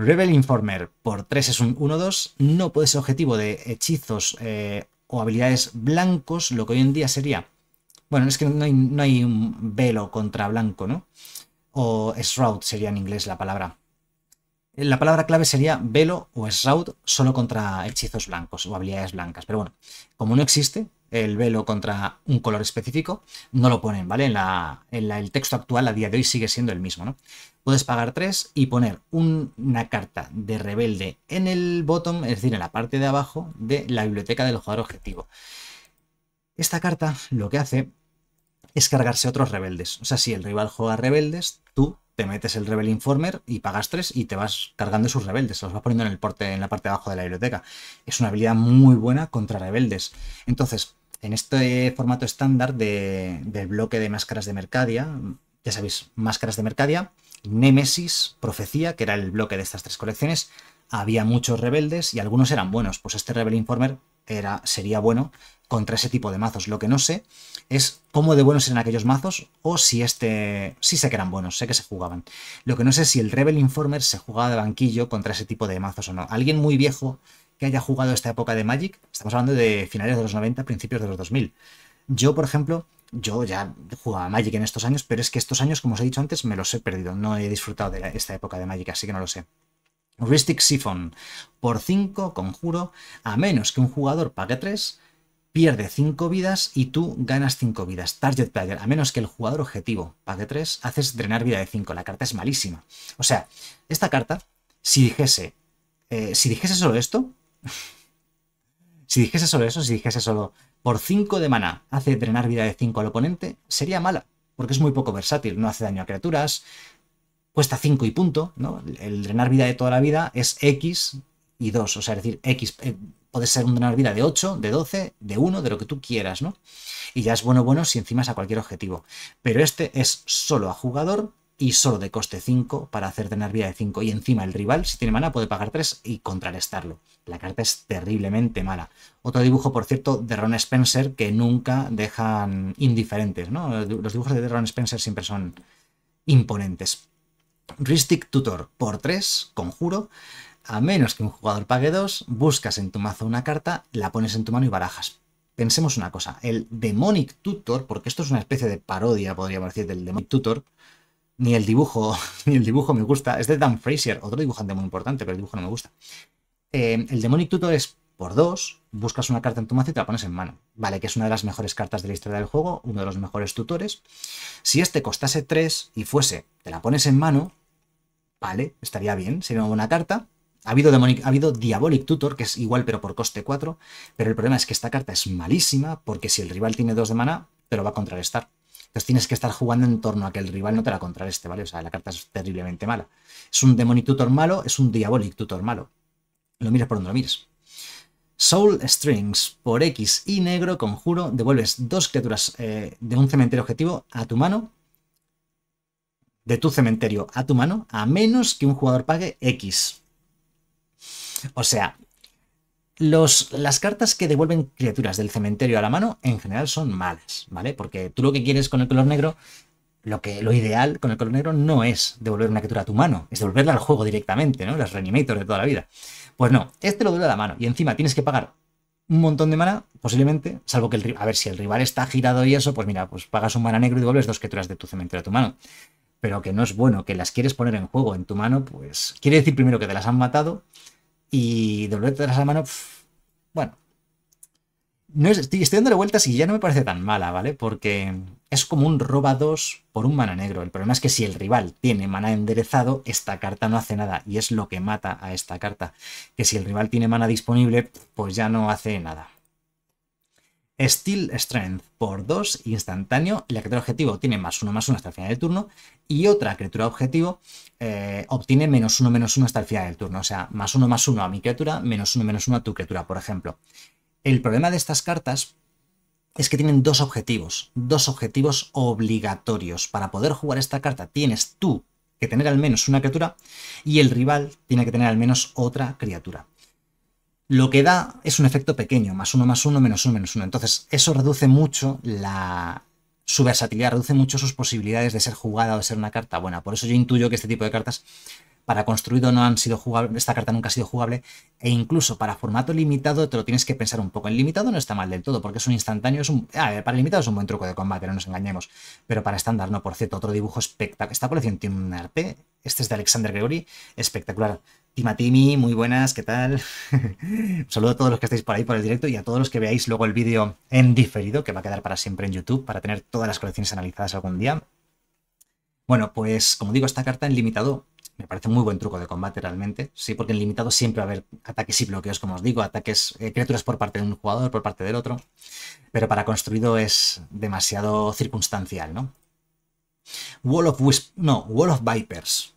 Rebel Informer por 3 es un 1-2, no puede ser objetivo de hechizos eh, o habilidades blancos, lo que hoy en día sería... Bueno, es que no hay, un velo contra blanco, ¿no? O shroud sería en inglés la palabra. La palabra clave sería velo o shroud solo contra hechizos blancos o habilidades blancas. Pero bueno, como no existe el velo contra un color específico, no lo ponen, ¿vale? En, la, en la, el texto actual a día de hoy sigue siendo el mismo, ¿no? puedes pagar 3 y poner una carta de rebelde en el bottom, es decir, en la parte de abajo de la biblioteca del jugador objetivo. Esta carta lo que hace es cargarse otros rebeldes. O sea, si el rival juega rebeldes, tú te metes el Rebel Informer y pagas 3 y te vas cargando sus rebeldes, los vas poniendo en, el porte, en la parte de abajo de la biblioteca. Es una habilidad muy buena contra rebeldes. Entonces, en este formato estándar del bloque de máscaras de Mercadia, ya sabéis, máscaras de Mercadia, Nemesis, Profecía, que era el bloque de estas tres colecciones, había muchos rebeldes y algunos eran buenos. Pues este Rebel Informer era, sería bueno contra ese tipo de mazos. Lo que no sé es cómo de buenos eran aquellos mazos o si este... si sé que eran buenos, sé que se jugaban. Lo que no sé es si el Rebel Informer se jugaba de banquillo contra ese tipo de mazos o no. Alguien muy viejo que haya jugado esta época de Magic, estamos hablando de finales de los 90, principios de los 2000. Yo, por ejemplo, yo ya jugaba Magic en estos años, pero es que estos años, como os he dicho antes, me los he perdido. No he disfrutado de esta época de Magic, así que no lo sé. Rhystic Siphon. Por 5, conjuro, a menos que un jugador pague 3, pierde 5 vidas y tú ganas 5 vidas. Target player, a menos que el jugador objetivo pague 3, haces drenar vida de 5. La carta es malísima. O sea, esta carta, si dijese, eh, si dijese solo esto, si dijese solo eso, si dijese solo por 5 de mana hace drenar vida de 5 al oponente, sería mala, porque es muy poco versátil, no hace daño a criaturas, cuesta 5 y punto, ¿no? El drenar vida de toda la vida es X y 2, o sea, es decir, X eh, puede ser un drenar vida de 8, de 12, de 1, de lo que tú quieras, ¿no? Y ya es bueno bueno si encima es a cualquier objetivo. Pero este es solo a jugador y solo de coste 5 para hacer tener vida de 5. Y encima el rival, si tiene mana, puede pagar 3 y contrarrestarlo. La carta es terriblemente mala. Otro dibujo, por cierto, de Ron Spencer que nunca dejan indiferentes. Los dibujos de Ron Spencer siempre son imponentes. Ristic Tutor por 3, conjuro. A menos que un jugador pague 2, buscas en tu mazo una carta, la pones en tu mano y barajas pensemos una cosa, el Demonic Tutor, porque esto es una especie de parodia, podríamos decir, del Demonic Tutor, ni el dibujo, ni el dibujo me gusta. Es de Dan Fraser, otro dibujante muy importante, pero el dibujo no me gusta. Eh, el Demonic Tutor es por dos, buscas una carta en tu mazo y te la pones en mano. Vale, que es una de las mejores cartas de la historia del juego, uno de los mejores tutores. Si este costase 3 y fuese, te la pones en mano, vale, estaría bien, sería una buena carta. Ha habido, Demonic, ha habido Diabolic Tutor, que es igual pero por coste 4, pero el problema es que esta carta es malísima porque si el rival tiene 2 de mana, te lo va a contrarrestar. Entonces tienes que estar jugando en torno a que el rival no te la contrarreste, ¿vale? O sea, la carta es terriblemente mala. Es un Demonic Tutor malo, es un Diabolic Tutor malo. Lo mires por donde lo mires. Soul Strings, por X y negro, conjuro, devuelves dos criaturas eh, de un cementerio objetivo a tu mano, de tu cementerio a tu mano, a menos que un jugador pague X. O sea, las cartas que devuelven criaturas del cementerio a la mano en general son malas, ¿vale? Porque tú lo que quieres con el color negro, lo, que, lo ideal con el color negro no es devolver una criatura a tu mano, es devolverla al juego directamente, ¿no? Las reanimators de toda la vida. Pues no, este lo duele a la mano y encima tienes que pagar un montón de mana, posiblemente, salvo que el A ver, si el rival está girado y eso, pues mira, pues pagas un mana negro y devuelves dos criaturas de tu cementerio a tu mano. Pero que no es bueno, que las quieres poner en juego en tu mano, pues quiere decir primero que te las han matado, y doblete tras la mano, bueno. No estoy, estoy, dándole vueltas y ya no me parece tan mala, ¿vale? Porque es como un roba dos por un mana negro. El problema es que si el rival tiene mana enderezado, esta carta no hace nada. Y es lo que mata a esta carta. Que si el rival tiene mana disponible, pues ya no hace nada. Steel Strength por 2 instantáneo. La criatura objetivo tiene más 1 más 1 hasta el final del turno. Y otra criatura objetivo eh, obtiene menos 1 menos 1 hasta el final del turno. O sea, más 1 más 1 a mi criatura, menos 1 menos 1 a tu criatura, por ejemplo. El problema de estas cartas es que tienen dos objetivos. Dos objetivos obligatorios. Para poder jugar esta carta tienes tú que tener al menos una criatura y el rival tiene que tener al menos otra criatura lo que da es un efecto pequeño, más uno, más uno, menos uno, menos uno. Entonces, eso reduce mucho la, su versatilidad, reduce mucho sus posibilidades de ser jugada o de ser una carta buena. Por eso yo intuyo que este tipo de cartas para construido no han sido jugables, esta carta nunca ha sido jugable, e incluso para formato limitado te lo tienes que pensar un poco. En limitado no está mal del todo, porque es un instantáneo, es un, para limitado es un buen truco de combate, no nos engañemos, pero para estándar no, por cierto, otro dibujo espectacular. Esta colección tiene un arte, este es de Alexander Gregory, espectacular. Timatimi, muy buenas, ¿qué tal? Un saludo a todos los que estáis por ahí por el directo y a todos los que veáis luego el vídeo en diferido, que va a quedar para siempre en YouTube, para tener todas las colecciones analizadas algún día. Bueno, pues como digo, esta carta en limitado me parece muy buen truco de combate realmente, sí, porque en limitado siempre va a haber ataques y bloqueos, como os digo, ataques, eh, criaturas por parte de un jugador, por parte del otro, pero para construido es demasiado circunstancial, ¿no? Wall of no, Wall of Vipers,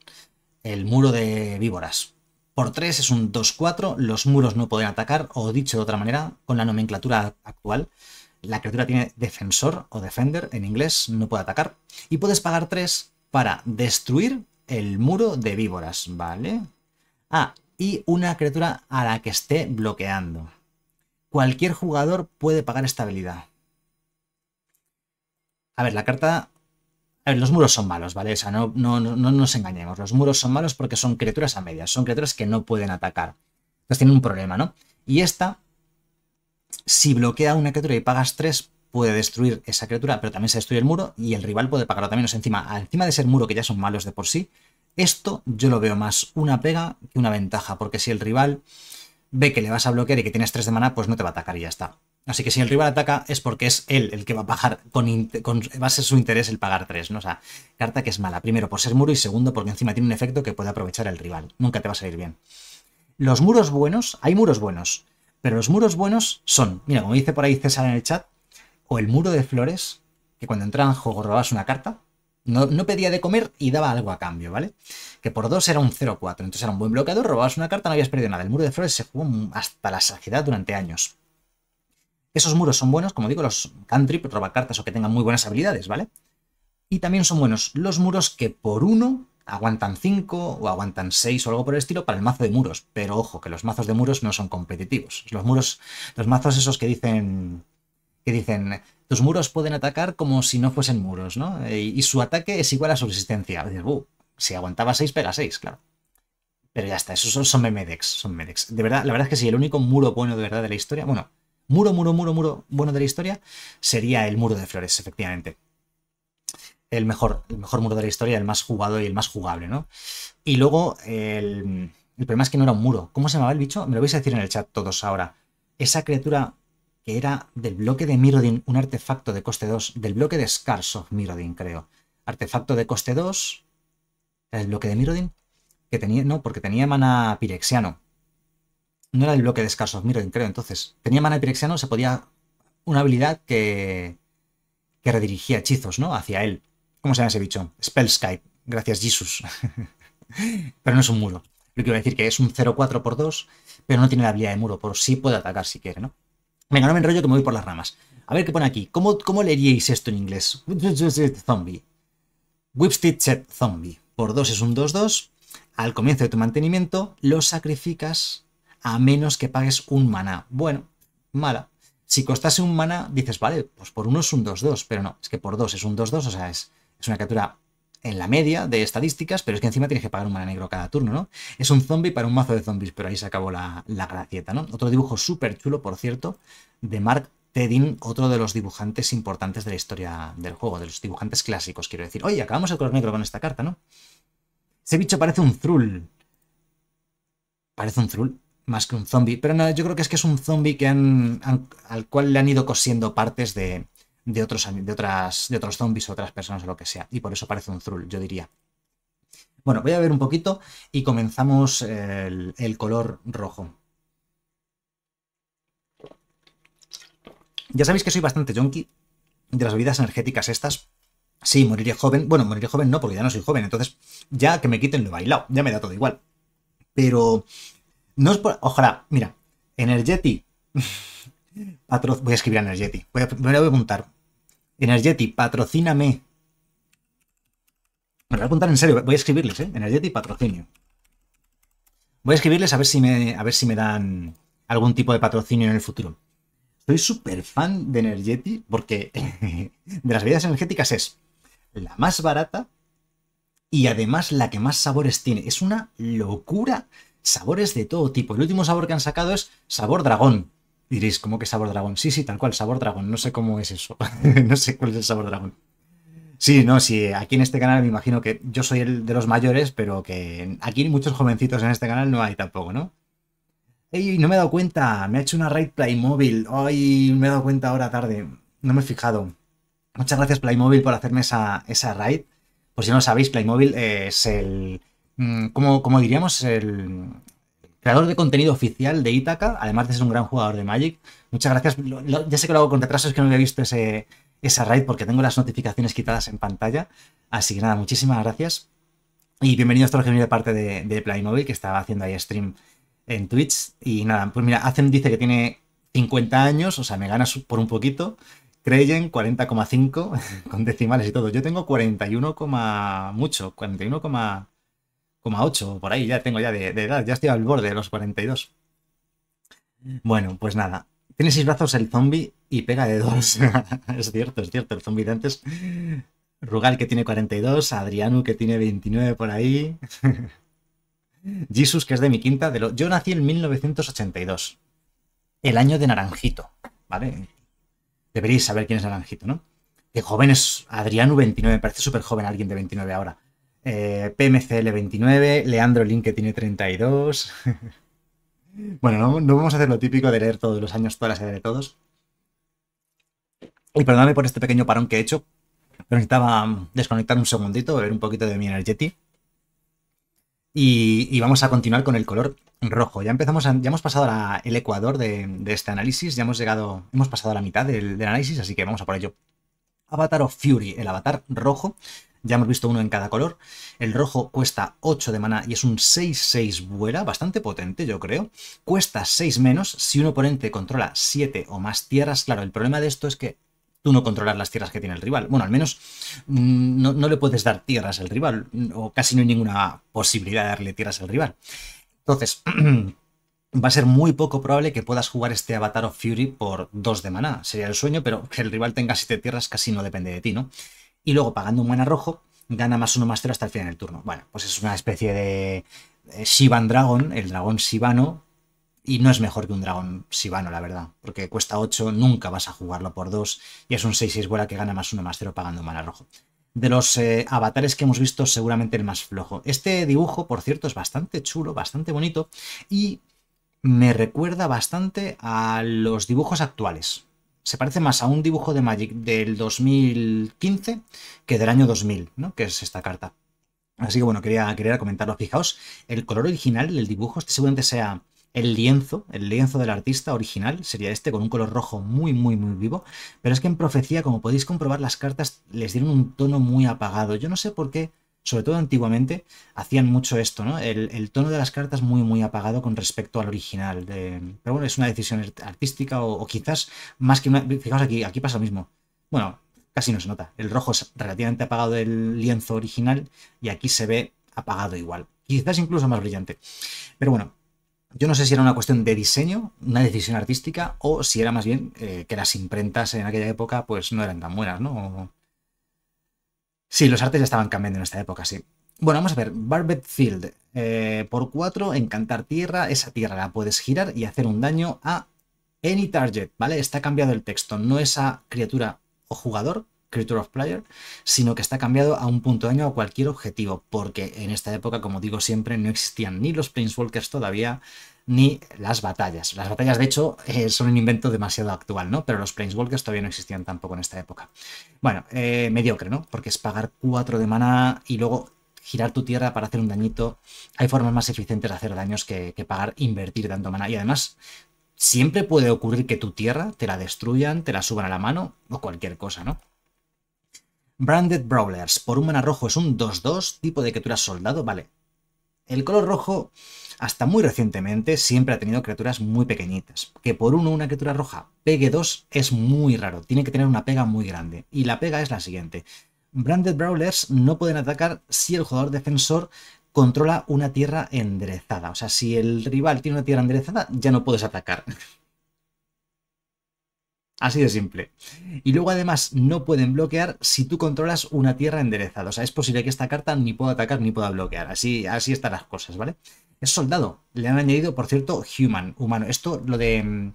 el muro de víboras. Por 3 es un 2-4, los muros no pueden atacar, o dicho de otra manera, con la nomenclatura actual, la criatura tiene defensor o defender en inglés, no puede atacar. Y puedes pagar 3 para destruir el muro de víboras, ¿vale? Ah, y una criatura a la que esté bloqueando. Cualquier jugador puede pagar esta habilidad. A ver, la carta a ver, los muros son malos, ¿vale? O sea, no, no, no, nos engañemos. Los muros son malos porque son criaturas a medias, son criaturas que no pueden atacar. Entonces tienen un problema, ¿no? Y esta, si bloquea una criatura y pagas 3, puede destruir esa criatura, pero también se destruye el muro y el rival puede pagarlo también. O sea, encima, encima de ser muro, que ya son malos de por sí, esto yo lo veo más una pega que una ventaja, porque si el rival ve que le vas a bloquear y que tienes 3 de mana, pues no te va a atacar y ya está. Así que si el rival ataca es porque es él el que va a bajar, con, va a ser su interés el pagar 3, ¿no? O sea, carta que es mala, primero por ser muro y segundo porque encima tiene un efecto que puede aprovechar el rival. Nunca te va a salir bien. Los muros buenos, hay muros buenos, pero los muros buenos son, mira, como dice por ahí César en el chat, o el muro de flores, que cuando entraba en juego robabas una carta, no, pedía de comer y daba algo a cambio, ¿vale? Que por 2 era un 0-4, entonces era un buen bloqueador, robabas una carta, no habías perdido nada. El muro de flores se jugó hasta la saciedad durante años. Esos muros son buenos, como digo, los country, cartas o que tengan muy buenas habilidades, ¿vale? Y también son buenos los muros que por uno aguantan 5 o aguantan 6 o algo por el estilo para el mazo de muros. Pero ojo, que los mazos de muros no son competitivos. Los muros, los mazos esos que dicen que dicen tus muros pueden atacar como si no fuesen muros, ¿no? Eh, y, su ataque es igual a su resistencia. Uh, si aguantaba 6, pega 6, claro. Pero ya está, esos son, medex, son memedex. De verdad, la verdad es que sí, el único muro bueno de verdad de la historia, bueno, muro, muro, muro, muro bueno de la historia sería el muro de flores, efectivamente. El mejor, el mejor muro de la historia, el más jugado y el más jugable, ¿no? Y luego, el, el problema es que no era un muro. ¿Cómo se llamaba el bicho? Me lo vais a decir en el chat todos ahora. Esa criatura que era del bloque de Mirrodin, un artefacto de coste 2, del bloque de of Mirrodin, creo. Artefacto de coste 2, el bloque de Mirrodin, que tenía, no, porque tenía mana pirexiano. No era el bloque de escasos, miren, creo. Entonces, tenía mana pirexiano, se podía. Una habilidad que. que redirigía hechizos, ¿no? Hacia él. ¿Cómo se llama ese bicho? Spell Skype. Gracias, Jesus. pero no es un muro. Lo que iba a decir que es un 0-4 por 2, pero no tiene la habilidad de muro, por si puede atacar si quiere, ¿no? Venga, no me enrollo que me voy por las ramas. A ver qué pone aquí. ¿Cómo, cómo leeríais esto en inglés? Zombie. Whipstitched Zombie. Por 2 es un 2-2. Al comienzo de tu mantenimiento, lo sacrificas a menos que pagues un maná. Bueno, mala. Si costase un maná, dices, vale, pues por uno es un 2-2, pero no, es que por dos es un 2-2, o sea, es, una criatura en la media de estadísticas, pero es que encima tienes que pagar un mana negro cada turno, ¿no? Es un zombie para un mazo de zombies, pero ahí se acabó la, gracieta, ¿no? Otro dibujo súper chulo, por cierto, de Mark Tedin, otro de los dibujantes importantes de la historia del juego, de los dibujantes clásicos, quiero decir. Oye, acabamos el color negro con esta carta, ¿no? Ese bicho parece un thrull. Parece un thrull más que un zombie. Pero nada, yo creo que es que es un zombie que al cual le han ido cosiendo partes de, de, otros, de, otras, de otros zombies o otras personas o lo que sea. Y por eso parece un Thrull, yo diría. Bueno, voy a ver un poquito y comenzamos el, color rojo. Ya sabéis que soy bastante junkie de las bebidas energéticas estas. Sí, moriré joven. Bueno, moriré joven no, porque ya no soy joven. Entonces, ya que me quiten lo bailado. Ya me da todo igual. Pero ojalá, mira, Energeti. voy a escribir a Energeti. Voy a, me voy a apuntar. Energeti, patrocíname. Me lo voy a apuntar en serio. Voy a escribirles, ¿eh? Energeti, patrocinio. Voy a escribirles a ver si me, a ver si me dan algún tipo de patrocinio en el futuro. Soy súper fan de Energeti porque de las bebidas energéticas es la más barata y además la que más sabores tiene. Es una locura sabores de todo tipo. El último sabor que han sacado es sabor dragón. diréis, ¿cómo que sabor dragón? Sí, sí, tal cual, sabor dragón. No sé cómo es eso. no sé cuál es el sabor dragón. Sí, no, sí, aquí en este canal me imagino que yo soy el de los mayores, pero que aquí muchos jovencitos en este canal no hay tampoco, ¿no? Ey, no me he dado cuenta, me ha hecho una raid Playmobil. Ay, me he dado cuenta ahora tarde, no me he fijado. Muchas gracias Playmobil por hacerme esa, esa raid. Pues si no lo sabéis, Playmobil es el, Mm, como, diríamos, el creador de contenido oficial de Itaca, además de ser un gran jugador de Magic. Muchas gracias. ya sé que lo hago con retraso, es que no había visto esa raid porque tengo las notificaciones quitadas en pantalla. Así que nada, muchísimas gracias. Y bienvenidos todos los que de parte de, de Playmobil, que estaba haciendo ahí stream en Twitch. Y nada, pues mira, Hacen dice que tiene 50 años, o sea, me ganas por un poquito. Creyen 40,5 con decimales y todo. Yo tengo 41, mucho, 41, 8, por ahí ya tengo ya de, edad, ya estoy al borde de los 42. Bueno, pues nada. Tiene seis brazos el zombie y pega de dos. es cierto, es cierto, el zombie de antes. Rugal que tiene 42, Adriano que tiene 29 por ahí. Jesus que es de mi quinta. De Yo nací en 1982, el año de Naranjito, ¿vale? Deberíais saber quién es Naranjito, ¿no? Qué joven es Adrianu 29, parece súper joven alguien de 29 ahora. Eh, PMCL29, Leandro Link que tiene 32. bueno, no, vamos a hacer lo típico de leer todos los años todas las edades de todos. Y perdóname por este pequeño parón que he hecho, pero necesitaba mm, desconectar un segundito, ver un poquito de mi Energeti. Y, vamos a continuar con el color rojo. Ya empezamos, ya hemos pasado el ecuador de, este análisis, ya hemos llegado, hemos pasado a la mitad del, del análisis, así que vamos a por ello. Avatar of Fury, el avatar rojo, ya hemos visto uno en cada color. El rojo cuesta 8 de mana y es un 6-6 vuela, bastante potente yo creo. Cuesta 6 menos si un oponente controla 7 o más tierras. Claro, el problema de esto es que tú no controlas las tierras que tiene el rival. Bueno, al menos mm, no, le puedes dar tierras al rival mm, o casi no hay ninguna posibilidad de darle tierras al rival. Entonces... va a ser muy poco probable que puedas jugar este Avatar of Fury por 2 de maná. Sería el sueño, pero que el rival tenga 7 tierras casi no depende de ti, ¿no? y luego pagando un mana rojo gana más uno más cero hasta el final del turno. Bueno, pues es una especie de Shivan Dragon, el dragón Sivano y no es mejor que un dragón Sivano la verdad, porque cuesta 8, nunca vas a jugarlo por 2, y es un 6-6 vuela que gana más uno más cero pagando un mana rojo. De los eh, avatares que hemos visto, seguramente el más flojo. Este dibujo, por cierto, es bastante chulo, bastante bonito, y me recuerda bastante a los dibujos actuales se parece más a un dibujo de Magic del 2015 que del año 2000, ¿no? que es esta carta. Así que bueno, quería, quería comentarlo. Fijaos, el color original del dibujo, este seguramente sea el lienzo, el lienzo del artista original, sería este, con un color rojo muy, muy, muy vivo. Pero es que en Profecía, como podéis comprobar, las cartas les dieron un tono muy apagado. Yo no sé por qué sobre todo antiguamente, hacían mucho esto, ¿no? El, tono de las cartas muy, muy apagado con respecto al original. pero bueno, es una decisión artística o, quizás más que una... Fijaos aquí, aquí pasa lo mismo. Bueno, casi no se nota. El rojo es relativamente apagado del lienzo original y aquí se ve apagado igual. Quizás incluso más brillante. Pero bueno, yo no sé si era una cuestión de diseño, una decisión artística, o si era más bien eh, que las imprentas en aquella época pues no eran tan buenas, ¿no? Sí, los artes ya estaban cambiando en esta época, sí. Bueno, vamos a ver, Barbet Field. Eh, por 4, encantar tierra. Esa tierra la puedes girar y hacer un daño a any target, ¿vale? Está cambiado el texto, no es a criatura o jugador, creature of player, sino que está cambiado a un punto de daño a cualquier objetivo, porque en esta época, como digo siempre, no existían ni los Planeswalkers todavía, ni las batallas. Las batallas, de hecho, eh, son un invento demasiado actual, ¿no? Pero los Planeswalkers todavía no existían tampoco en esta época. Bueno, eh, mediocre, ¿no? Porque es pagar 4 de mana y luego girar tu tierra para hacer un dañito. Hay formas más eficientes de hacer daños que, pagar, invertir tanto mana. Y además, siempre puede ocurrir que tu tierra te la destruyan, te la suban a la mano o cualquier cosa, ¿no? Branded Brawlers, por un mana rojo es un 2-2, tipo de criatura soldado, vale. El color rojo hasta muy recientemente siempre ha tenido criaturas muy pequeñitas. Que por uno una criatura roja pegue dos es muy raro, tiene que tener una pega muy grande. Y la pega es la siguiente. Branded Brawlers no pueden atacar si el jugador defensor controla una tierra enderezada. O sea, si el rival tiene una tierra enderezada, ya no puedes atacar. Así de simple. Y luego además no pueden bloquear si tú controlas una tierra enderezada. O sea, es posible que esta carta ni pueda atacar ni pueda bloquear. Así, así están las cosas, ¿vale? es soldado. Le han añadido, por cierto, human, humano. Esto lo de... Mm,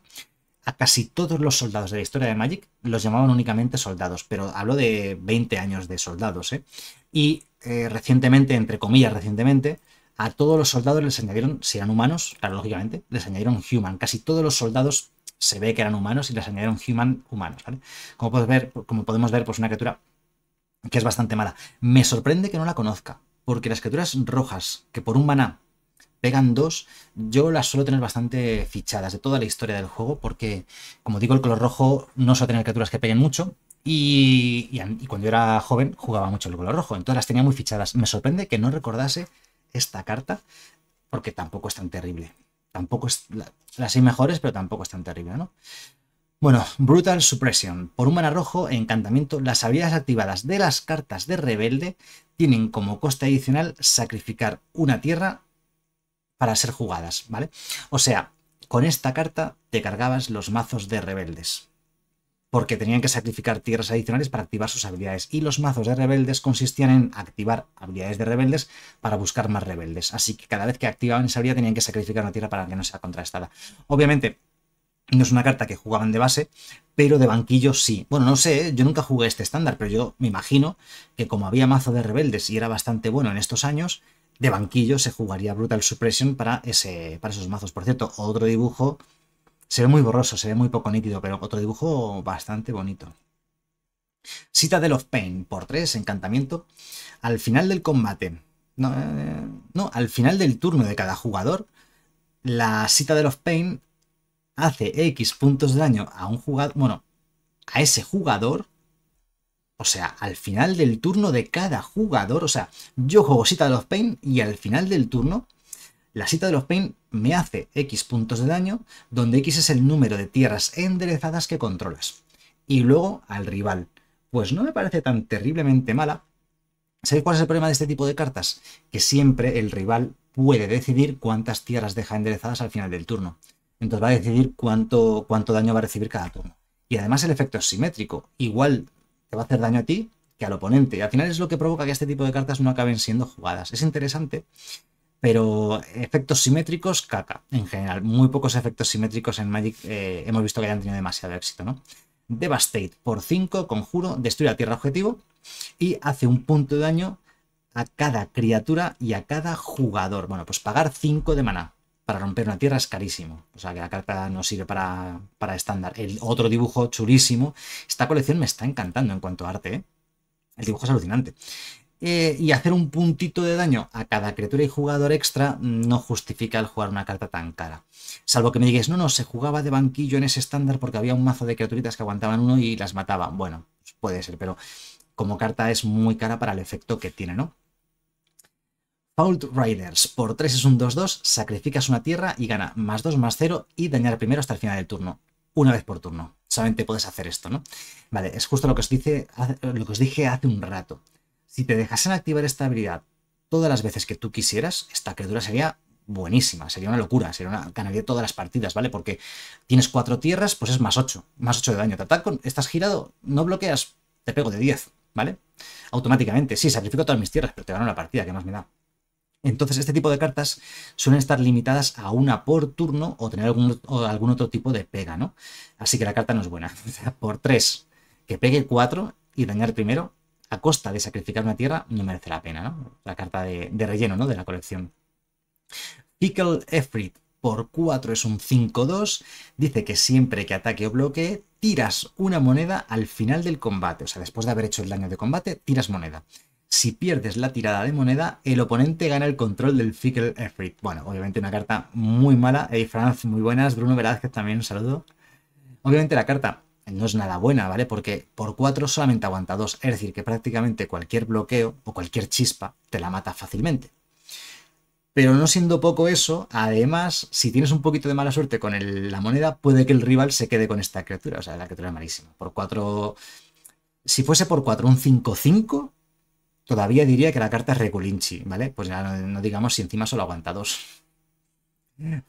a casi todos los soldados de la historia de Magic los llamaban únicamente soldados, pero hablo de 20 años de soldados. ¿eh? Y eh, recientemente, entre comillas recientemente, a todos los soldados les añadieron, si eran humanos, claro, lógicamente, les añadieron human. Casi todos los soldados se ve que eran humanos y les añadieron human humanos, ¿vale? Como, puedes ver, como podemos ver, pues una criatura que es bastante mala. Me sorprende que no la conozca, porque las criaturas rojas que por un maná pegan dos, yo las suelo tener bastante fichadas de toda la historia del juego, porque, como digo, el color rojo no suele tener criaturas que peguen mucho. Y, cuando yo era joven jugaba mucho el color rojo, entonces las tenía muy fichadas. Me sorprende que no recordase esta carta, porque tampoco es tan terrible. Tampoco es. las hay mejores, pero tampoco es tan terrible, ¿no? Bueno, Brutal Suppression. Por un mana rojo, encantamiento, las habilidades activadas de las cartas de rebelde tienen como coste adicional sacrificar una tierra para ser jugadas, ¿vale? O sea, con esta carta te cargabas los mazos de rebeldes, porque tenían que sacrificar tierras adicionales para activar sus habilidades, y los mazos de rebeldes consistían en activar habilidades de rebeldes para buscar más rebeldes, así que cada vez que activaban esa habilidad tenían que sacrificar una tierra para que no sea contrastada. Obviamente, no es una carta que jugaban de base, pero de banquillo sí. Bueno, no sé, ¿eh? yo nunca jugué este estándar, pero yo me imagino que como había mazo de rebeldes y era bastante bueno en estos años, de banquillo se jugaría Brutal Suppression para, ese, para esos mazos. Por cierto, otro dibujo, se ve muy borroso, se ve muy poco nítido, pero otro dibujo bastante bonito. cita de los Pain, por 3, encantamiento. Al final del combate, eh, no, al final del turno de cada jugador, la cita de los Pain hace X puntos de daño a un jugador, bueno, a ese jugador o sea, al final del turno de cada jugador, o sea, yo juego cita de los pain y al final del turno, la cita de los pain me hace X puntos de daño, donde X es el número de tierras enderezadas que controlas. Y luego al rival. Pues no me parece tan terriblemente mala. ¿Sabéis cuál es el problema de este tipo de cartas? Que siempre el rival puede decidir cuántas tierras deja enderezadas al final del turno. Entonces va a decidir cuánto, cuánto daño va a recibir cada turno. Y además el efecto es simétrico. Igual te va a hacer daño a ti que al oponente. Y al final es lo que provoca que este tipo de cartas no acaben siendo jugadas. Es interesante, pero efectos simétricos, caca, en general. Muy pocos efectos simétricos en Magic eh, hemos visto que hayan tenido demasiado éxito, ¿no? Devastate por 5, conjuro, destruye la tierra objetivo y hace un punto de daño a cada criatura y a cada jugador. Bueno, pues pagar 5 de maná para romper una tierra es carísimo. O sea que la carta no sirve para, estándar. El otro dibujo churísimo. Esta colección me está encantando en cuanto a arte. ¿eh? El dibujo es alucinante. Eh, y hacer un puntito de daño a cada criatura y jugador extra mm, no justifica el jugar una carta tan cara. Salvo que me digas, no, no, se jugaba de banquillo en ese estándar porque había un mazo de criaturitas que aguantaban uno y las mataban. Bueno, puede ser, pero como carta es muy cara para el efecto que tiene, ¿no? Fault Riders. Por 3 es un 2-2, sacrificas una tierra y gana más 2 más 0 y dañar primero hasta el final del turno. Una vez por turno. Solamente puedes hacer esto, ¿no? Vale, es justo lo que os, dice, lo que os dije hace un rato. Si te dejasen activar esta habilidad todas las veces que tú quisieras, esta criatura sería buenísima, sería una locura, sería una ganaría todas las partidas, ¿vale? Porque tienes 4 tierras, pues es más 8, más 8 de daño. Te con, estás girado, no bloqueas, te pego de 10, ¿vale? Automáticamente, sí, sacrifico todas mis tierras, pero te gano la partida, ¿qué más me da? Entonces, este tipo de cartas suelen estar limitadas a una por turno o tener algún, algún otro tipo de pega, ¿no? Así que la carta no es buena. por tres, que pegue 4 y dañar primero, a costa de sacrificar una tierra, no merece la pena, ¿no? La carta de, relleno, ¿no? De la colección. Pickle Efrit por 4 es un 5-2. Dice que siempre que ataque o bloquee, tiras una moneda al final del combate. O sea, después de haber hecho el daño de combate, tiras moneda. Si pierdes la tirada de moneda, el oponente gana el control del Fickle Efrit. Bueno, obviamente una carta muy mala. Hey, Franz, muy buenas. Bruno Velázquez también, un saludo. Obviamente la carta no es nada buena, ¿vale? Porque por 4 solamente aguanta 2, es decir, que prácticamente cualquier bloqueo o cualquier chispa te la mata fácilmente. Pero no siendo poco eso, además, si tienes un poquito de mala suerte con la moneda, puede que el rival se quede con esta criatura. O sea, la criatura es malísima. Por 4. Si fuese por 4 un 5-5, Todavía diría que la carta es regulinci, ¿vale? Pues ya no, digamos si encima solo aguanta dos.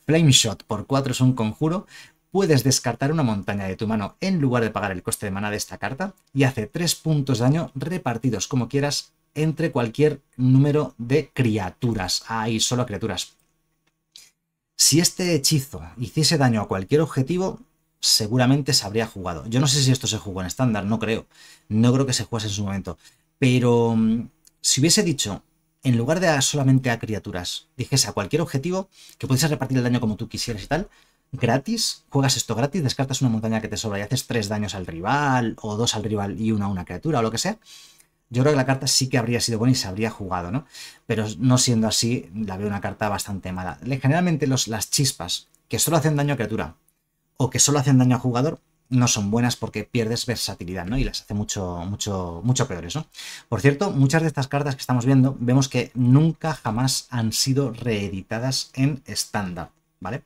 Flame Shot por 4 es un conjuro. Puedes descartar una montaña de tu mano en lugar de pagar el coste de mana de esta carta y hace 3 puntos de daño repartidos como quieras entre cualquier número de criaturas. Ahí solo criaturas. Si este hechizo hiciese daño a cualquier objetivo, seguramente se habría jugado. Yo no sé si esto se jugó en estándar, no creo. No creo que se jugase en su momento. Pero mm, si hubiese dicho, en lugar de solamente a criaturas, dijese a cualquier objetivo que pudiese repartir el daño como tú quisieras y tal, gratis, juegas esto gratis, descartas una montaña que te sobra y haces tres daños al rival, o dos al rival y una a una criatura, o lo que sea. Yo creo que la carta sí que habría sido buena y se habría jugado, ¿no? Pero no siendo así, la veo una carta bastante mala. Generalmente los, las chispas, que solo hacen daño a criatura, o que solo hacen daño a jugador, no son buenas porque pierdes versatilidad, ¿no? Y las hace mucho, mucho, mucho peores, ¿no? Por cierto, muchas de estas cartas que estamos viendo, vemos que nunca jamás han sido reeditadas en estándar, ¿vale?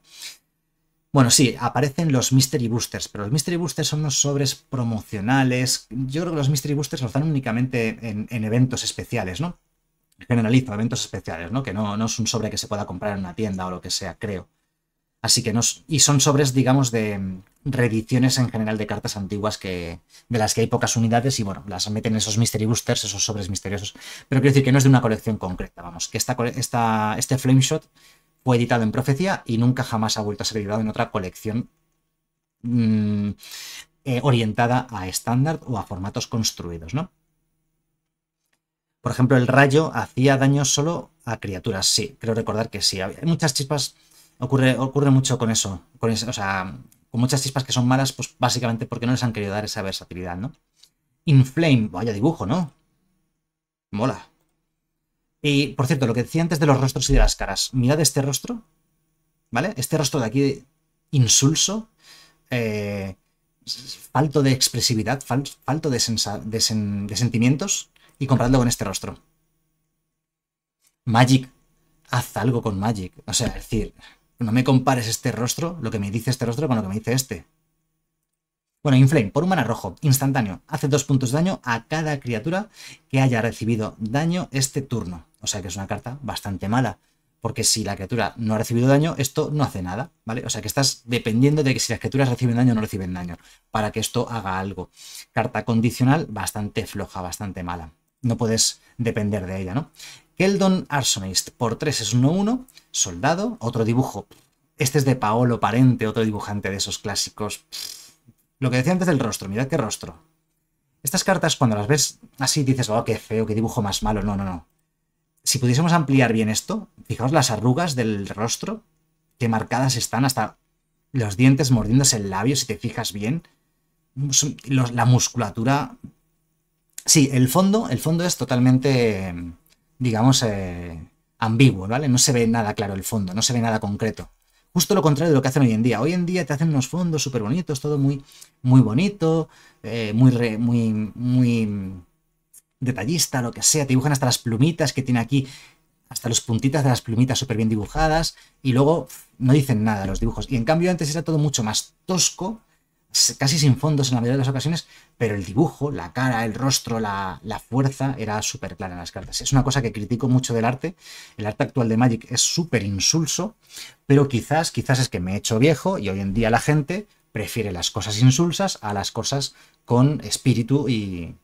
Bueno, sí, aparecen los Mystery Boosters, pero los Mystery Boosters son unos sobres promocionales. Yo creo que los Mystery Boosters los dan únicamente en, eventos especiales, ¿no? Generalizo, eventos especiales, ¿no? Que no, no es un sobre que se pueda comprar en una tienda o lo que sea, creo. Así que nos. Y son sobres, digamos, de mm, reediciones en general de cartas antiguas que de las que hay pocas unidades y bueno, las meten en esos mystery boosters, esos sobres misteriosos. Pero quiero decir que no es de una colección concreta, vamos, que esta, esta, este Flameshot fue editado en Profecía y nunca jamás ha vuelto a ser editado en otra colección mm, eh, orientada a estándar o a formatos construidos, ¿no? Por ejemplo, el rayo hacía daño solo a criaturas, sí, creo recordar que sí. Hay muchas chispas Ocurre, mucho con eso, con o sea, con muchas chispas que son malas, pues básicamente porque no les han querido dar esa versatilidad, ¿no? Inflame, vaya dibujo, ¿no? Mola. Y, por cierto, lo que decía antes de los rostros y de las caras, mirad este rostro, ¿vale? Este rostro de aquí, insulso, eh, falto de expresividad, falto de, de, de sentimientos, y compradlo con este rostro. Magic, haz algo con Magic. O sea, decir, no me compares este rostro, lo que me dice este rostro, con lo que me dice este. Bueno, Inflame, por un mana rojo, instantáneo. Hace dos puntos de daño a cada criatura que haya recibido daño este turno. O sea que es una carta bastante mala. Porque si la criatura no ha recibido daño, esto no hace nada, ¿vale? O sea que estás dependiendo de que si las criaturas reciben daño o no reciben daño, para que esto haga algo. Carta condicional bastante floja, bastante mala. No puedes depender de ella, ¿no? Keldon Arsonist por 3 es 1-1, Soldado, otro dibujo. Este es de Paolo Parente, otro dibujante de esos clásicos. Lo que decía antes del rostro, mirad qué rostro. Estas cartas cuando las ves así dices, oh, qué feo, qué dibujo más malo. No, no, no. Si pudiésemos ampliar bien esto, fijaos las arrugas del rostro, qué marcadas están hasta los dientes mordiéndose el labio, si te fijas bien. la musculatura... Sí, el fondo, el fondo es totalmente digamos, eh, ambiguo, ¿vale? No se ve nada claro el fondo, no se ve nada concreto. Justo lo contrario de lo que hacen hoy en día. Hoy en día te hacen unos fondos súper bonitos, todo muy, muy bonito, eh, muy, re, muy, muy detallista, lo que sea. Te dibujan hasta las plumitas que tiene aquí, hasta los puntitas de las plumitas súper bien dibujadas, y luego no dicen nada los dibujos. Y en cambio antes era todo mucho más tosco, casi sin fondos en la mayoría de las ocasiones, pero el dibujo, la cara, el rostro, la, fuerza era súper clara en las cartas. Es una cosa que critico mucho del arte. El arte actual de Magic es súper insulso, pero quizás, quizás es que me he hecho viejo y hoy en día la gente prefiere las cosas insulsas a las cosas con espíritu y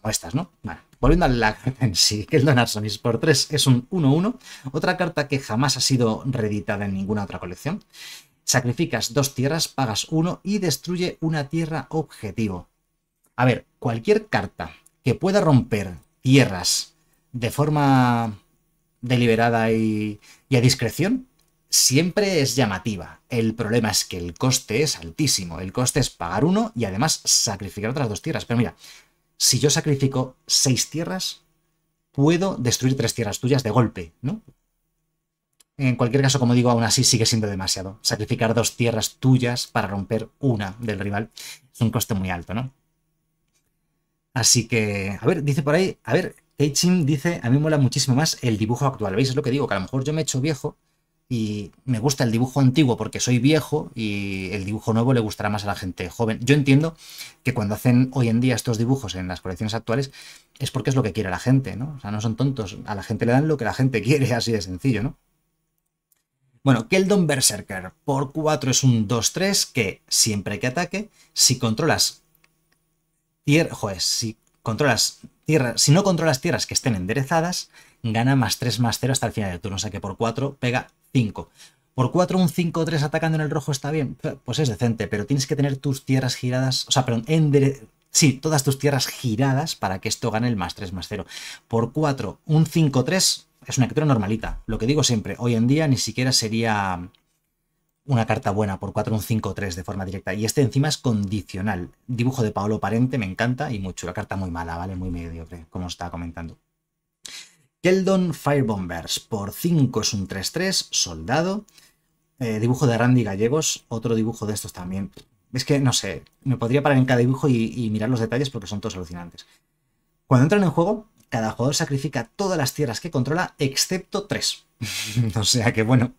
como estas, ¿no? Bueno, volviendo a la carta en sí, que el Donarsonis por 3 es un 1-1, otra carta que jamás ha sido reeditada en ninguna otra colección Sacrificas dos tierras, pagas uno y destruye una tierra objetivo. A ver, cualquier carta que pueda romper tierras de forma deliberada y, a discreción, siempre es llamativa. El problema es que el coste es altísimo. El coste es pagar uno y además sacrificar otras dos tierras. Pero mira, si yo sacrifico seis tierras, puedo destruir tres tierras tuyas de golpe, ¿no? En cualquier caso, como digo, aún así sigue siendo demasiado. Sacrificar dos tierras tuyas para romper una del rival es un coste muy alto, ¿no? Así que, a ver, dice por ahí, a ver, Teaching dice, a mí mola muchísimo más el dibujo actual. ¿Veis? Es lo que digo, que a lo mejor yo me he hecho viejo y me gusta el dibujo antiguo porque soy viejo y el dibujo nuevo le gustará más a la gente joven. Yo entiendo que cuando hacen hoy en día estos dibujos en las colecciones actuales es porque es lo que quiere la gente, ¿no? O sea, no son tontos, a la gente le dan lo que la gente quiere, así de sencillo, ¿no? Bueno, Keldon Berserker por 4 es un 2-3 que siempre que ataque, si controlas tierra, joder, si controlas tierra, si no controlas tierras que estén enderezadas, gana más 3 más 0 hasta el final del turno, o sea que por 4 pega 5. Por 4 un 5-3 atacando en el rojo está bien, pues es decente, pero tienes que tener tus tierras giradas, o sea, perdón, Sí, todas tus tierras giradas para que esto gane el más 3 más 0. Por 4, un 5-3 es una criatura normalita. Lo que digo siempre, hoy en día ni siquiera sería una carta buena por 4, un 5, 3 de forma directa. Y este encima es condicional. Dibujo de Paolo Parente, me encanta y mucho. La carta muy mala, ¿vale? Muy mediocre, como os estaba comentando. Keldon Firebombers, por 5 es un 3-3, soldado. Eh, dibujo de Randy Gallegos, otro dibujo de estos también. Es que, no sé, me podría parar en cada dibujo y mirar los detalles porque son todos alucinantes. Cuando entran en juego, cada jugador sacrifica todas las tierras que controla, excepto tres. o sea que, bueno.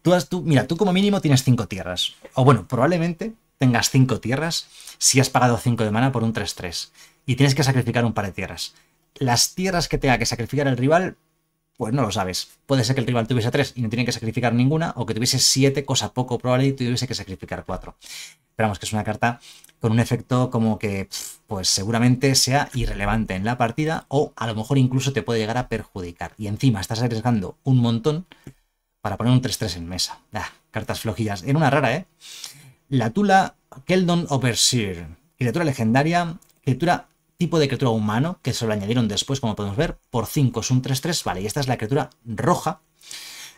Tú, has, tú, mira, tú como mínimo tienes cinco tierras. O bueno, probablemente tengas cinco tierras si has pagado cinco de mana por un 3-3. Y tienes que sacrificar un par de tierras. Las tierras que tenga que sacrificar el rival pues no lo sabes. Puede ser que el rival tuviese 3 y no tiene que sacrificar ninguna, o que tuviese 7, cosa poco probable, y tuviese que sacrificar 4. Esperamos que es una carta con un efecto como que, pues seguramente sea irrelevante en la partida, o a lo mejor incluso te puede llegar a perjudicar. Y encima estás arriesgando un montón para poner un 3-3 en mesa. Ah, cartas flojillas. Era una rara, ¿eh? La Tula Keldon Overseer. Criatura legendaria, criatura tipo de criatura humano, que se lo añadieron después, como podemos ver, por 5 es un 3-3, vale, y esta es la criatura roja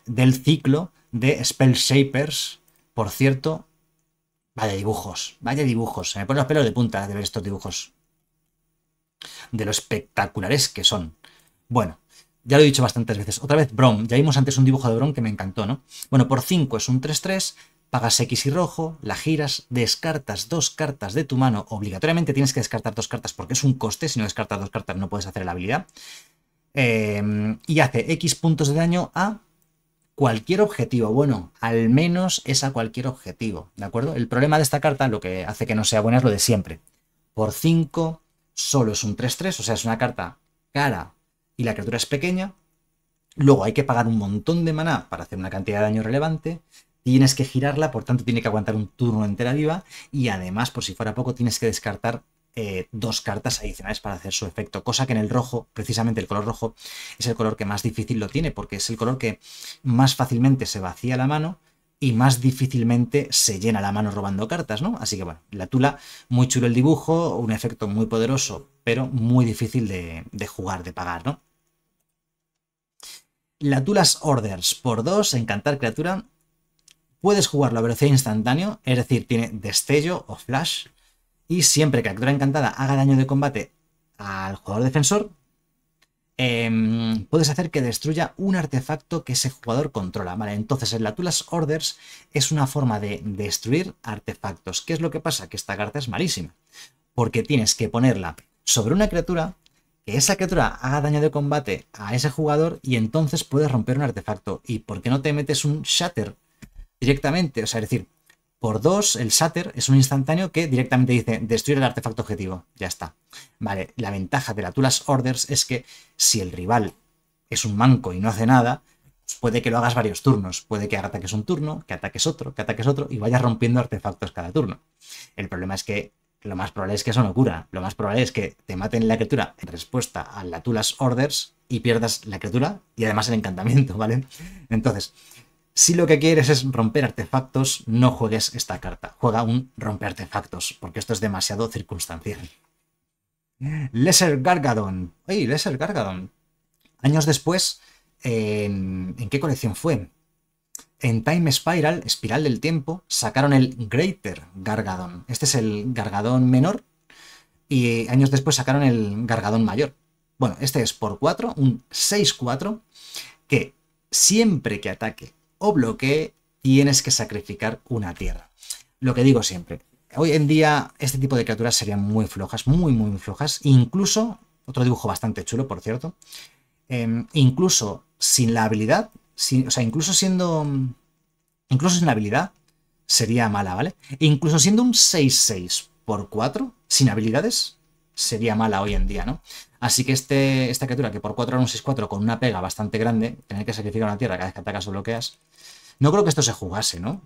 del ciclo de Spell Shapers, por cierto, vaya dibujos, vaya dibujos, se me ponen los pelos de punta de ver estos dibujos, de lo espectaculares que son. Bueno, ya lo he dicho bastantes veces. Otra vez Brom. Ya vimos antes un dibujo de Brom que me encantó, ¿no? Bueno, por 5 es un 3-3 pagas X y rojo, la giras, descartas dos cartas de tu mano, obligatoriamente tienes que descartar dos cartas porque es un coste, si no descartas dos cartas no puedes hacer la habilidad, em, y hace X puntos de daño a cualquier objetivo, bueno, al menos es a cualquier objetivo, ¿de acuerdo? El problema de esta carta, lo que hace que no sea buena es lo de siempre. Por 5 solo es un 3-3, o sea, es una carta cara y la criatura es pequeña, Luego hay que pagar un montón de maná para hacer una cantidad de daño relevante tienes que girarla, por tanto tiene que aguantar un turno entera viva y además, por si fuera poco, tienes que descartar eh, dos cartas adicionales para hacer su efecto, cosa que en el rojo, precisamente el color rojo, es el color que más difícil lo tiene porque es el color que más fácilmente se vacía la mano y más difícilmente se llena la mano robando cartas, ¿no? Así que bueno, la tula, muy chulo el dibujo, un efecto muy poderoso, pero muy difícil de, jugar, de pagar, ¿no? La Tulas Orders por dos encantar criatura, Puedes jugarlo a velocidad instantáneo, es decir, tiene destello o flash. Y siempre que la criatura encantada haga daño de combate al jugador defensor, em, puedes hacer que destruya un artefacto que ese jugador controla. Vale, entonces la Tulas Orders es una forma de destruir artefactos. ¿Qué es lo que pasa? Que esta carta es malísima. Porque tienes que ponerla sobre una criatura, que esa criatura haga daño de combate a ese jugador y entonces puedes romper un artefacto. ¿Y por qué no te metes un Shatter? directamente, o sea, es decir, por dos el Shatter es un instantáneo que directamente dice destruir el artefacto objetivo. Ya está. Vale, la ventaja de la Tulas Orders es que si el rival es un manco y no hace nada, pues puede que lo hagas varios turnos. Puede que ataques un turno, que ataques otro, que ataques otro y vayas rompiendo artefactos cada turno. El problema es que lo más probable es que eso no cura, Lo más probable es que te maten la criatura en respuesta a la Tulas Orders y pierdas la criatura y además el encantamiento, ¿vale? Entonces, si lo que quieres es romper artefactos, no juegues esta carta. Juega un romper artefactos, porque esto es demasiado circunstancial. Lesser Gargadon. ¡Ey, Lesser Gargadon. Años después, ¿en, qué colección fue? En Time Spiral, Espiral del Tiempo, sacaron el Greater Gargadon. Este es el Gargadon menor y años después sacaron el Gargadon mayor. Bueno, este es por 4, un 6-4, que siempre que ataque o bloquee, tienes que sacrificar una tierra. Lo que digo siempre, hoy en día este tipo de criaturas serían muy flojas, muy, muy flojas. Incluso, otro dibujo bastante chulo, por cierto, em, incluso sin la habilidad, o sea, incluso siendo... Incluso sin habilidad, sería mala, ¿vale? Incluso siendo un 6-6 por 4, sin habilidades, sería mala hoy en día, ¿no? Así que este, esta criatura que por 4 a un 6-4 con una pega bastante grande, tener que sacrificar una tierra cada vez que atacas o bloqueas, no creo que esto se jugase, ¿no?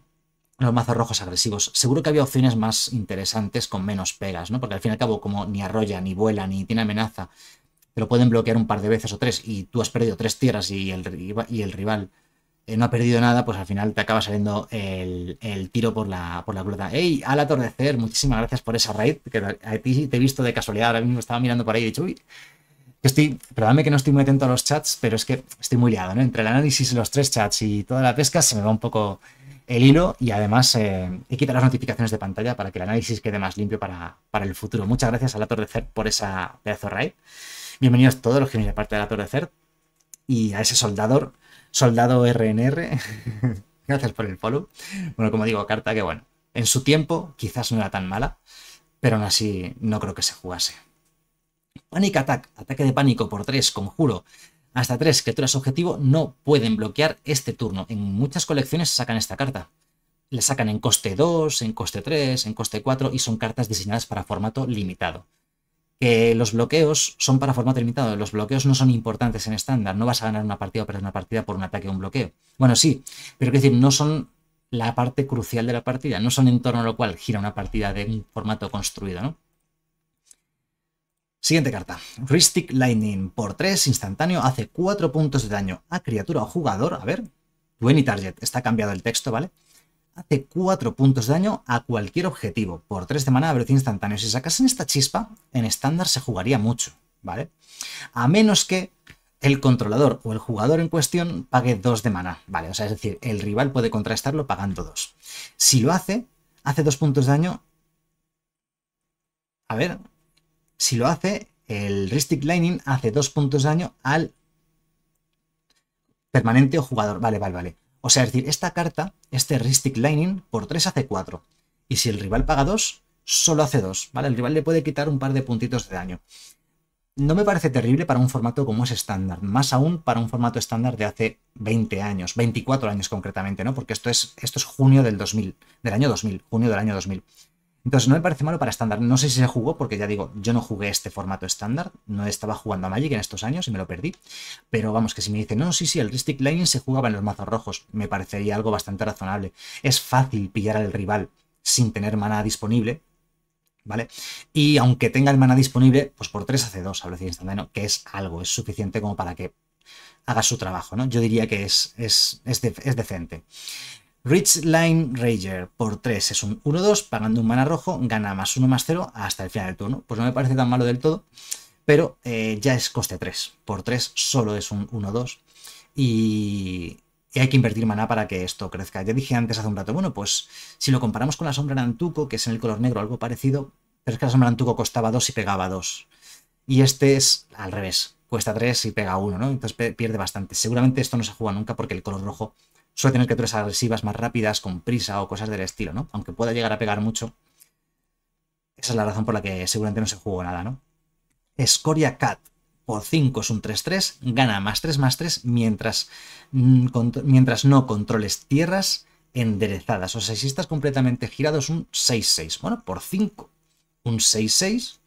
Los mazos rojos agresivos. Seguro que había opciones más interesantes con menos pegas, ¿no? Porque al fin y al cabo, como ni arrolla, ni vuela, ni tiene amenaza, te lo pueden bloquear un par de veces o tres y tú has perdido tres tierras y el rival eh, no ha perdido nada, pues al final te acaba saliendo el, tiro por la, por la culata. ¡Ey! Al atordecer, muchísimas gracias por esa raid, que a ti te he visto de casualidad, ahora mismo estaba mirando por ahí y he dicho, uy, que estoy, perdóname que no estoy muy atento a los chats, pero es que estoy muy liado, ¿no? Entre el análisis, los tres chats y toda la pesca se me va un poco el hilo y además eh, he quitado las notificaciones de pantalla para que el análisis quede más limpio para, el futuro. Muchas gracias al atordecer por esa pedazo raid. Bienvenidos todos los que vienen de parte del atordecer y a ese soldador soldado RNR. Gracias por el follow. Bueno, como digo, carta que bueno, en su tiempo quizás no era tan mala, pero aún así no creo que se jugase. Panic Attack, ataque de pánico por 3, conjuro. Hasta 3 criaturas objetivo no pueden bloquear este turno. En muchas colecciones sacan esta carta. La sacan en coste 2, en coste 3, en coste 4 y son cartas diseñadas para formato limitado que los bloqueos son para formato limitado. Los bloqueos no son importantes en estándar. No vas a ganar una partida o perder una partida por un ataque o un bloqueo. Bueno, sí, pero quiero decir, no son la parte crucial de la partida. No son en torno a lo cual gira una partida de un formato construido, ¿no? Siguiente carta. Rhystic Lightning. Por 3, instantáneo, hace 4 puntos de daño a criatura o jugador. A ver. Any target. Está cambiado el texto, ¿vale? hace 4 puntos de daño a cualquier objetivo por 3 de mana a velocidad instantánea. Si sacasen esta chispa, en estándar se jugaría mucho, ¿vale? A menos que el controlador o el jugador en cuestión pague 2 de mana, ¿vale? O sea, es decir, el rival puede contrastarlo pagando 2. Si lo hace, hace 2 puntos de daño. A ver, si lo hace, el Ristic Lightning hace 2 puntos de daño al permanente o jugador. Vale, vale, vale. O sea, es decir, esta carta, este Ristic Lining, por 3 hace 4. Y si el rival paga 2, solo hace 2, ¿vale? El rival le puede quitar un par de puntitos de daño. No me parece terrible para un formato como es estándar, más aún para un formato estándar de hace 20 años, 24 años concretamente, ¿no? Porque esto es, esto es junio del 2000, del año 2000, junio del año 2000. Entonces no me parece malo para estándar. No sé si se jugó, porque ya digo, yo no jugué este formato estándar, no estaba jugando a Magic en estos años y me lo perdí. Pero vamos, que si me dicen, no, sí, sí, el Ristic Line se jugaba en los mazos rojos, me parecería algo bastante razonable. Es fácil pillar al rival sin tener mana disponible, ¿vale? Y aunque tenga el mana disponible, pues por 3 hace 2 a de instantáneo, que es algo, es suficiente como para que haga su trabajo, ¿no? Yo diría que es, es, es, es decente. Rich Line Rager por 3 es un 1-2, pagando un mana rojo, gana más 1 más 0 hasta el final del turno. Pues no me parece tan malo del todo, pero eh, ya es coste 3. Por 3 solo es un 1-2 y, hay que invertir maná para que esto crezca. Ya dije antes hace un rato, bueno, pues si lo comparamos con la sombra Nantuco, que es en el color negro algo parecido, pero es que la sombra Nantuco costaba 2 y pegaba 2. Y este es al revés, cuesta 3 y pega 1, ¿no? Entonces pierde bastante. Seguramente esto no se juega nunca porque el color rojo suele tener criaturas agresivas más rápidas, con prisa o cosas del estilo, ¿no? Aunque pueda llegar a pegar mucho. Esa es la razón por la que seguramente no se jugó nada, ¿no? Escoria Cat por 5 es un 3-3, gana más 3 más 3 mientras, mientras no controles tierras enderezadas. O sea, si estás completamente girado es un 6-6. Bueno, por 5, un 6-6.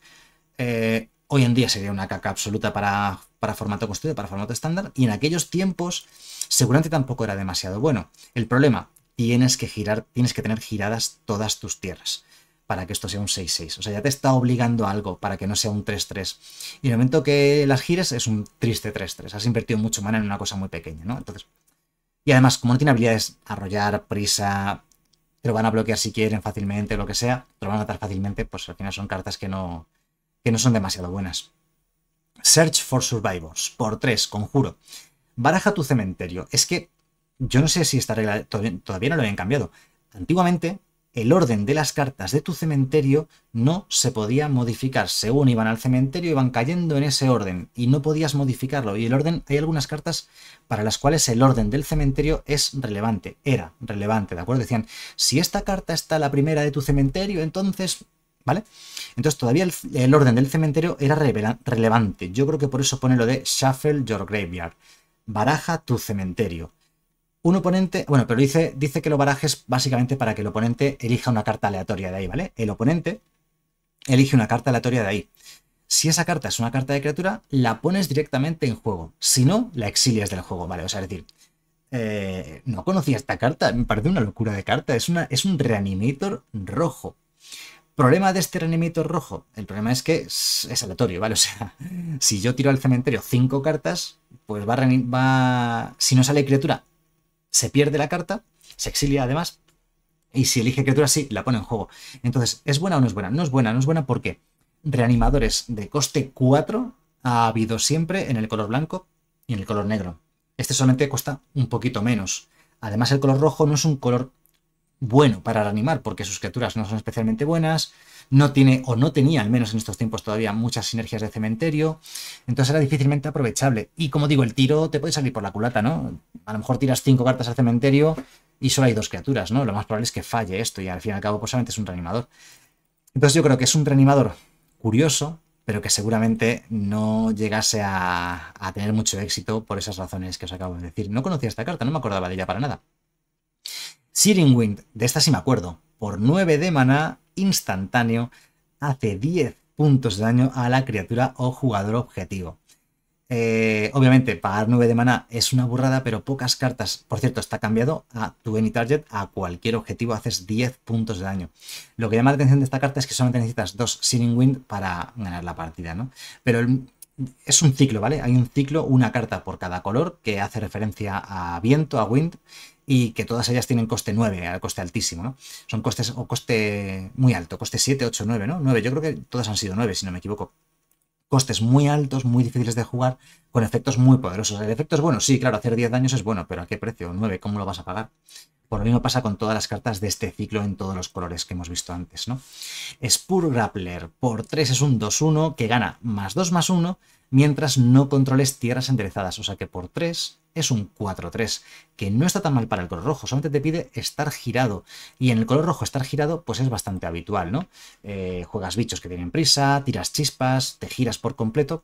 Eh, Hoy en día sería una caca absoluta para, formato construido, para formato estándar, y en aquellos tiempos seguramente tampoco era demasiado bueno. El problema, tienes que girar, tienes que tener giradas todas tus tierras para que esto sea un 6-6. O sea, ya te está obligando algo para que no sea un 3-3. Y en el momento que las gires es un triste 3-3. Has invertido mucho mana en una cosa muy pequeña, ¿no? Entonces. Y además, como no tiene habilidades arrollar, prisa, te lo van a bloquear si quieren fácilmente, lo que sea, te lo van a matar fácilmente, pues al final son cartas que no, que no son demasiado buenas. Search for Survivors, por tres, conjuro. Baraja tu cementerio. Es que yo no sé si esta regla todavía no lo habían cambiado. Antiguamente, el orden de las cartas de tu cementerio no se podía modificar. Según iban al cementerio, iban cayendo en ese orden y no podías modificarlo. Y el orden, hay algunas cartas para las cuales el orden del cementerio es relevante, era relevante, ¿de acuerdo? Decían, si esta carta está la primera de tu cementerio, entonces ¿vale? Entonces todavía el, orden del cementerio era relevante. Yo creo que por eso pone lo de Shuffle Your Graveyard. Baraja tu cementerio. Un oponente, bueno, pero dice, que lo barajes básicamente para que el oponente elija una carta aleatoria de ahí, ¿vale? El oponente elige una carta aleatoria de ahí. Si esa carta es una carta de criatura, la pones directamente en juego. Si no, la exilias del juego, ¿vale? O sea, es decir, eh, no conocía esta carta, me parece una locura de carta. es un reanimator rojo. Problema de este reanimator rojo. El problema es que es aleatorio, ¿vale? O sea, si yo tiro al cementerio cinco cartas, pues va, va... Si no sale criatura, se pierde la carta, se exilia además, y si elige criatura, sí, la pone en juego. Entonces, ¿es buena o no es buena? No es buena, no es buena porque reanimadores de coste 4 ha habido siempre en el color blanco y en el color negro. Este solamente cuesta un poquito menos. Además, el color rojo no es un color bueno para reanimar, porque sus criaturas no son especialmente buenas, no tiene o no tenía, al menos en estos tiempos todavía, muchas sinergias de cementerio, entonces era difícilmente aprovechable. Y como digo, el tiro te puede salir por la culata, ¿no? A lo mejor tiras cinco cartas al cementerio y solo hay dos criaturas, ¿no? Lo más probable es que falle esto y al fin y al cabo pues es un reanimador. Entonces yo creo que es un reanimador curioso, pero que seguramente no llegase a, a tener mucho éxito por esas razones que os acabo de decir. No conocía esta carta, no me acordaba de ella para nada. Searing Wind, de esta sí me acuerdo, por 9 de maná instantáneo, hace 10 puntos de daño a la criatura o jugador objetivo. Eh, obviamente, pagar 9 de maná es una burrada, pero pocas cartas. Por cierto, está cambiado a tu any target, a cualquier objetivo haces 10 puntos de daño. Lo que llama la atención de esta carta es que solamente necesitas dos Searing Wind para ganar la partida, ¿no? Pero es un ciclo, ¿vale? Hay un ciclo, una carta por cada color que hace referencia a viento, a wind, y que todas ellas tienen coste 9, coste altísimo, ¿no? Son costes o coste muy alto, coste 7, 8, 9, ¿no? 9, yo creo que todas han sido 9, si no me equivoco. Costes muy altos, muy difíciles de jugar, con efectos muy poderosos. El efecto es bueno, sí, claro, hacer 10 daños es bueno, pero ¿a qué precio? 9, ¿cómo lo vas a pagar? Por lo mismo pasa con todas las cartas de este ciclo en todos los colores que hemos visto antes, ¿no? Spur Grappler por 3 es un 2-1 que gana más 2 más 1 mientras no controles tierras enderezadas, o sea que por 3 es un 4-3, que no está tan mal para el color rojo, solamente te pide estar girado, y en el color rojo estar girado pues es bastante habitual, ¿no? Eh, juegas bichos que tienen prisa, tiras chispas, te giras por completo,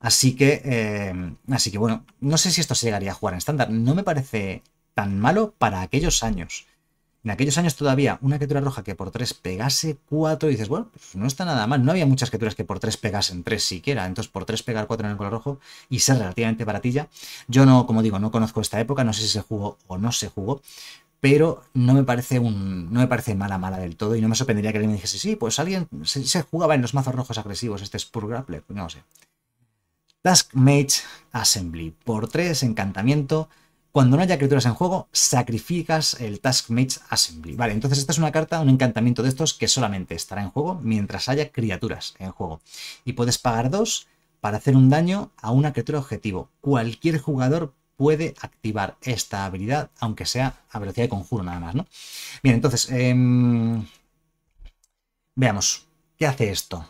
Así que, eh, así que bueno, no sé si esto se llegaría a jugar en estándar. No me parece tan malo para aquellos años. En aquellos años todavía, una criatura roja que por 3 pegase 4, dices, bueno, pues no está nada mal. No había muchas criaturas que por 3 pegasen 3 siquiera. Entonces, por 3 pegar 4 en el color rojo y ser relativamente baratilla. Yo no, como digo, no conozco esta época, no sé si se jugó o no se jugó. Pero no me parece un. No me parece mala, mala del todo. Y no me sorprendería que alguien me dijese, sí, pues alguien se, jugaba en los mazos rojos agresivos, este Spur Grappler, no sé. Task Mage Assembly. Por 3, encantamiento. Cuando no haya criaturas en juego, sacrificas el Taskmate's Assembly. Vale, entonces esta es una carta, un encantamiento de estos que solamente estará en juego mientras haya criaturas en juego. Y puedes pagar dos para hacer un daño a una criatura objetivo. Cualquier jugador puede activar esta habilidad, aunque sea a velocidad de conjuro nada más, ¿no? Bien, entonces, em, veamos, ¿qué hace esto?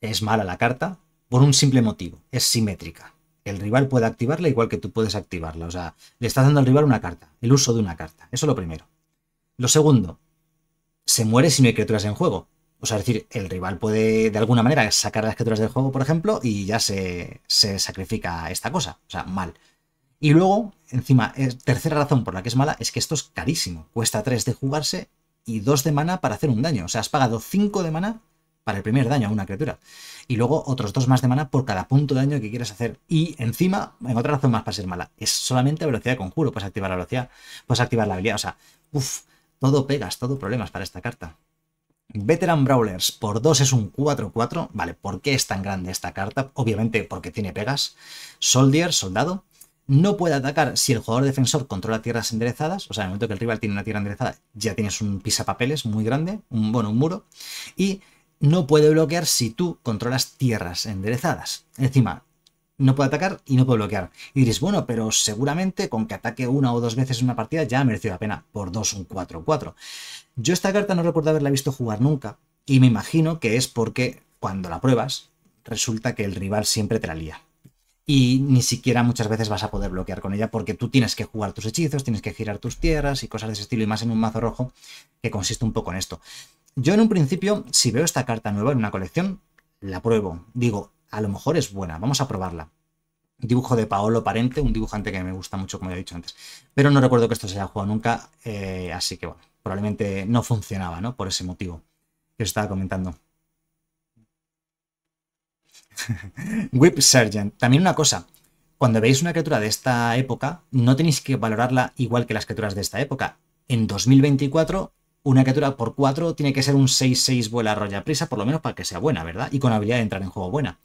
Es mala la carta por un simple motivo, es simétrica el rival puede activarla igual que tú puedes activarla. O sea, le estás dando al rival una carta, el uso de una carta. Eso es lo primero. Lo segundo, se muere si no hay criaturas en juego. O sea, es decir, el rival puede de alguna manera sacar las criaturas del juego, por ejemplo, y ya se, se sacrifica esta cosa. O sea, mal. Y luego, encima, tercera razón por la que es mala es que esto es carísimo. Cuesta 3 de jugarse y 2 de mana para hacer un daño. O sea, has pagado 5 de mana para el primer daño a una criatura. Y luego otros dos más de mana por cada punto de daño que quieras hacer. Y encima, en otra razón más para ser mala, es solamente velocidad de conjuro. Puedes activar la velocidad, puedes activar la habilidad. O sea, uff, todo pegas, todo problemas para esta carta. Veteran Brawlers por 2 es un 4-4. Vale, ¿por qué es tan grande esta carta? Obviamente porque tiene pegas. Soldier, soldado. No puede atacar si el jugador defensor controla tierras enderezadas. O sea, en el momento que el rival tiene una tierra enderezada, ya tienes un pisapapeles muy grande, un, bueno, un muro. Y no puede bloquear si tú controlas tierras enderezadas. Encima, no puede atacar y no puede bloquear. Y diréis, bueno, pero seguramente con que ataque una o dos veces en una partida ya ha merecido la pena. Por dos, un 4-4. Yo esta carta no recuerdo haberla visto jugar nunca. Y me imagino que es porque cuando la pruebas, resulta que el rival siempre te la lía y ni siquiera muchas veces vas a poder bloquear con ella porque tú tienes que jugar tus hechizos, tienes que girar tus tierras y cosas de ese estilo y más en un mazo rojo que consiste un poco en esto. Yo en un principio, si veo esta carta nueva en una colección, la pruebo. Digo, a lo mejor es buena, vamos a probarla. Dibujo de Paolo Parente, un dibujante que me gusta mucho, como ya he dicho antes. Pero no recuerdo que esto se haya jugado nunca, eh, así que bueno, probablemente no funcionaba, ¿no? Por ese motivo que os estaba comentando. Whip Sergeant. También una cosa, cuando veis una criatura de esta época, no tenéis que valorarla igual que las criaturas de esta época. En 2024, una criatura por 4 tiene que ser un 6-6 vuela roya prisa, por lo menos para que sea buena, ¿verdad? Y con habilidad de entrar en juego buena.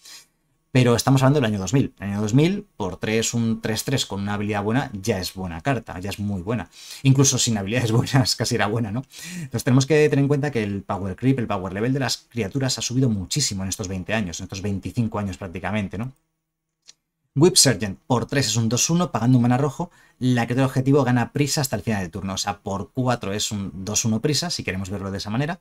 Pero estamos hablando del año 2000. El año 2000, por 3, un 3-3 con una habilidad buena, ya es buena carta, ya es muy buena. Incluso sin habilidades buenas, casi era buena, ¿no? Entonces tenemos que tener en cuenta que el power creep, el power level de las criaturas ha subido muchísimo en estos 20 años, en estos 25 años prácticamente, ¿no? Whip Sergeant por 3 es un 2-1, pagando un mana rojo. La criatura objetivo gana prisa hasta el final de turno. O sea, por 4 es un 2-1 prisa, si queremos verlo de esa manera.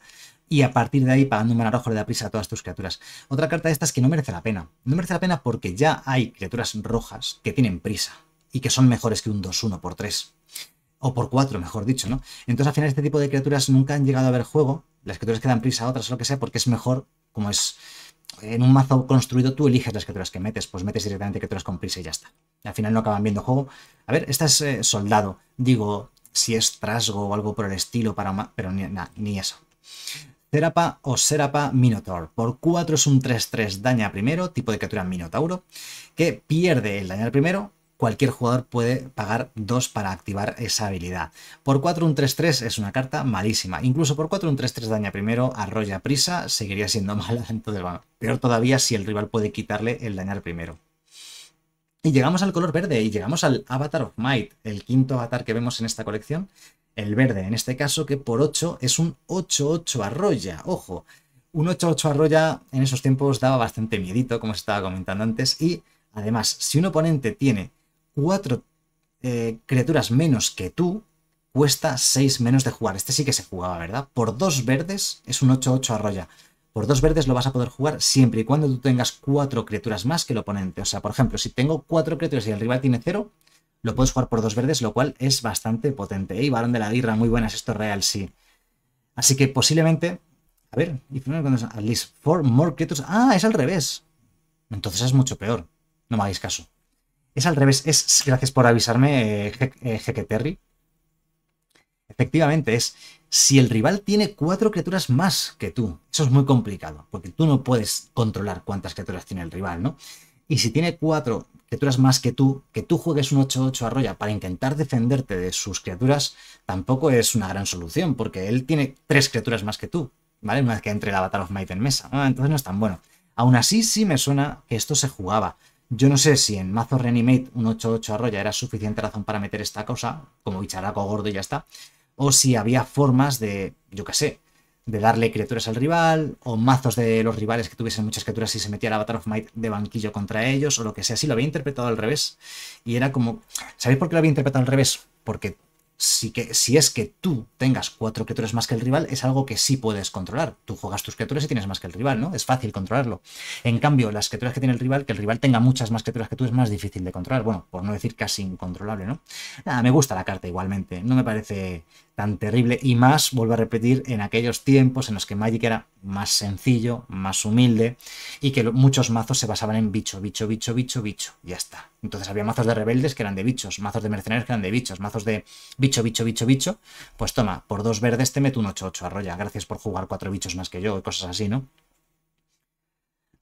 Y a partir de ahí, pagando un mana rojo, le da prisa a todas tus criaturas. Otra carta de estas es que no merece la pena. No merece la pena porque ya hay criaturas rojas que tienen prisa y que son mejores que un 2-1 por 3. O por 4, mejor dicho, ¿no? Entonces, al final, este tipo de criaturas nunca han llegado a ver juego. Las criaturas que dan prisa a otras o lo que sea, porque es mejor, como es en un mazo construido tú eliges las criaturas que metes, pues metes directamente criaturas con prisa y ya está. Al final no acaban viendo juego. A ver, esta es eh, soldado. Digo, si es trasgo o algo por el estilo, para pero ni, ni eso. Serapa o Serapa Minotaur. Por 4 es un 3-3 daña primero, tipo de criatura Minotauro, que pierde el al primero cualquier jugador puede pagar 2 para activar esa habilidad. Por 4 un 3-3 es una carta malísima. Incluso por 4 un 3-3 daña primero, arrolla prisa, seguiría siendo mala. Entonces, bueno, peor todavía si el rival puede quitarle el dañar primero. Y llegamos al color verde y llegamos al Avatar of Might, el quinto avatar que vemos en esta colección. El verde, en este caso, que por 8 es un 8-8 arroya. Ojo, un 8-8 arroya en esos tiempos daba bastante miedito, como os estaba comentando antes. Y además, si un oponente tiene cuatro eh, criaturas menos que tú, cuesta 6 menos de jugar. Este sí que se jugaba, ¿verdad? Por dos verdes es un 8-8 arroya. Por dos verdes lo vas a poder jugar siempre y cuando tú tengas cuatro criaturas más que el oponente. O sea, por ejemplo, si tengo cuatro criaturas y el rival tiene cero, lo puedes jugar por dos verdes, lo cual es bastante potente. ¿eh? Y varón de la guirra, muy buenas, esto es real, sí. Así que posiblemente... A ver, cuando. at ah, least four more criaturas Ah, es al revés. Entonces es mucho peor. No me hagáis caso. Es al revés, es gracias por avisarme, eh, eh Terry. Efectivamente, es si el rival tiene cuatro criaturas más que tú. Eso es muy complicado, porque tú no puedes controlar cuántas criaturas tiene el rival, ¿no? Y si tiene cuatro criaturas más que tú, que tú juegues un 8-8 arroya para intentar defenderte de sus criaturas, tampoco es una gran solución, porque él tiene tres criaturas más que tú, ¿vale? Una vez que entre el Avatar of Might en mesa, Entonces no es tan bueno. Aún así, sí me suena que esto se jugaba. Yo no sé si en mazo Reanimate un 8-8 arroya era suficiente razón para meter esta cosa, como bicharaco gordo y ya está, o si había formas de, yo qué sé, de darle criaturas al rival, o mazos de los rivales que tuviesen muchas criaturas y se metía la Battle of Might de banquillo contra ellos, o lo que sea. si lo había interpretado al revés. Y era como. ¿Sabéis por qué lo había interpretado al revés? Porque si, que, si es que tú tengas cuatro criaturas más que el rival, es algo que sí puedes controlar. Tú juegas tus criaturas y tienes más que el rival, ¿no? Es fácil controlarlo. En cambio, las criaturas que tiene el rival, que el rival tenga muchas más criaturas que tú, es más difícil de controlar. Bueno, por no decir casi incontrolable, ¿no? Nada, me gusta la carta igualmente. No me parece tan terrible y más, vuelvo a repetir, en aquellos tiempos en los que Magic era más sencillo, más humilde y que muchos mazos se basaban en bicho, bicho, bicho, bicho, bicho, ya está. Entonces había mazos de rebeldes que eran de bichos, mazos de mercenarios que eran de bichos, mazos de bicho, bicho, bicho, bicho, pues toma, por dos verdes te meto un ocho arroya, gracias por jugar cuatro bichos más que yo y cosas así, ¿no?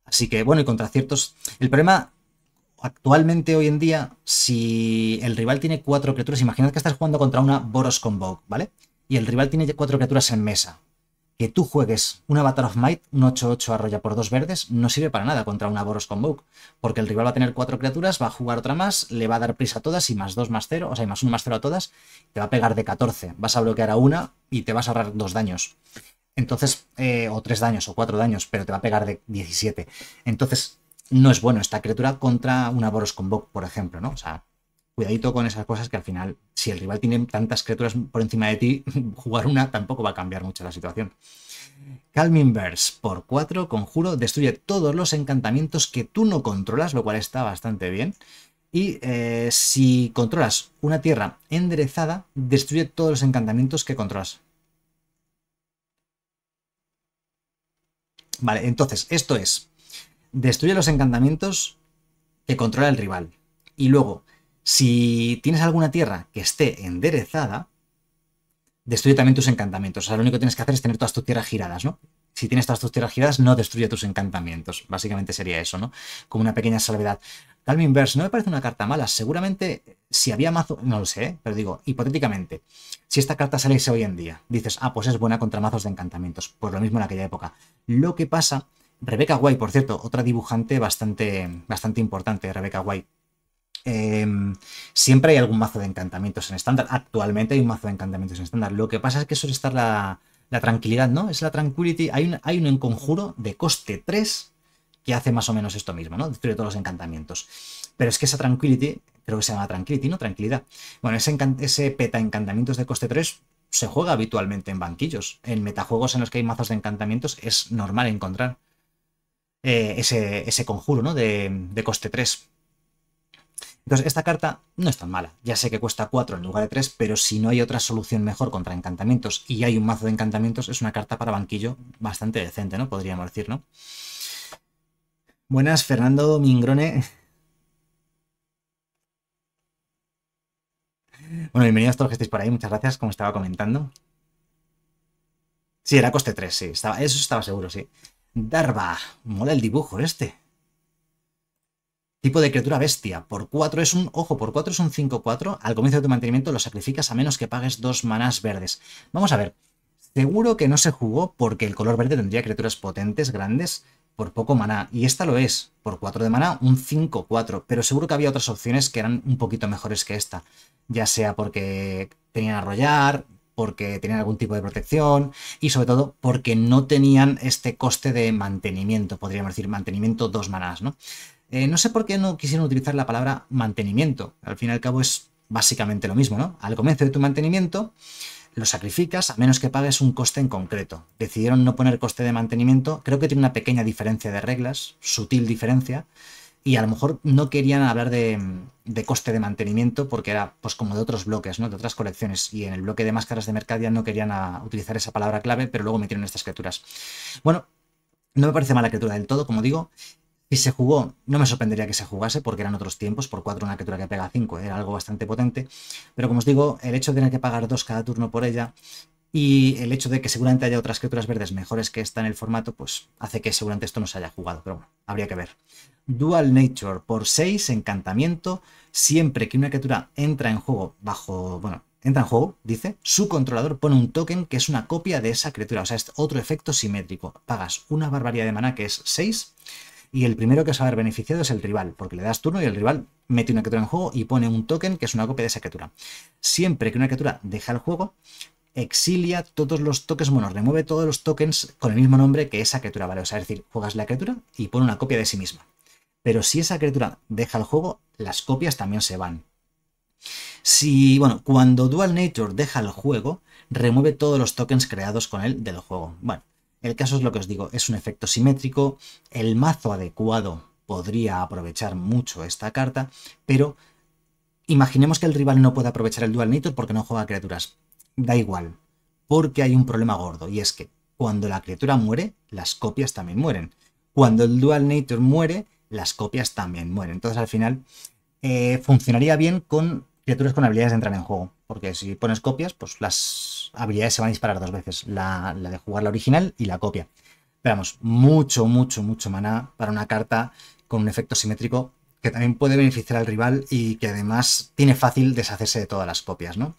Así que bueno, y contra ciertos... El problema actualmente hoy en día, si el rival tiene cuatro criaturas, imaginad que estás jugando contra una Boros Convoke, ¿vale? Y el rival tiene cuatro criaturas en mesa. Que tú juegues una Avatar of Might, un 8-8 arrolla por dos verdes, no sirve para nada contra una Boros Convoke, porque el rival va a tener cuatro criaturas, va a jugar otra más, le va a dar prisa a todas y más dos más cero, o sea, y más uno más cero a todas, te va a pegar de 14, vas a bloquear a una y te vas a ahorrar dos daños. Entonces, eh, o tres daños o cuatro daños, pero te va a pegar de 17. Entonces, no es bueno esta criatura contra una Boros Convoke, por ejemplo, ¿no? O sea, cuidadito con esas cosas que al final, si el rival tiene tantas criaturas por encima de ti, jugar una tampoco va a cambiar mucho la situación. Calming Verse por 4, conjuro, destruye todos los encantamientos que tú no controlas, lo cual está bastante bien. Y eh, si controlas una tierra enderezada, destruye todos los encantamientos que controlas. Vale, entonces, esto es destruye los encantamientos que controla el rival. Y luego, si tienes alguna tierra que esté enderezada, destruye también tus encantamientos. O sea, lo único que tienes que hacer es tener todas tus tierras giradas, ¿no? Si tienes todas tus tierras giradas, no destruye tus encantamientos. Básicamente sería eso, ¿no? Como una pequeña salvedad. vez Verse no me parece una carta mala. Seguramente, si había mazo, no lo sé, ¿eh? pero digo, hipotéticamente, si esta carta saliese hoy en día, dices, ah, pues es buena contra mazos de encantamientos. Pues lo mismo en aquella época. Lo que pasa Rebecca White, por cierto, otra dibujante bastante, bastante importante, Rebecca White. Em, siempre hay algún mazo de encantamientos en estándar. Actualmente hay un mazo de encantamientos en estándar. Lo que pasa es que suele estar la, la tranquilidad, ¿no? Es la tranquility. Hay un, hay un conjuro de coste 3 que hace más o menos esto mismo, ¿no? Destruye todos los encantamientos. Pero es que esa tranquility, creo que se llama tranquility, ¿no? Tranquilidad. Bueno, ese, ese peta encantamientos de coste 3 se juega habitualmente en banquillos. En metajuegos en los que hay mazos de encantamientos es normal encontrar. Eh, ese, ese, conjuro ¿no? de, coste 3. Entonces, esta carta no es tan mala. Ya sé que cuesta 4 en lugar de 3, pero si no hay otra solución mejor contra encantamientos y hay un mazo de encantamientos, es una carta para banquillo bastante decente, ¿no? Podríamos decir, ¿no? Buenas, Fernando Mingrone. Bueno, bienvenidos a todos los que estáis por ahí, muchas gracias, como estaba comentando. Sí, era coste 3, sí, estaba, eso estaba seguro, sí. Darba. Mola el dibujo este. Tipo de criatura bestia. Por 4 es un... Ojo, por 4 es un 5-4. Al comienzo de tu mantenimiento lo sacrificas a menos que pagues dos manás verdes. Vamos a ver. Seguro que no se jugó porque el color verde tendría criaturas potentes, grandes, por poco maná. Y esta lo es. Por 4 de maná, un 5-4. Pero seguro que había otras opciones que eran un poquito mejores que esta. Ya sea porque tenían arrollar, porque tenían algún tipo de protección y sobre todo porque no tenían este coste de mantenimiento, podríamos decir mantenimiento dos manás, ¿no? Eh, no sé por qué no quisieron utilizar la palabra mantenimiento, al fin y al cabo es básicamente lo mismo, ¿no? Al comienzo de tu mantenimiento lo sacrificas a menos que pagues un coste en concreto. Decidieron no poner coste de mantenimiento, creo que tiene una pequeña diferencia de reglas, sutil diferencia, y a lo mejor no querían hablar de, coste de mantenimiento porque era pues como de otros bloques, ¿no? De otras colecciones. Y en el bloque de máscaras de Mercadia no querían ah, utilizar esa palabra clave, pero luego metieron estas criaturas. Bueno, no me parece mala criatura del todo, como digo. Y se jugó, no me sorprendería que se jugase porque eran otros tiempos, por 4 una criatura que pega 5 era algo bastante potente, pero como os digo, el hecho de tener que pagar 2 cada turno por ella y el hecho de que seguramente haya otras criaturas verdes mejores que esta en el formato, pues hace que seguramente esto no se haya jugado, pero bueno, habría que ver. Dual Nature por 6, encantamiento. Siempre que una criatura entra en juego bajo, bueno, entra en juego, dice, su controlador pone un token que es una copia de esa criatura, o sea, es otro efecto simétrico. Pagas una barbaridad de maná que es 6 y el primero que se va a haber beneficiado es el rival, porque le das turno y el rival mete una criatura en juego y pone un token que es una copia de esa criatura. Siempre que una criatura deja el juego, exilia todos los tokens, bueno, remueve todos los tokens con el mismo nombre que esa criatura, ¿vale? O sea, es decir, juegas la criatura y pone una copia de sí misma. Pero si esa criatura deja el juego, las copias también se van. Si, bueno, cuando Dual Nature deja el juego, remueve todos los tokens creados con él del juego. Bueno, el caso es lo que os digo, es un efecto simétrico, el mazo adecuado podría aprovechar mucho esta carta, pero imaginemos que el rival no puede aprovechar el Dual Nature porque no juega criaturas da igual, porque hay un problema gordo, y es que cuando la criatura muere, las copias también mueren. Cuando el Dual Nature muere, las copias también mueren. Entonces al final eh, funcionaría bien con criaturas con habilidades de entrar en juego, porque si pones copias, pues las habilidades se van a disparar dos veces, la, la de jugar la original y la copia. Pero vamos, mucho, mucho, mucho maná para una carta con un efecto simétrico que también puede beneficiar al rival y que además tiene fácil deshacerse de todas las copias, ¿no?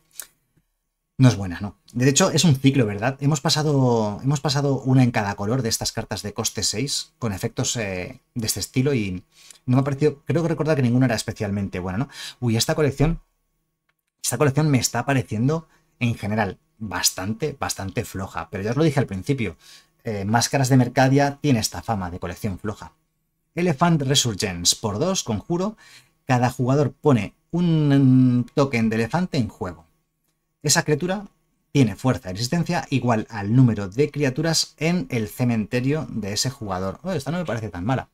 No es buena, no. De hecho, es un ciclo, ¿verdad? Hemos pasado, hemos pasado una en cada color de estas cartas de coste 6 con efectos eh, de este estilo y no me ha parecido, creo que recordar que ninguna era especialmente buena, ¿no? Uy, esta colección, esta colección me está pareciendo en general bastante, bastante floja, pero ya os lo dije al principio, eh, Máscaras de Mercadia tiene esta fama de colección floja. Elephant Resurgence por 2, conjuro, cada jugador pone un token de elefante en juego. Esa criatura tiene fuerza de resistencia igual al número de criaturas en el cementerio de ese jugador. esta no me parece tan mala.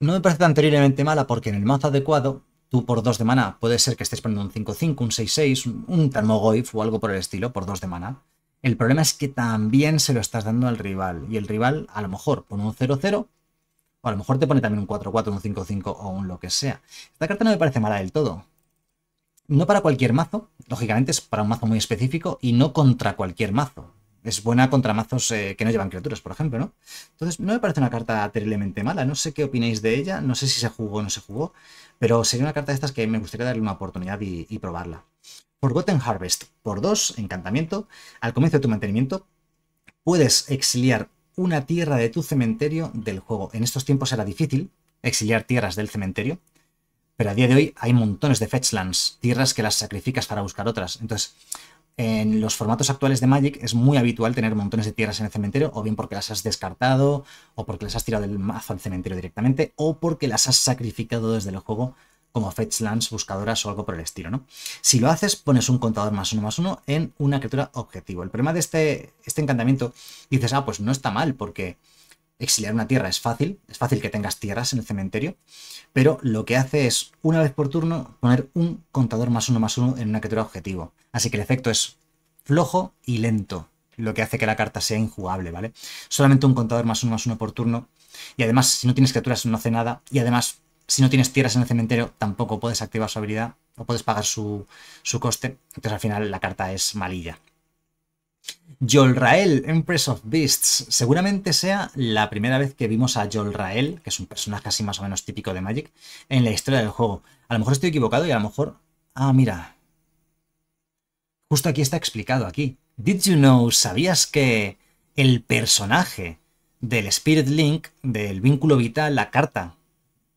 No me parece tan terriblemente mala porque en el mazo adecuado, tú por 2 de mana, puede ser que estés poniendo un 5-5, un 6-6, un, Thermogoif o algo por el estilo, por 2 de mana. El problema es que también se lo estás dando al rival. Y el rival a lo mejor pone un 0-0 o a lo mejor te pone también un 4-4, un 5-5 o un lo que sea. Esta carta no me parece mala del todo no para cualquier mazo, lógicamente es para un mazo muy específico y no contra cualquier mazo. Es buena contra mazos eh, que no llevan criaturas, por ejemplo, ¿no? Entonces, no me parece una carta terriblemente mala. No sé qué opináis de ella, no sé si se jugó o no se jugó, pero sería una carta de estas que me gustaría darle una oportunidad y, probarla. Forgotten Harvest, por dos encantamiento. Al comienzo de tu mantenimiento, puedes exiliar una tierra de tu cementerio del juego. En estos tiempos era difícil exiliar tierras del cementerio, pero a día de hoy hay montones de fetchlands, tierras que las sacrificas para buscar otras. Entonces, en los formatos actuales de Magic es muy habitual tener montones de tierras en el cementerio, o bien porque las has descartado, o porque las has tirado del mazo al cementerio directamente, o porque las has sacrificado desde el juego como fetchlands, buscadoras o algo por el estilo, ¿no? Si lo haces, pones un contador más uno más uno en una criatura objetivo. El problema de este, este encantamiento, dices, ah, pues no está mal, porque exiliar una tierra es fácil, es fácil que tengas tierras en el cementerio, pero lo que hace es, una vez por turno, poner un contador más uno más uno en una criatura objetivo. Así que el efecto es flojo y lento, lo que hace que la carta sea injugable, ¿vale? Solamente un contador más uno más uno por turno, y además, si no tienes criaturas, no hace nada, y además, si no tienes tierras en el cementerio, tampoco puedes activar su habilidad, o puedes pagar su, su coste, entonces al final la carta es malilla. Yolrael, Empress of Beasts. Seguramente sea la primera vez que vimos a Yolrael, que es un personaje así más o menos típico de Magic, en la historia del juego. A lo mejor estoy equivocado y a lo mejor... Ah, mira. Justo aquí está explicado, aquí. Did you know, ¿sabías que el personaje del Spirit Link, del vínculo vital, la carta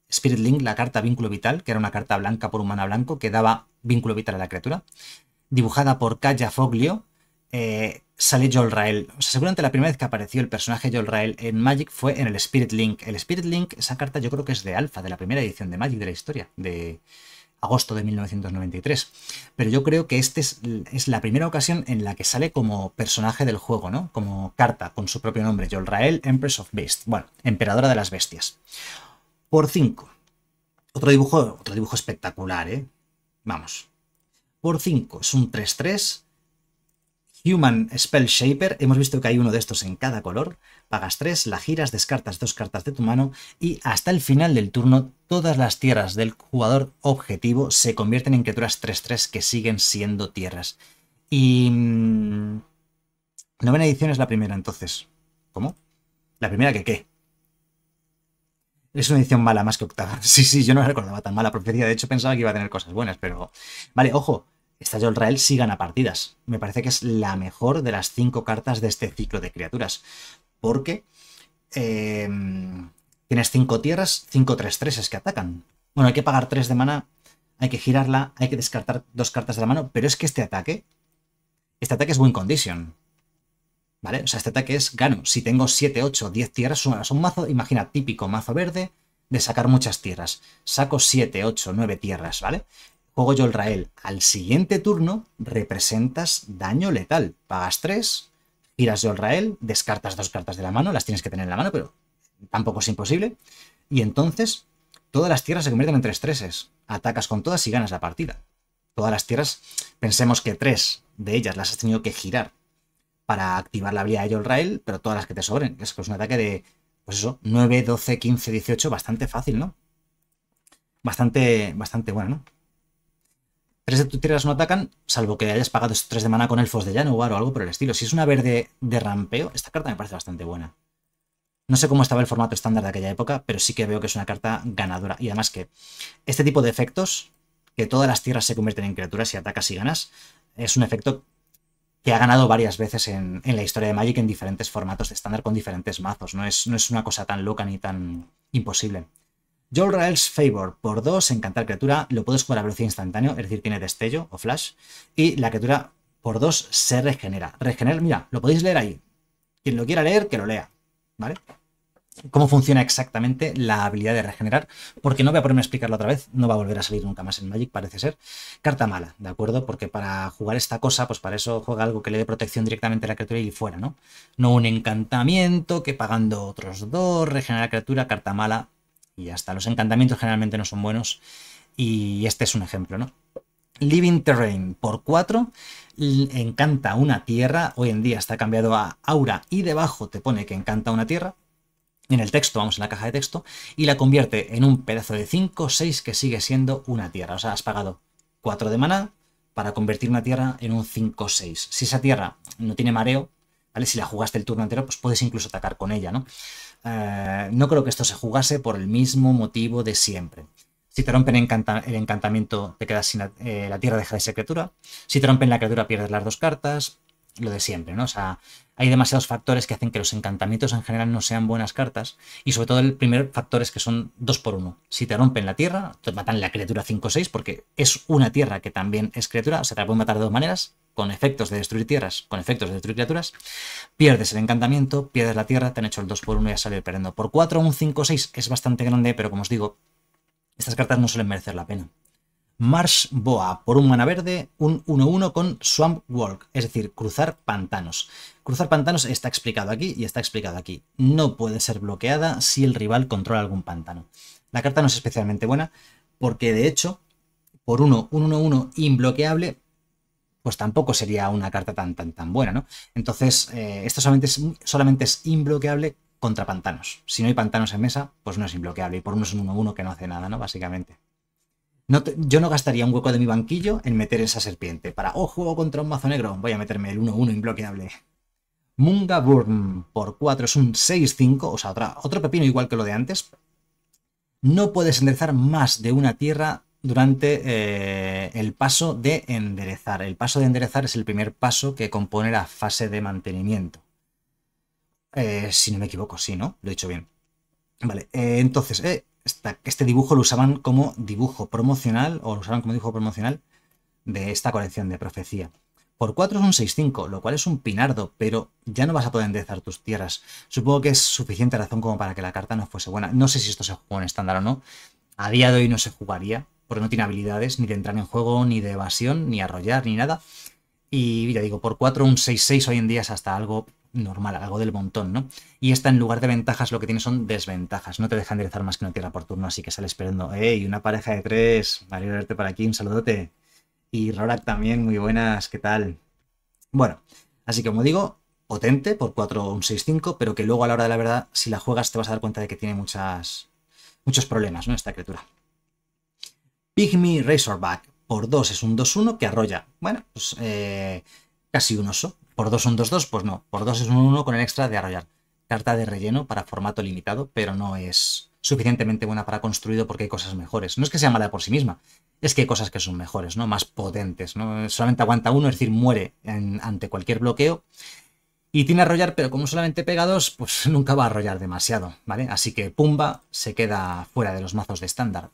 Spirit Link, la carta vínculo vital, que era una carta blanca por un mana blanco que daba vínculo vital a la criatura, dibujada por Kaya Foglio, eh, sale Joel sea, seguramente la primera vez que apareció el personaje Joel en Magic fue en el Spirit Link. El Spirit Link, esa carta yo creo que es de Alpha, de la primera edición de Magic de la historia, de agosto de 1993. Pero yo creo que esta es, la primera ocasión en la que sale como personaje del juego, ¿no? Como carta, con su propio nombre, Joel Empress of Beasts. Bueno, Emperadora de las Bestias. Por 5. Otro dibujo, otro dibujo espectacular, ¿eh? Vamos. Por 5 es un 3-3 Human Spell Shaper, hemos visto que hay uno de estos en cada color, pagas 3, la giras, descartas dos cartas de tu mano y hasta el final del turno todas las tierras del jugador objetivo se convierten en criaturas 3-3 que siguen siendo tierras. Y... Mm, novena edición es la primera entonces. ¿Cómo? ¿La primera que qué? Es una edición mala más que octava. Sí, sí, yo no la recordaba tan mala profecía. De hecho, pensaba que iba a tener cosas buenas, pero... Vale, ojo, esta el Rael sí gana partidas. Me parece que es la mejor de las 5 cartas de este ciclo de criaturas. Porque eh, tienes 5 tierras, 5 3 3 es que atacan. Bueno, hay que pagar 3 de mana, hay que girarla, hay que descartar 2 cartas de la mano, pero es que este ataque, este ataque es buen condition. ¿Vale? O sea, este ataque es gano. Si tengo 7, 8, 10 tierras, sumas un mazo, imagina, típico mazo verde de sacar muchas tierras. Saco 7, 8, 9 tierras, ¿vale? el Rael, al siguiente turno representas daño letal. Pagas 3, giras Yolrael, descartas dos cartas de la mano, las tienes que tener en la mano, pero tampoco es imposible. Y entonces todas las tierras se convierten en 3 treses. Atacas con todas y ganas la partida. Todas las tierras, pensemos que tres de ellas las has tenido que girar para activar la habilidad de Yolrael, pero todas las que te sobren. Es que es un ataque de, pues eso, 9, 12, 15, 18, bastante fácil, ¿no? Bastante, bastante bueno, ¿no? Tres de tus tierras no atacan, salvo que hayas pagado estos tres de mana con elfos de Januar o algo por el estilo. Si es una verde de rampeo, esta carta me parece bastante buena. No sé cómo estaba el formato estándar de aquella época, pero sí que veo que es una carta ganadora. Y además que este tipo de efectos, que todas las tierras se convierten en criaturas y atacas y ganas, es un efecto que ha ganado varias veces en, la historia de Magic en diferentes formatos de estándar con diferentes mazos. No es, no es una cosa tan loca ni tan imposible. Joel Favor por 2, encantar criatura, lo puedes jugar a velocidad instantánea, es decir, tiene destello o flash, y la criatura por 2 se regenera. Regenerar, mira, lo podéis leer ahí. Quien lo quiera leer, que lo lea, ¿vale? Cómo funciona exactamente la habilidad de regenerar, porque no voy a ponerme a explicarlo otra vez, no va a volver a salir nunca más en Magic, parece ser. Carta mala, ¿de acuerdo? Porque para jugar esta cosa, pues para eso juega algo que le dé protección directamente a la criatura y fuera, ¿no? No un encantamiento que pagando otros dos, la criatura, carta mala, y hasta Los encantamientos generalmente no son buenos y este es un ejemplo, ¿no? Living Terrain por 4 encanta una tierra, hoy en día está cambiado a aura y debajo te pone que encanta una tierra, en el texto, vamos en la caja de texto, y la convierte en un pedazo de 5, 6 que sigue siendo una tierra. O sea, has pagado 4 de maná para convertir una tierra en un 5, 6. Si esa tierra no tiene mareo, ¿vale? Si la jugaste el turno entero, pues puedes incluso atacar con ella, ¿no? Eh, no creo que esto se jugase por el mismo motivo de siempre. Si te rompen el encantamiento, te quedas sin eh, la, tierra deja de ser criatura. Si te rompen la criatura, pierdes las dos cartas lo de siempre, ¿no? O sea, hay demasiados factores que hacen que los encantamientos en general no sean buenas cartas. Y sobre todo el primer factor es que son dos por uno. Si te rompen la tierra, te matan la criatura 5-6 porque es una tierra que también es criatura. O sea, te la pueden matar de dos maneras. Con efectos de destruir tierras, con efectos de destruir criaturas. Pierdes el encantamiento, pierdes la tierra, te han hecho el 2 por 1 y ya salido perdiendo. Por 4 un 5-6 es bastante grande, pero como os digo, estas cartas no suelen merecer la pena. Marsh Boa por un mana verde, un 1-1 con Swamp Work, es decir, cruzar pantanos. Cruzar pantanos está explicado aquí y está explicado aquí. No puede ser bloqueada si el rival controla algún pantano. La carta no es especialmente buena porque de hecho, por uno, un 1-1 imbloqueable, pues tampoco sería una carta tan tan tan buena, ¿no? Entonces, eh, esto solamente es, solamente es imbloqueable contra pantanos. Si no hay pantanos en mesa, pues no es imbloqueable y por uno es un 1-1 que no hace nada, ¿no? Básicamente yo no gastaría un hueco de mi banquillo en meter esa serpiente. Para, ojo, oh, juego contra un mazo negro. Voy a meterme el 1-1 imbloqueable. Munga Burn por 4 es un 6-5, o sea, otro pepino igual que lo de antes. No puedes enderezar más de una tierra durante eh, el paso de enderezar. El paso de enderezar es el primer paso que compone la fase de mantenimiento. Eh, si no me equivoco, sí, ¿no? Lo he dicho bien. Vale, eh, entonces, este dibujo lo usaban como dibujo promocional, o lo usaban como dibujo promocional de esta colección de profecía. Por 4 es un 6-5, lo cual es un pinardo, pero ya no vas a poder enderezar tus tierras. Supongo que es suficiente razón como para que la carta no fuese buena. No sé si esto se jugó en estándar o no. A día de hoy no se jugaría, porque no tiene habilidades ni de entrar en juego, ni de evasión, ni arrollar, ni nada. Y ya digo, por 4 un 6-6 hoy en día es hasta algo normal, algo del montón, ¿no? Y esta en lugar de ventajas lo que tiene son desventajas. No te deja enderezar más que una tierra por turno, así que sale esperando. ¡Ey! Una pareja de tres. Vale verte por aquí, un saludote. Y Rorak también, muy buenas, ¿qué tal? Bueno, así que como digo, potente por 4 o un 6-5, pero que luego a la hora de la verdad, si la juegas, te vas a dar cuenta de que tiene muchas, muchos problemas, ¿no? Esta criatura. Pygmy Razorback por 2 es un 2-1 que arrolla. Bueno, pues eh, casi un oso. ¿Por 2 un 2-2? Pues no, por 2 es un 1 con el extra de arrollar. Carta de relleno para formato limitado, pero no es suficientemente buena para construido porque hay cosas mejores. No es que sea mala por sí misma, es que hay cosas que son mejores, ¿no? Más potentes, ¿no? Solamente aguanta uno, es decir, muere ante cualquier bloqueo. Y tiene arrollar, pero como solamente pega pues nunca va a arrollar demasiado, ¿vale? Así que Pumba se queda fuera de los mazos de estándar.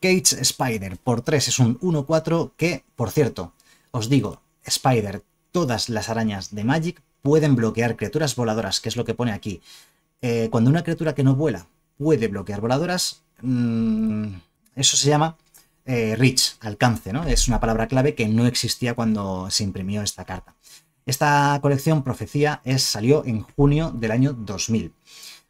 Cage Spider por 3 es un 1-4 que, por cierto, os digo, Spider todas las arañas de Magic pueden bloquear criaturas voladoras, que es lo que pone aquí. Eh, cuando una criatura que no vuela puede bloquear voladoras, mm, eso se llama eh, reach, alcance, ¿no? Es una palabra clave que no existía cuando se imprimió esta carta. Esta colección Profecía es, salió en junio del año 2000.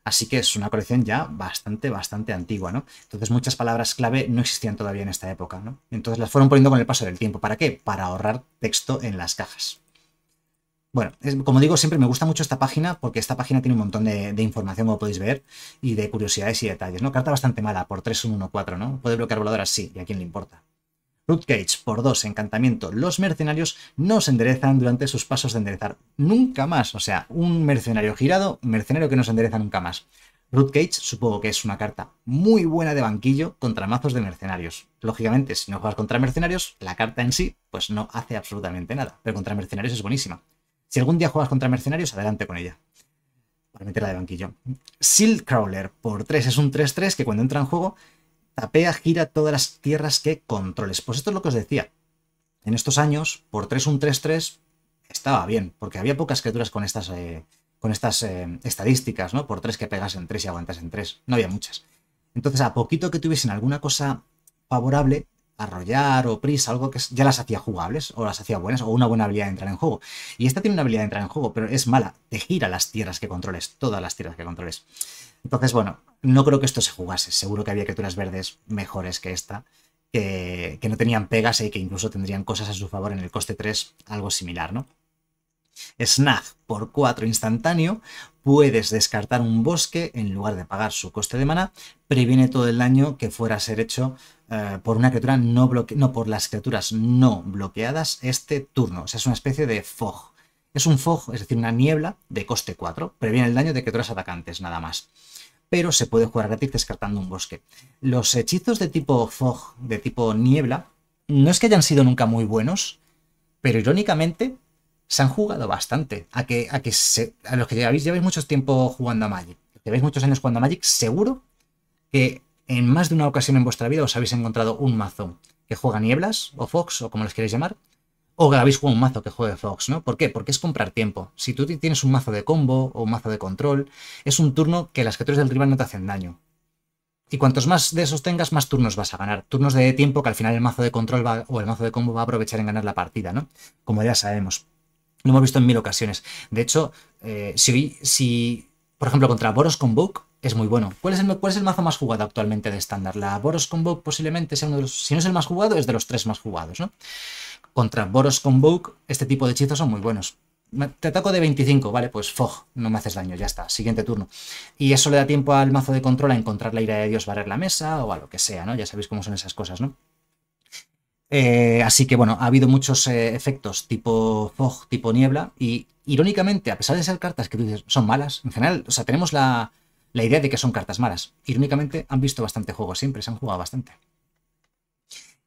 Así que es una colección ya bastante, bastante antigua, ¿no? Entonces muchas palabras clave no existían todavía en esta época, ¿no? Entonces las fueron poniendo con el paso del tiempo. ¿Para qué? Para ahorrar texto en las cajas. Bueno, como digo, siempre me gusta mucho esta página porque esta página tiene un montón de, información, como podéis ver, y de curiosidades y detalles, ¿no? Carta bastante mala, por 3-1-1-4, ¿no? Puede bloquear voladoras, sí, y a quién le importa. Root por 2, encantamiento. Los mercenarios no se enderezan durante sus pasos de enderezar. Nunca más. O sea, un mercenario girado, mercenario que no se endereza nunca más. Root supongo que es una carta muy buena de banquillo contra mazos de mercenarios. Lógicamente, si no juegas contra mercenarios, la carta en sí, pues no hace absolutamente nada. Pero contra mercenarios es buenísima. Si algún día juegas contra mercenarios, adelante con ella. Para meterla de banquillo. Shield Crawler por 3 es un 3-3 que cuando entra en juego tapea, gira todas las tierras que controles. Pues esto es lo que os decía. En estos años, por 3 un 3-3 estaba bien, porque había pocas criaturas con estas, eh, con estas eh, estadísticas, ¿no? Por 3 que pegas en 3 y aguantas en 3. No había muchas. Entonces, a poquito que tuviesen alguna cosa favorable, arrollar o prisa, algo que ya las hacía jugables o las hacía buenas o una buena habilidad de entrar en juego. Y esta tiene una habilidad de entrar en juego, pero es mala. Te gira las tierras que controles, todas las tierras que controles. Entonces, bueno, no creo que esto se jugase. Seguro que había criaturas verdes mejores que esta, que, que no tenían pegas y que incluso tendrían cosas a su favor en el coste 3, algo similar, ¿no? Snag por 4 instantáneo, puedes descartar un bosque en lugar de pagar su coste de mana, previene todo el daño que fuera a ser hecho eh, por una criatura no bloqueada, no por las criaturas no bloqueadas este turno. O sea, es una especie de fog. Es un fog, es decir, una niebla de coste 4. Previene el daño de criaturas atacantes, nada más pero se puede jugar gratis descartando un bosque. Los hechizos de tipo fog, de tipo niebla, no es que hayan sido nunca muy buenos, pero irónicamente se han jugado bastante. A que, a que se, a los que lleváis, lleváis mucho tiempo jugando a Magic, lleváis muchos años jugando a Magic, seguro que en más de una ocasión en vuestra vida os habéis encontrado un mazo que juega Nieblas o Fox o como les queréis llamar, o que habéis jugado un mazo que juegue Fox, ¿no? ¿Por qué? Porque es comprar tiempo. Si tú tienes un mazo de combo o un mazo de control, es un turno que las criaturas del rival no te hacen daño. Y cuantos más de esos tengas, más turnos vas a ganar. Turnos de tiempo que al final el mazo de control va, o el mazo de combo va a aprovechar en ganar la partida, ¿no? Como ya sabemos. Lo hemos visto en mil ocasiones. De hecho, eh, si, si, por ejemplo, contra Boros con Book, es muy bueno. ¿Cuál es, el, ¿Cuál es el mazo más jugado actualmente de estándar? La Boros Vogue posiblemente sea uno de los. Si no es el más jugado, es de los tres más jugados, ¿no? Contra Boros con Vogue este tipo de hechizos son muy buenos. Te ataco de 25, vale, pues fog, no me haces daño, ya está, siguiente turno. Y eso le da tiempo al mazo de control a encontrar la ira de Dios, barrer la mesa o a lo que sea, ¿no? Ya sabéis cómo son esas cosas, ¿no? Eh, así que bueno, ha habido muchos eh, efectos tipo fog, tipo niebla, y irónicamente, a pesar de ser cartas que dices son malas, en general, o sea, tenemos la, la, idea de que son cartas malas. Irónicamente, han visto bastante juego siempre, se han jugado bastante.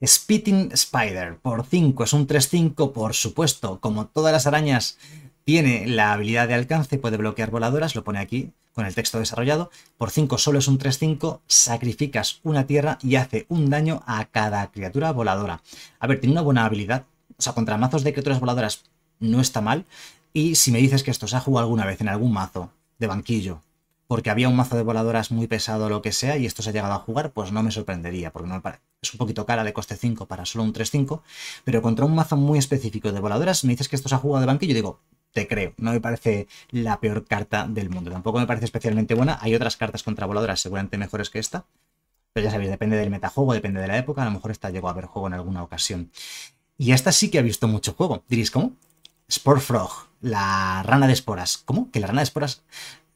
Spitting Spider, por 5, es un 3-5, por supuesto, como todas las arañas tiene la habilidad de alcance, puede bloquear voladoras, lo pone aquí con el texto desarrollado. Por 5 solo es un 3-5, sacrificas una tierra y hace un daño a cada criatura voladora. A ver, tiene una buena habilidad. O sea, contra mazos de criaturas voladoras no está mal. Y si me dices que esto se ha jugado alguna vez en algún mazo de banquillo, porque había un mazo de voladoras muy pesado o lo que sea, y esto se ha llegado a jugar, pues no me sorprendería, porque no es un poquito cara de coste 5 para solo un 3-5, pero contra un mazo muy específico de voladoras, me dices que esto se ha jugado de banquillo, digo, te creo. No me parece la peor carta del mundo. Tampoco me parece especialmente buena. Hay otras cartas contra voladoras seguramente mejores que esta. Pero ya sabéis, depende del metajuego, depende de la época. A lo mejor esta llegó a haber juego en alguna ocasión. Y esta sí que ha visto mucho juego. Diréis, ¿cómo? Frog, la rana de esporas. ¿Cómo? Que la rana de esporas...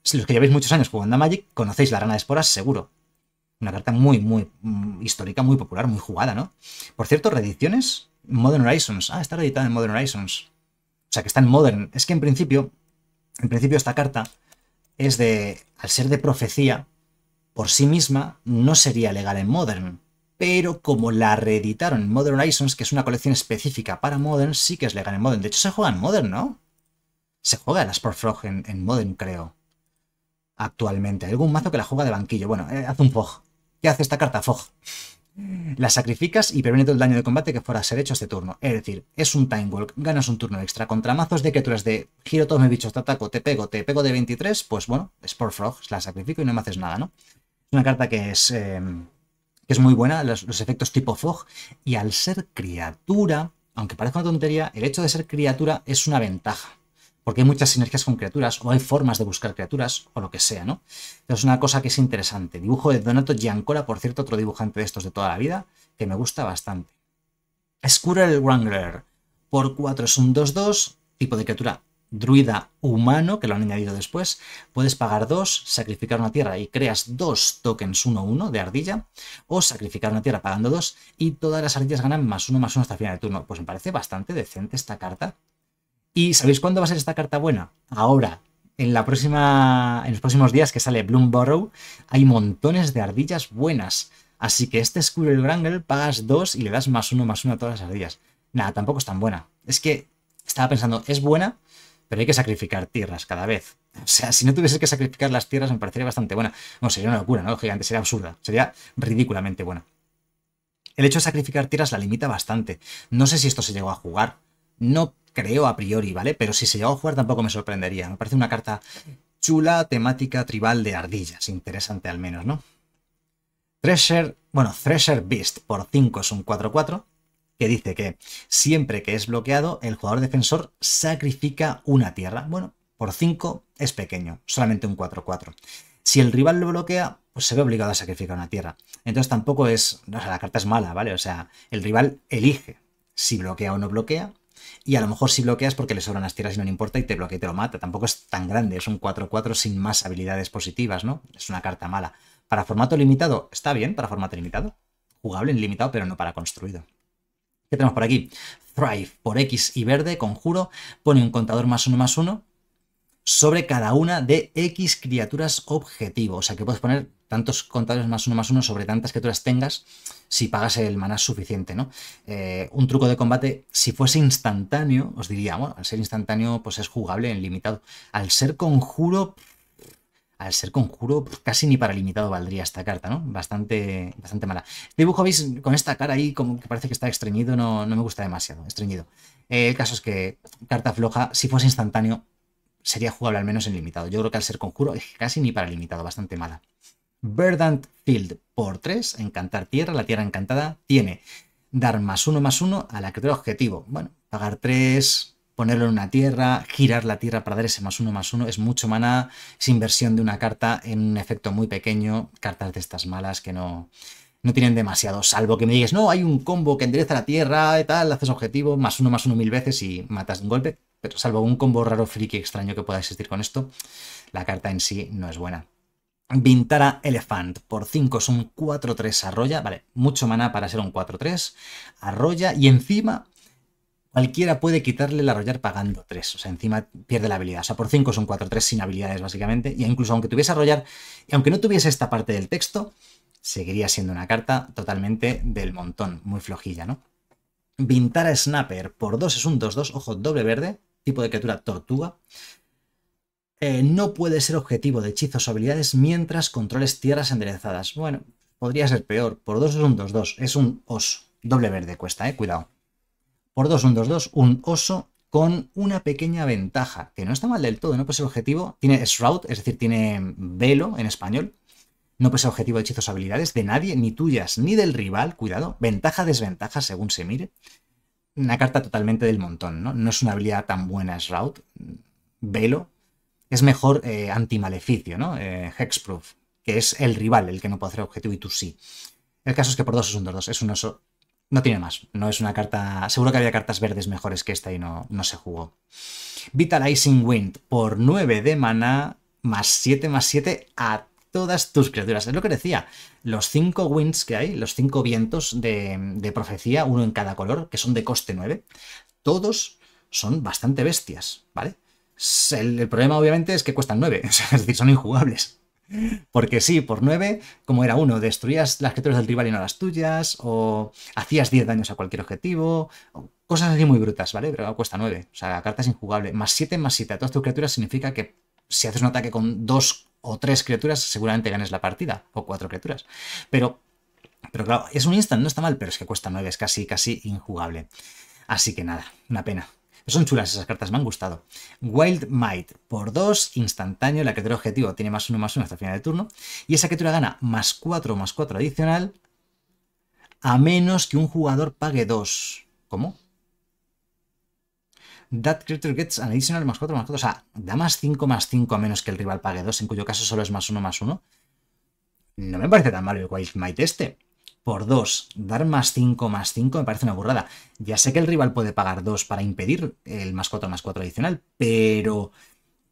si Los que lleváis muchos años jugando a Magic conocéis la rana de esporas seguro. Una carta muy, muy mm, histórica, muy popular, muy jugada, ¿no? Por cierto, reediciones. Modern Horizons. Ah, está reeditada en Modern Horizons sea, que está en Modern. Es que en principio, en principio esta carta es de, al ser de profecía, por sí misma no sería legal en Modern. Pero como la reeditaron en Modern Horizons, que es una colección específica para Modern, sí que es legal en Modern. De hecho, se juega en Modern, ¿no? Se juega en las Frog en, Modern, creo. Actualmente. algún mazo que la juega de banquillo. Bueno, eh, hace un Fog. ¿Qué hace esta carta? Fog. La sacrificas y previene todo el daño de combate que fuera a ser hecho este turno. Es decir, es un time walk, ganas un turno extra. Contra mazos de criaturas de giro todos mis bichos, te ataco, te pego, te pego de 23, pues bueno, Sport Frog, la sacrifico y no me haces nada, ¿no? Es una carta que es, em, que es muy buena, los, los efectos tipo Fog, y al ser criatura, aunque parezca una tontería, el hecho de ser criatura es una ventaja porque hay muchas sinergias con criaturas, o hay formas de buscar criaturas, o lo que sea, ¿no? es una cosa que es interesante. Dibujo de Donato Giancola, por cierto, otro dibujante de estos de toda la vida, que me gusta bastante. el Wrangler, por 4 es un 2-2, tipo de criatura druida humano, que lo han añadido después, puedes pagar 2, sacrificar una tierra y creas dos tokens 1-1 de ardilla, o sacrificar una tierra pagando dos y todas las ardillas ganan más uno más hasta el final de turno. Pues me parece bastante decente esta carta ¿Y sabéis cuándo va a ser esta carta buena? Ahora, en, la próxima, en los próximos días que sale Bloomborough, hay montones de ardillas buenas. Así que este Squirrel Wrangle pagas dos y le das más uno, más uno a todas las ardillas. Nada, tampoco es tan buena. Es que estaba pensando, es buena, pero hay que sacrificar tierras cada vez. O sea, si no tuviese que sacrificar las tierras, me parecería bastante buena. Bueno, sería una locura, ¿no? Gigante, sería absurda. Sería ridículamente buena. El hecho de sacrificar tierras la limita bastante. No sé si esto se llegó a jugar. No creo a priori, ¿vale? Pero si se llegó a jugar tampoco me sorprendería. Me parece una carta chula, temática tribal de ardillas, interesante al menos, ¿no? Thresher, bueno, Thresher Beast por 5 es un 4-4, que dice que siempre que es bloqueado, el jugador defensor sacrifica una tierra. Bueno, por 5 es pequeño, solamente un 4-4. Si el rival lo bloquea, pues se ve obligado a sacrificar una tierra. Entonces tampoco es, o sea, la carta es mala, ¿vale? O sea, el rival elige si bloquea o no bloquea, y a lo mejor si bloqueas porque le sobran las tierras y no le importa y te bloquea y te lo mata. Tampoco es tan grande, es un 4-4 sin más habilidades positivas, ¿no? Es una carta mala. Para formato limitado, está bien para formato limitado. Jugable en limitado, pero no para construido. ¿Qué tenemos por aquí? Thrive, por X y verde, conjuro, pone un contador más uno más uno sobre cada una de X criaturas objetivo. O sea que puedes poner tantos contadores más uno más uno sobre tantas criaturas tengas si pagas el maná suficiente, ¿no? Eh, un truco de combate, si fuese instantáneo, os diría, bueno, al ser instantáneo, pues es jugable en limitado. Al ser conjuro, al ser conjuro, casi ni para limitado valdría esta carta, ¿no? Bastante, bastante mala. dibujo, veis, con esta cara ahí, como que parece que está estreñido, no, me gusta demasiado, estreñido. Eh, el caso es que carta floja, si fuese instantáneo, sería jugable al menos en limitado. Yo creo que al ser conjuro, casi ni para limitado, bastante mala. Verdant Field por 3, Encantar Tierra, la Tierra Encantada, tiene dar más uno más uno a la criatura objetivo. Bueno, pagar 3, ponerlo en una tierra, girar la tierra para dar ese más uno más uno, es mucho maná, es inversión de una carta en un efecto muy pequeño, cartas de estas malas que no, no tienen demasiado, salvo que me digas, no, hay un combo que endereza la tierra y tal, haces objetivo, más uno, más uno mil veces y matas de un golpe, pero salvo un combo raro, friki, extraño que pueda existir con esto, la carta en sí no es buena. Vintara Elephant por 5 es un 4-3 arroya, vale, mucho maná para ser un 4-3, arroya y encima cualquiera puede quitarle el arrollar pagando 3, o sea, encima pierde la habilidad, o sea, por 5 es un 4-3 sin habilidades básicamente, y incluso aunque tuviese Arroyar, y aunque no tuviese esta parte del texto, seguiría siendo una carta totalmente del montón, muy flojilla, ¿no? Vintara Snapper por 2 es un 2-2, ojo, doble verde, tipo de criatura tortuga. Eh, no puede ser objetivo de hechizos o habilidades mientras controles tierras enderezadas. Bueno, podría ser peor. Por 2 es un 2-2. Es un oso. Doble verde cuesta, eh. Cuidado. Por 2, un 2-2. Un oso con una pequeña ventaja, que no está mal del todo, no puede ser objetivo. Tiene shroud, es decir, tiene velo en español. No puede ser objetivo de hechizos o habilidades de nadie, ni tuyas, ni del rival. Cuidado. Ventaja, desventaja, según se mire. Una carta totalmente del montón, ¿no? No es una habilidad tan buena, shroud. Velo, es mejor eh, anti-maleficio, ¿no? Eh, hexproof, que es el rival el que no puede hacer objetivo y tú sí. El caso es que por dos es un 2-2, es un oso. No tiene más, no es una carta... Seguro que había cartas verdes mejores que esta y no, no se jugó. Vitalizing Wind por 9 de mana, más 7, más 7 a todas tus criaturas. Es lo que decía, los 5 winds que hay, los 5 vientos de, de profecía, uno en cada color, que son de coste 9, todos son bastante bestias, ¿vale? El, problema, obviamente, es que cuestan 9. es decir, son injugables. Porque sí, por 9, como era uno, destruías las criaturas del rival y no las tuyas, o hacías 10 daños a cualquier objetivo, cosas así muy brutas, ¿vale? Pero cuesta 9. O sea, la carta es injugable. Más 7, más 7 a todas tus criaturas significa que si haces un ataque con 2 o 3 criaturas, seguramente ganes la partida, o 4 criaturas. Pero, pero claro, es un instant, no está mal, pero es que cuesta 9, es casi, casi injugable. Así que nada, una pena. Son chulas esas cartas, me han gustado. Wild Might, por 2, instantáneo, la criatura objetivo tiene más 1, más 1 hasta el final del turno. Y esa criatura gana más 4, más 4 adicional, a menos que un jugador pague 2. ¿Cómo? That creature gets an additional más 4, más 4. O sea, da más 5, más 5 a menos que el rival pague 2, en cuyo caso solo es más 1, más 1. No me parece tan malo el Wild Might este por 2. Dar más 5 más 5 me parece una burrada. Ya sé que el rival puede pagar 2 para impedir el más 4 más 4 adicional, pero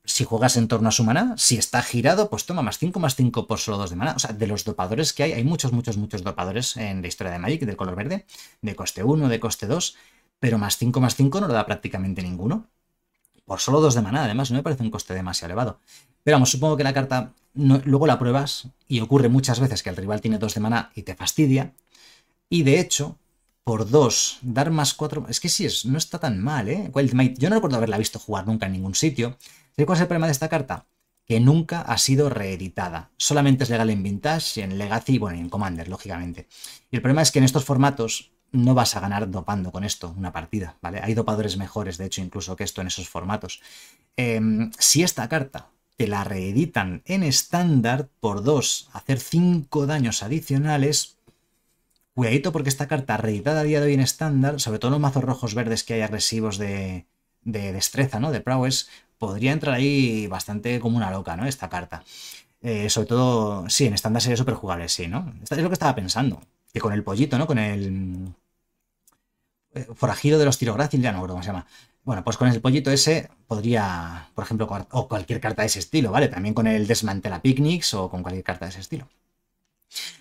si juegas en torno a su maná, si está girado, pues toma más 5 más 5 por solo 2 de maná. O sea, de los dopadores que hay, hay muchos, muchos, muchos dopadores en la historia de Magic del color verde, de coste 1, de coste 2, pero más 5 más 5 no lo da prácticamente ninguno. Por solo 2 de maná, además, no me parece un coste demasiado elevado. Pero vamos, supongo que la carta luego la pruebas y ocurre muchas veces que el rival tiene dos de maná y te fastidia. Y de hecho, por dos, dar más cuatro... Es que sí, es, no está tan mal, ¿eh? yo no recuerdo haberla visto jugar nunca en ningún sitio. ¿Sabes cuál es el problema de esta carta? Que nunca ha sido reeditada. Solamente es legal en Vintage, en Legacy y bueno, en Commander, lógicamente. Y el problema es que en estos formatos no vas a ganar dopando con esto una partida, ¿vale? Hay dopadores mejores, de hecho, incluso que esto en esos formatos. Em, si esta carta te la reeditan en estándar por 2, hacer 5 daños adicionales. Cuidadito porque esta carta reeditada a día de hoy en estándar, sobre todo en los mazos rojos verdes que hay agresivos de, destreza, ¿no? De prowess, podría entrar ahí bastante como una loca, ¿no? Esta carta. Eh, sobre todo, sí, en estándar sería súper jugable, sí, ¿no? es lo que estaba pensando. Que con el pollito, ¿no? Con el... Eh, forajido de los tirográficos, ya no recuerdo cómo se llama. Bueno, pues con el pollito ese podría, por ejemplo, o cualquier carta de ese estilo, ¿vale? También con el desmantela picnics o con cualquier carta de ese estilo.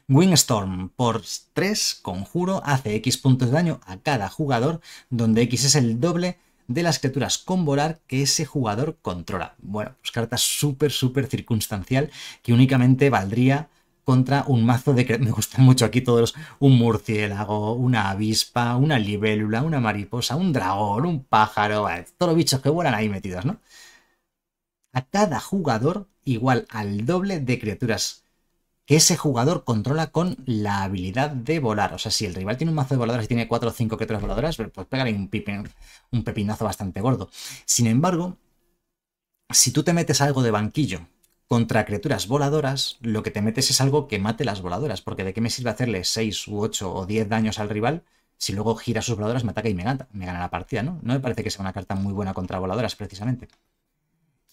Windstorm, por 3, conjuro, hace X puntos de daño a cada jugador, donde X es el doble de las criaturas con volar que ese jugador controla. Bueno, pues carta súper, súper circunstancial que únicamente valdría contra un mazo de... Me gustan mucho aquí todos. Un murciélago, una avispa, una libélula, una mariposa, un dragón, un pájaro. todos los bichos que vuelan ahí metidos, ¿no? A cada jugador igual al doble de criaturas que ese jugador controla con la habilidad de volar. O sea, si el rival tiene un mazo de voladoras y tiene 4 o 5 criaturas voladoras, pues, pues pégale un, un pepinazo bastante gordo. Sin embargo, si tú te metes algo de banquillo contra criaturas voladoras, lo que te metes es algo que mate las voladoras, porque ¿de qué me sirve hacerle 6 u 8 o 10 daños al rival si luego gira sus voladoras, me ataca y me gana, me gana la partida, ¿no? No me parece que sea una carta muy buena contra voladoras, precisamente.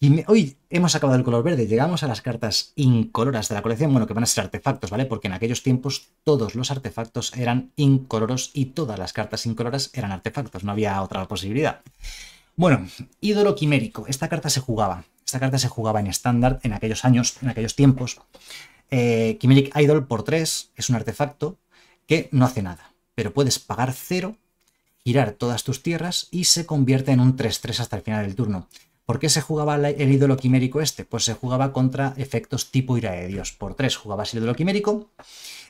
Y hoy hemos acabado el color verde, llegamos a las cartas incoloras de la colección, bueno, que van a ser artefactos, ¿vale? Porque en aquellos tiempos todos los artefactos eran incoloros y todas las cartas incoloras eran artefactos, no había otra posibilidad. Bueno, ídolo quimérico, esta carta se jugaba. Esta carta se jugaba en estándar en aquellos años, en aquellos tiempos. Eh, Idol por 3 es un artefacto que no hace nada, pero puedes pagar 0, girar todas tus tierras y se convierte en un 3-3 hasta el final del turno. ¿Por qué se jugaba el ídolo quimérico este? Pues se jugaba contra efectos tipo ira de Dios. Por 3 jugabas el ídolo quimérico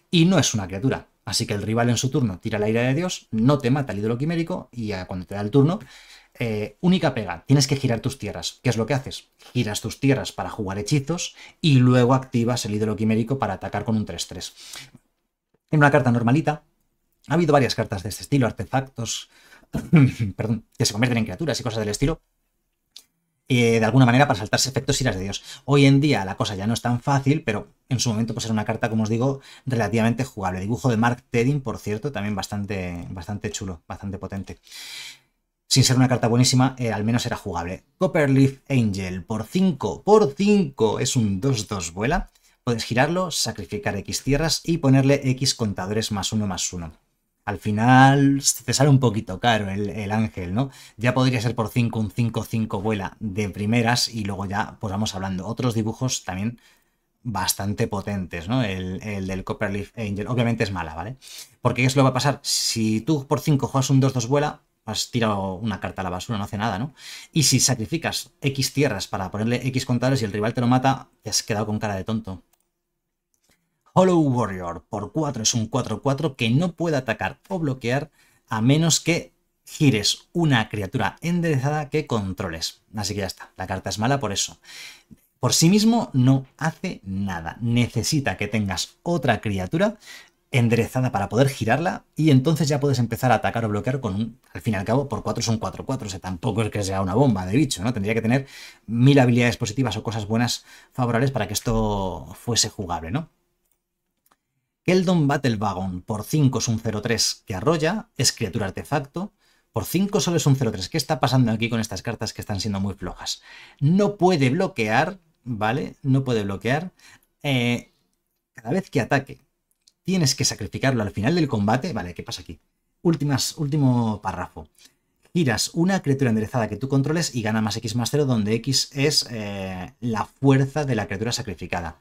y no es una criatura. Así que el rival en su turno tira la ira de Dios, no te mata el ídolo quimérico y cuando te da el turno eh, única pega, tienes que girar tus tierras. ¿Qué es lo que haces? Giras tus tierras para jugar hechizos y luego activas el ídolo quimérico para atacar con un 3-3. En una carta normalita, ha habido varias cartas de este estilo, artefactos, perdón, que se convierten en criaturas y cosas del estilo, eh, de alguna manera para saltarse efectos y iras de Dios. Hoy en día la cosa ya no es tan fácil, pero en su momento pues era una carta, como os digo, relativamente jugable. dibujo de Mark Tedding, por cierto, también bastante, bastante chulo, bastante potente sin ser una carta buenísima, eh, al menos era jugable. Copperleaf Angel, por 5, por 5, es un 2-2 vuela. Puedes girarlo, sacrificar X tierras y ponerle X contadores más 1 más 1. Al final te sale un poquito caro el, ángel, ¿no? Ya podría ser por 5 un 5-5 vuela de primeras y luego ya, pues vamos hablando. Otros dibujos también bastante potentes, ¿no? El, el, del Copperleaf Angel. Obviamente es mala, ¿vale? Porque es lo va a pasar. Si tú por 5 juegas un 2-2 vuela, has tirado una carta a la basura, no hace nada, ¿no? Y si sacrificas X tierras para ponerle X contadores y el rival te lo mata, te has quedado con cara de tonto. Hollow Warrior por 4 es un 4-4 que no puede atacar o bloquear a menos que gires una criatura enderezada que controles. Así que ya está, la carta es mala por eso. Por sí mismo no hace nada, necesita que tengas otra criatura enderezada para poder girarla y entonces ya puedes empezar a atacar o bloquear con un, al fin y al cabo, por 4 un 4, 4, o sea, tampoco es que sea una bomba de bicho, ¿no? Tendría que tener mil habilidades positivas o cosas buenas favorables para que esto fuese jugable, ¿no? Keldon Battle Wagon por 5 es un 0-3 que arrolla, es criatura artefacto, por 5 solo es un 0-3. ¿Qué está pasando aquí con estas cartas que están siendo muy flojas? No puede bloquear, ¿vale? No puede bloquear. Eh, cada vez que ataque tienes que sacrificarlo al final del combate. Vale, ¿qué pasa aquí? Últimas, último párrafo. Giras una criatura enderezada que tú controles y gana más X más 0, donde X es eh, la fuerza de la criatura sacrificada.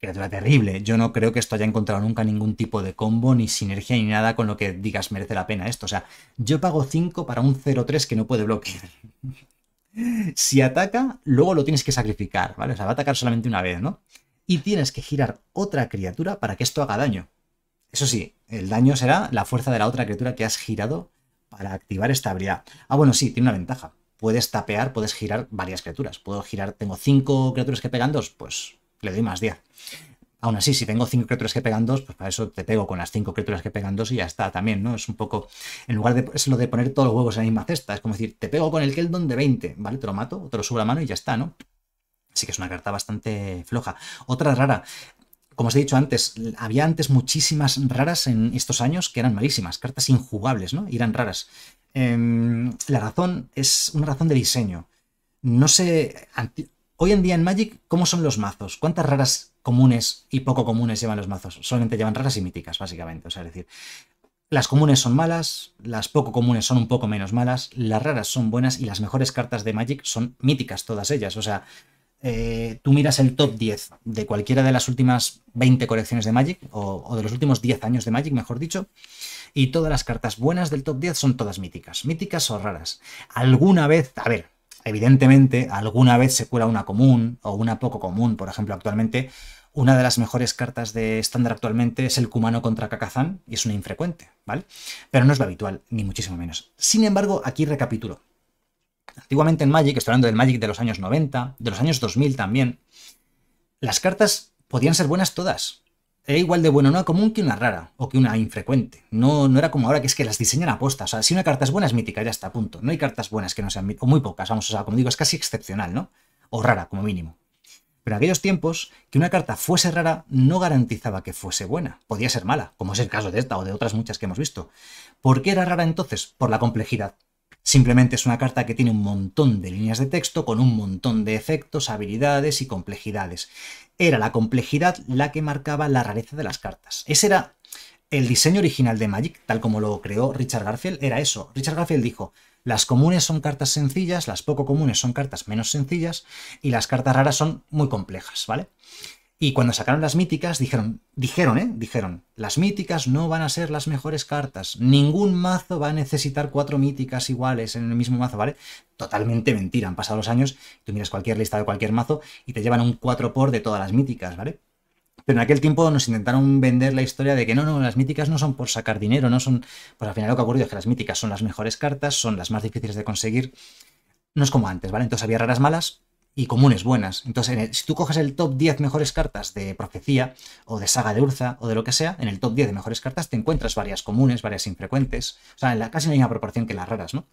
Criatura terrible. Yo no creo que esto haya encontrado nunca ningún tipo de combo, ni sinergia, ni nada con lo que digas merece la pena esto. O sea, yo pago 5 para un 0-3 que no puede bloquear. si ataca, luego lo tienes que sacrificar, ¿vale? O sea, va a atacar solamente una vez, ¿no? y tienes que girar otra criatura para que esto haga daño. Eso sí, el daño será la fuerza de la otra criatura que has girado para activar esta habilidad. Ah, bueno, sí, tiene una ventaja. Puedes tapear, puedes girar varias criaturas. Puedo girar, tengo 5 criaturas que pegan 2, pues le doy más 10. Aún así, si tengo 5 criaturas que pegan 2, pues para eso te pego con las 5 criaturas que pegan 2 y ya está también, ¿no? Es un poco, en lugar de es lo de poner todos los huevos en la misma cesta, es como decir, te pego con el Keldon de 20, ¿vale? Te lo mato, te lo subo a mano y ya está, ¿no? Así que es una carta bastante floja. Otra rara. Como os he dicho antes, había antes muchísimas raras en estos años que eran malísimas, cartas injugables, ¿no? Y eran raras. Em, la razón es una razón de diseño. No sé, hoy en día en Magic, ¿cómo son los mazos? ¿Cuántas raras comunes y poco comunes llevan los mazos? Solamente llevan raras y míticas, básicamente. O sea, es decir, las comunes son malas, las poco comunes son un poco menos malas, las raras son buenas y las mejores cartas de Magic son míticas todas ellas. O sea, eh, tú miras el top 10 de cualquiera de las últimas 20 colecciones de Magic, o, de los últimos 10 años de Magic, mejor dicho, y todas las cartas buenas del top 10 son todas míticas, míticas o raras. Alguna vez, a ver, evidentemente, alguna vez se cuela una común o una poco común, por ejemplo, actualmente. Una de las mejores cartas de estándar actualmente es el Kumano contra Kakazan y es una infrecuente, ¿vale? Pero no es lo habitual, ni muchísimo menos. Sin embargo, aquí recapitulo. Antiguamente en Magic, estoy hablando del Magic de los años 90, de los años 2000 también, las cartas podían ser buenas todas. Era igual de bueno no común que una rara o que una infrecuente. No, no era como ahora que es que las diseñan a posta. O sea, si una carta es buena es mítica, ya está, a punto. No hay cartas buenas que no sean míticas, o muy pocas, vamos, a como digo, es casi excepcional, ¿no? O rara, como mínimo. Pero en aquellos tiempos, que una carta fuese rara no garantizaba que fuese buena. Podía ser mala, como es el caso de esta o de otras muchas que hemos visto. ¿Por qué era rara entonces? Por la complejidad. Simplemente es una carta que tiene un montón de líneas de texto con un montón de efectos, habilidades y complejidades. Era la complejidad la que marcaba la rareza de las cartas. Ese era el diseño original de Magic, tal como lo creó Richard Garfield, era eso. Richard Garfield dijo, las comunes son cartas sencillas, las poco comunes son cartas menos sencillas y las cartas raras son muy complejas, ¿vale? Y cuando sacaron las míticas, dijeron, dijeron, ¿eh? Dijeron, las míticas no van a ser las mejores cartas. Ningún mazo va a necesitar cuatro míticas iguales en el mismo mazo, ¿vale? Totalmente mentira. Han pasado los años, tú miras cualquier lista de cualquier mazo y te llevan un 4 por de todas las míticas, ¿vale? Pero en aquel tiempo nos intentaron vender la historia de que no, no, las míticas no son por sacar dinero, no son... Pues al final lo que ha ocurrido es que las míticas son las mejores cartas, son las más difíciles de conseguir. No es como antes, ¿vale? Entonces había raras malas, y comunes buenas. Entonces, si tú coges el top 10 mejores cartas de profecía o de saga de Urza o de lo que sea, en el top 10 de mejores cartas te encuentras varias comunes, varias infrecuentes, o sea, en la, casi en la misma proporción que las raras, ¿no?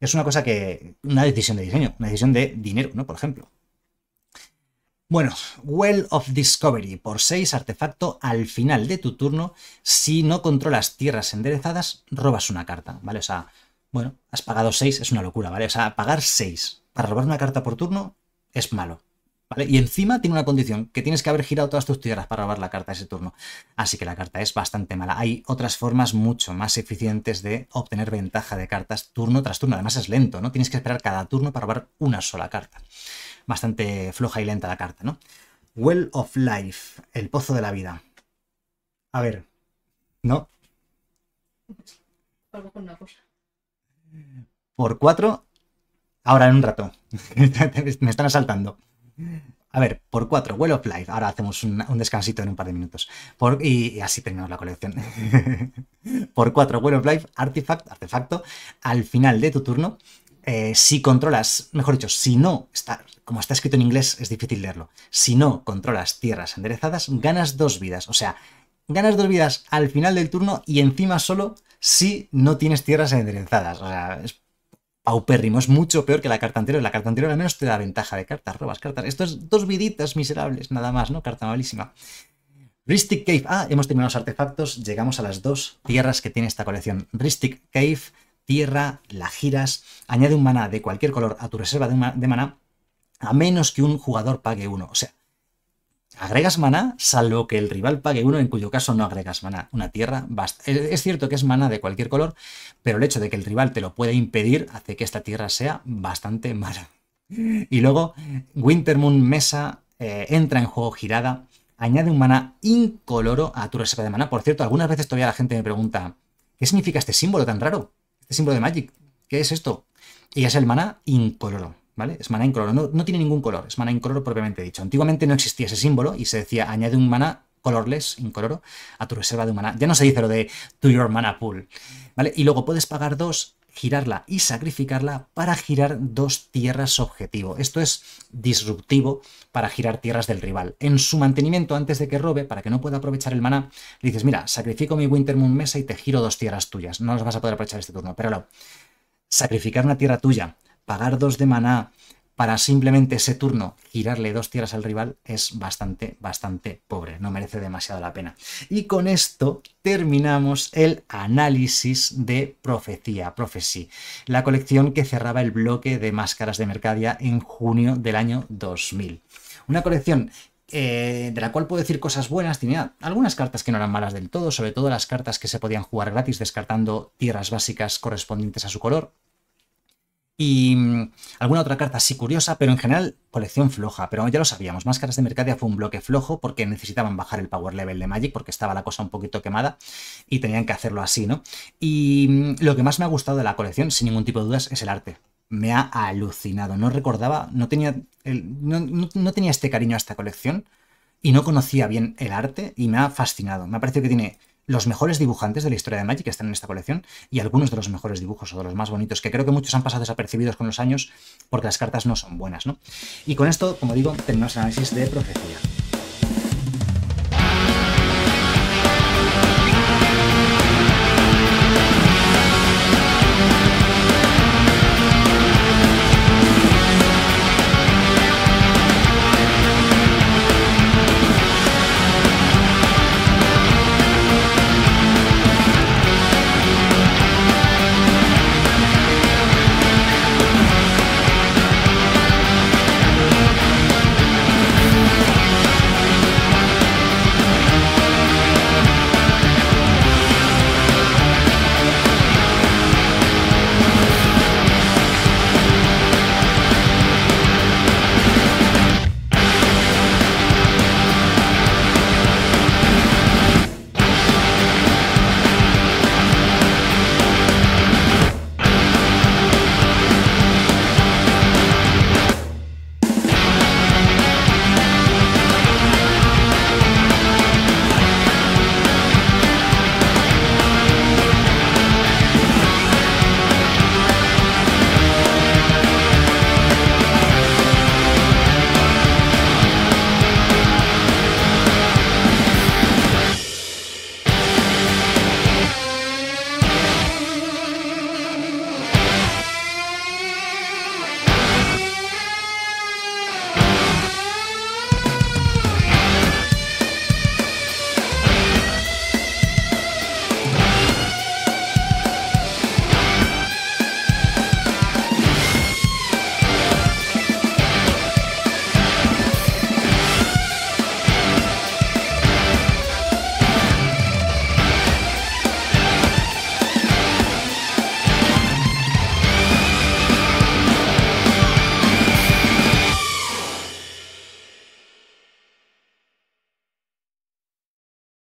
Es una cosa que, una decisión de diseño, una decisión de dinero, ¿no? Por ejemplo. Bueno, Well of Discovery, por 6 artefacto, al final de tu turno, si no controlas tierras enderezadas, robas una carta, ¿vale? O sea, bueno, has pagado 6, es una locura, ¿vale? O sea, pagar 6 para robar una carta por turno es malo. Y encima tiene una condición, que tienes que haber girado todas tus tierras para robar la carta ese turno. Así que la carta es bastante mala. Hay otras formas mucho más eficientes de obtener ventaja de cartas turno tras turno. Además es lento, ¿no? Tienes que esperar cada turno para robar una sola carta. Bastante floja y lenta la carta, ¿no? Well of Life, el pozo de la vida. A ver, ¿no? Por cuatro Ahora en un rato. Me están asaltando. A ver, por 4, Well of Life. Ahora hacemos un, descansito en un par de minutos. y, así terminamos la colección. por 4, Well of Life, Artifact, artefacto. Al final de tu turno, eh, si controlas, mejor dicho, si no, está, como está escrito en inglés, es difícil leerlo. Si no controlas tierras enderezadas, ganas dos vidas. O sea, ganas dos vidas al final del turno y encima solo si no tienes tierras enderezadas. O sea, es aupérrimo, es mucho peor que la carta anterior. La carta anterior al menos te da ventaja de cartas, robas cartas. esto es dos viditas miserables, nada más, ¿no? Carta malísima. Ristic Cave. Ah, hemos terminado los artefactos, llegamos a las dos tierras que tiene esta colección. Ristic Cave, tierra, la giras, añade un maná de cualquier color a tu reserva de, maná a menos que un jugador pague uno. O sea, Agregas maná, salvo que el rival pague uno, en cuyo caso no agregas maná. Una tierra Es cierto que es maná de cualquier color, pero el hecho de que el rival te lo pueda impedir hace que esta tierra sea bastante mala. Y luego, Wintermoon Mesa eh, entra en juego girada, añade un maná incoloro a tu reserva de maná. Por cierto, algunas veces todavía la gente me pregunta, ¿qué significa este símbolo tan raro? Este símbolo de Magic, ¿qué es esto? Y es el maná incoloro. ¿vale? Es mana incoloro, no, no tiene ningún color, es mana incoloro propiamente dicho. Antiguamente no existía ese símbolo y se decía añade un mana colorless, incoloro, a tu reserva de maná. Ya no se dice lo de to your mana pool, ¿vale? Y luego puedes pagar dos, girarla y sacrificarla para girar dos tierras objetivo. Esto es disruptivo para girar tierras del rival. En su mantenimiento, antes de que robe, para que no pueda aprovechar el maná, dices, mira, sacrifico mi Winter Moon Mesa y te giro dos tierras tuyas. No las vas a poder aprovechar este turno, pero no. Sacrificar una tierra tuya pagar dos de maná para simplemente ese turno girarle dos tierras al rival es bastante, bastante pobre, no merece demasiado la pena. Y con esto terminamos el análisis de Profecía, profecía la colección que cerraba el bloque de Máscaras de Mercadia en junio del año 2000. Una colección eh, de la cual puedo decir cosas buenas. Tenía algunas cartas que no eran malas del todo, sobre todo las cartas que se podían jugar gratis descartando tierras básicas correspondientes a su color. Y mm, alguna otra carta sí curiosa, pero en general colección floja. Pero ya lo sabíamos, Máscaras de Mercadia fue un bloque flojo porque necesitaban bajar el power level de Magic porque estaba la cosa un poquito quemada y tenían que hacerlo así, ¿no? Y mm, lo que más me ha gustado de la colección, sin ningún tipo de dudas, es el arte. Me ha alucinado. No recordaba, no tenía, no tenía este cariño a esta colección y no conocía bien el arte y me ha fascinado. Me ha parecido que tiene los mejores dibujantes de la historia de Magic están en esta colección y algunos de los mejores dibujos o de los más bonitos, que creo que muchos han pasado desapercibidos con los años porque las cartas no son buenas, ¿no? Y con esto, como digo, terminamos el análisis de profecía.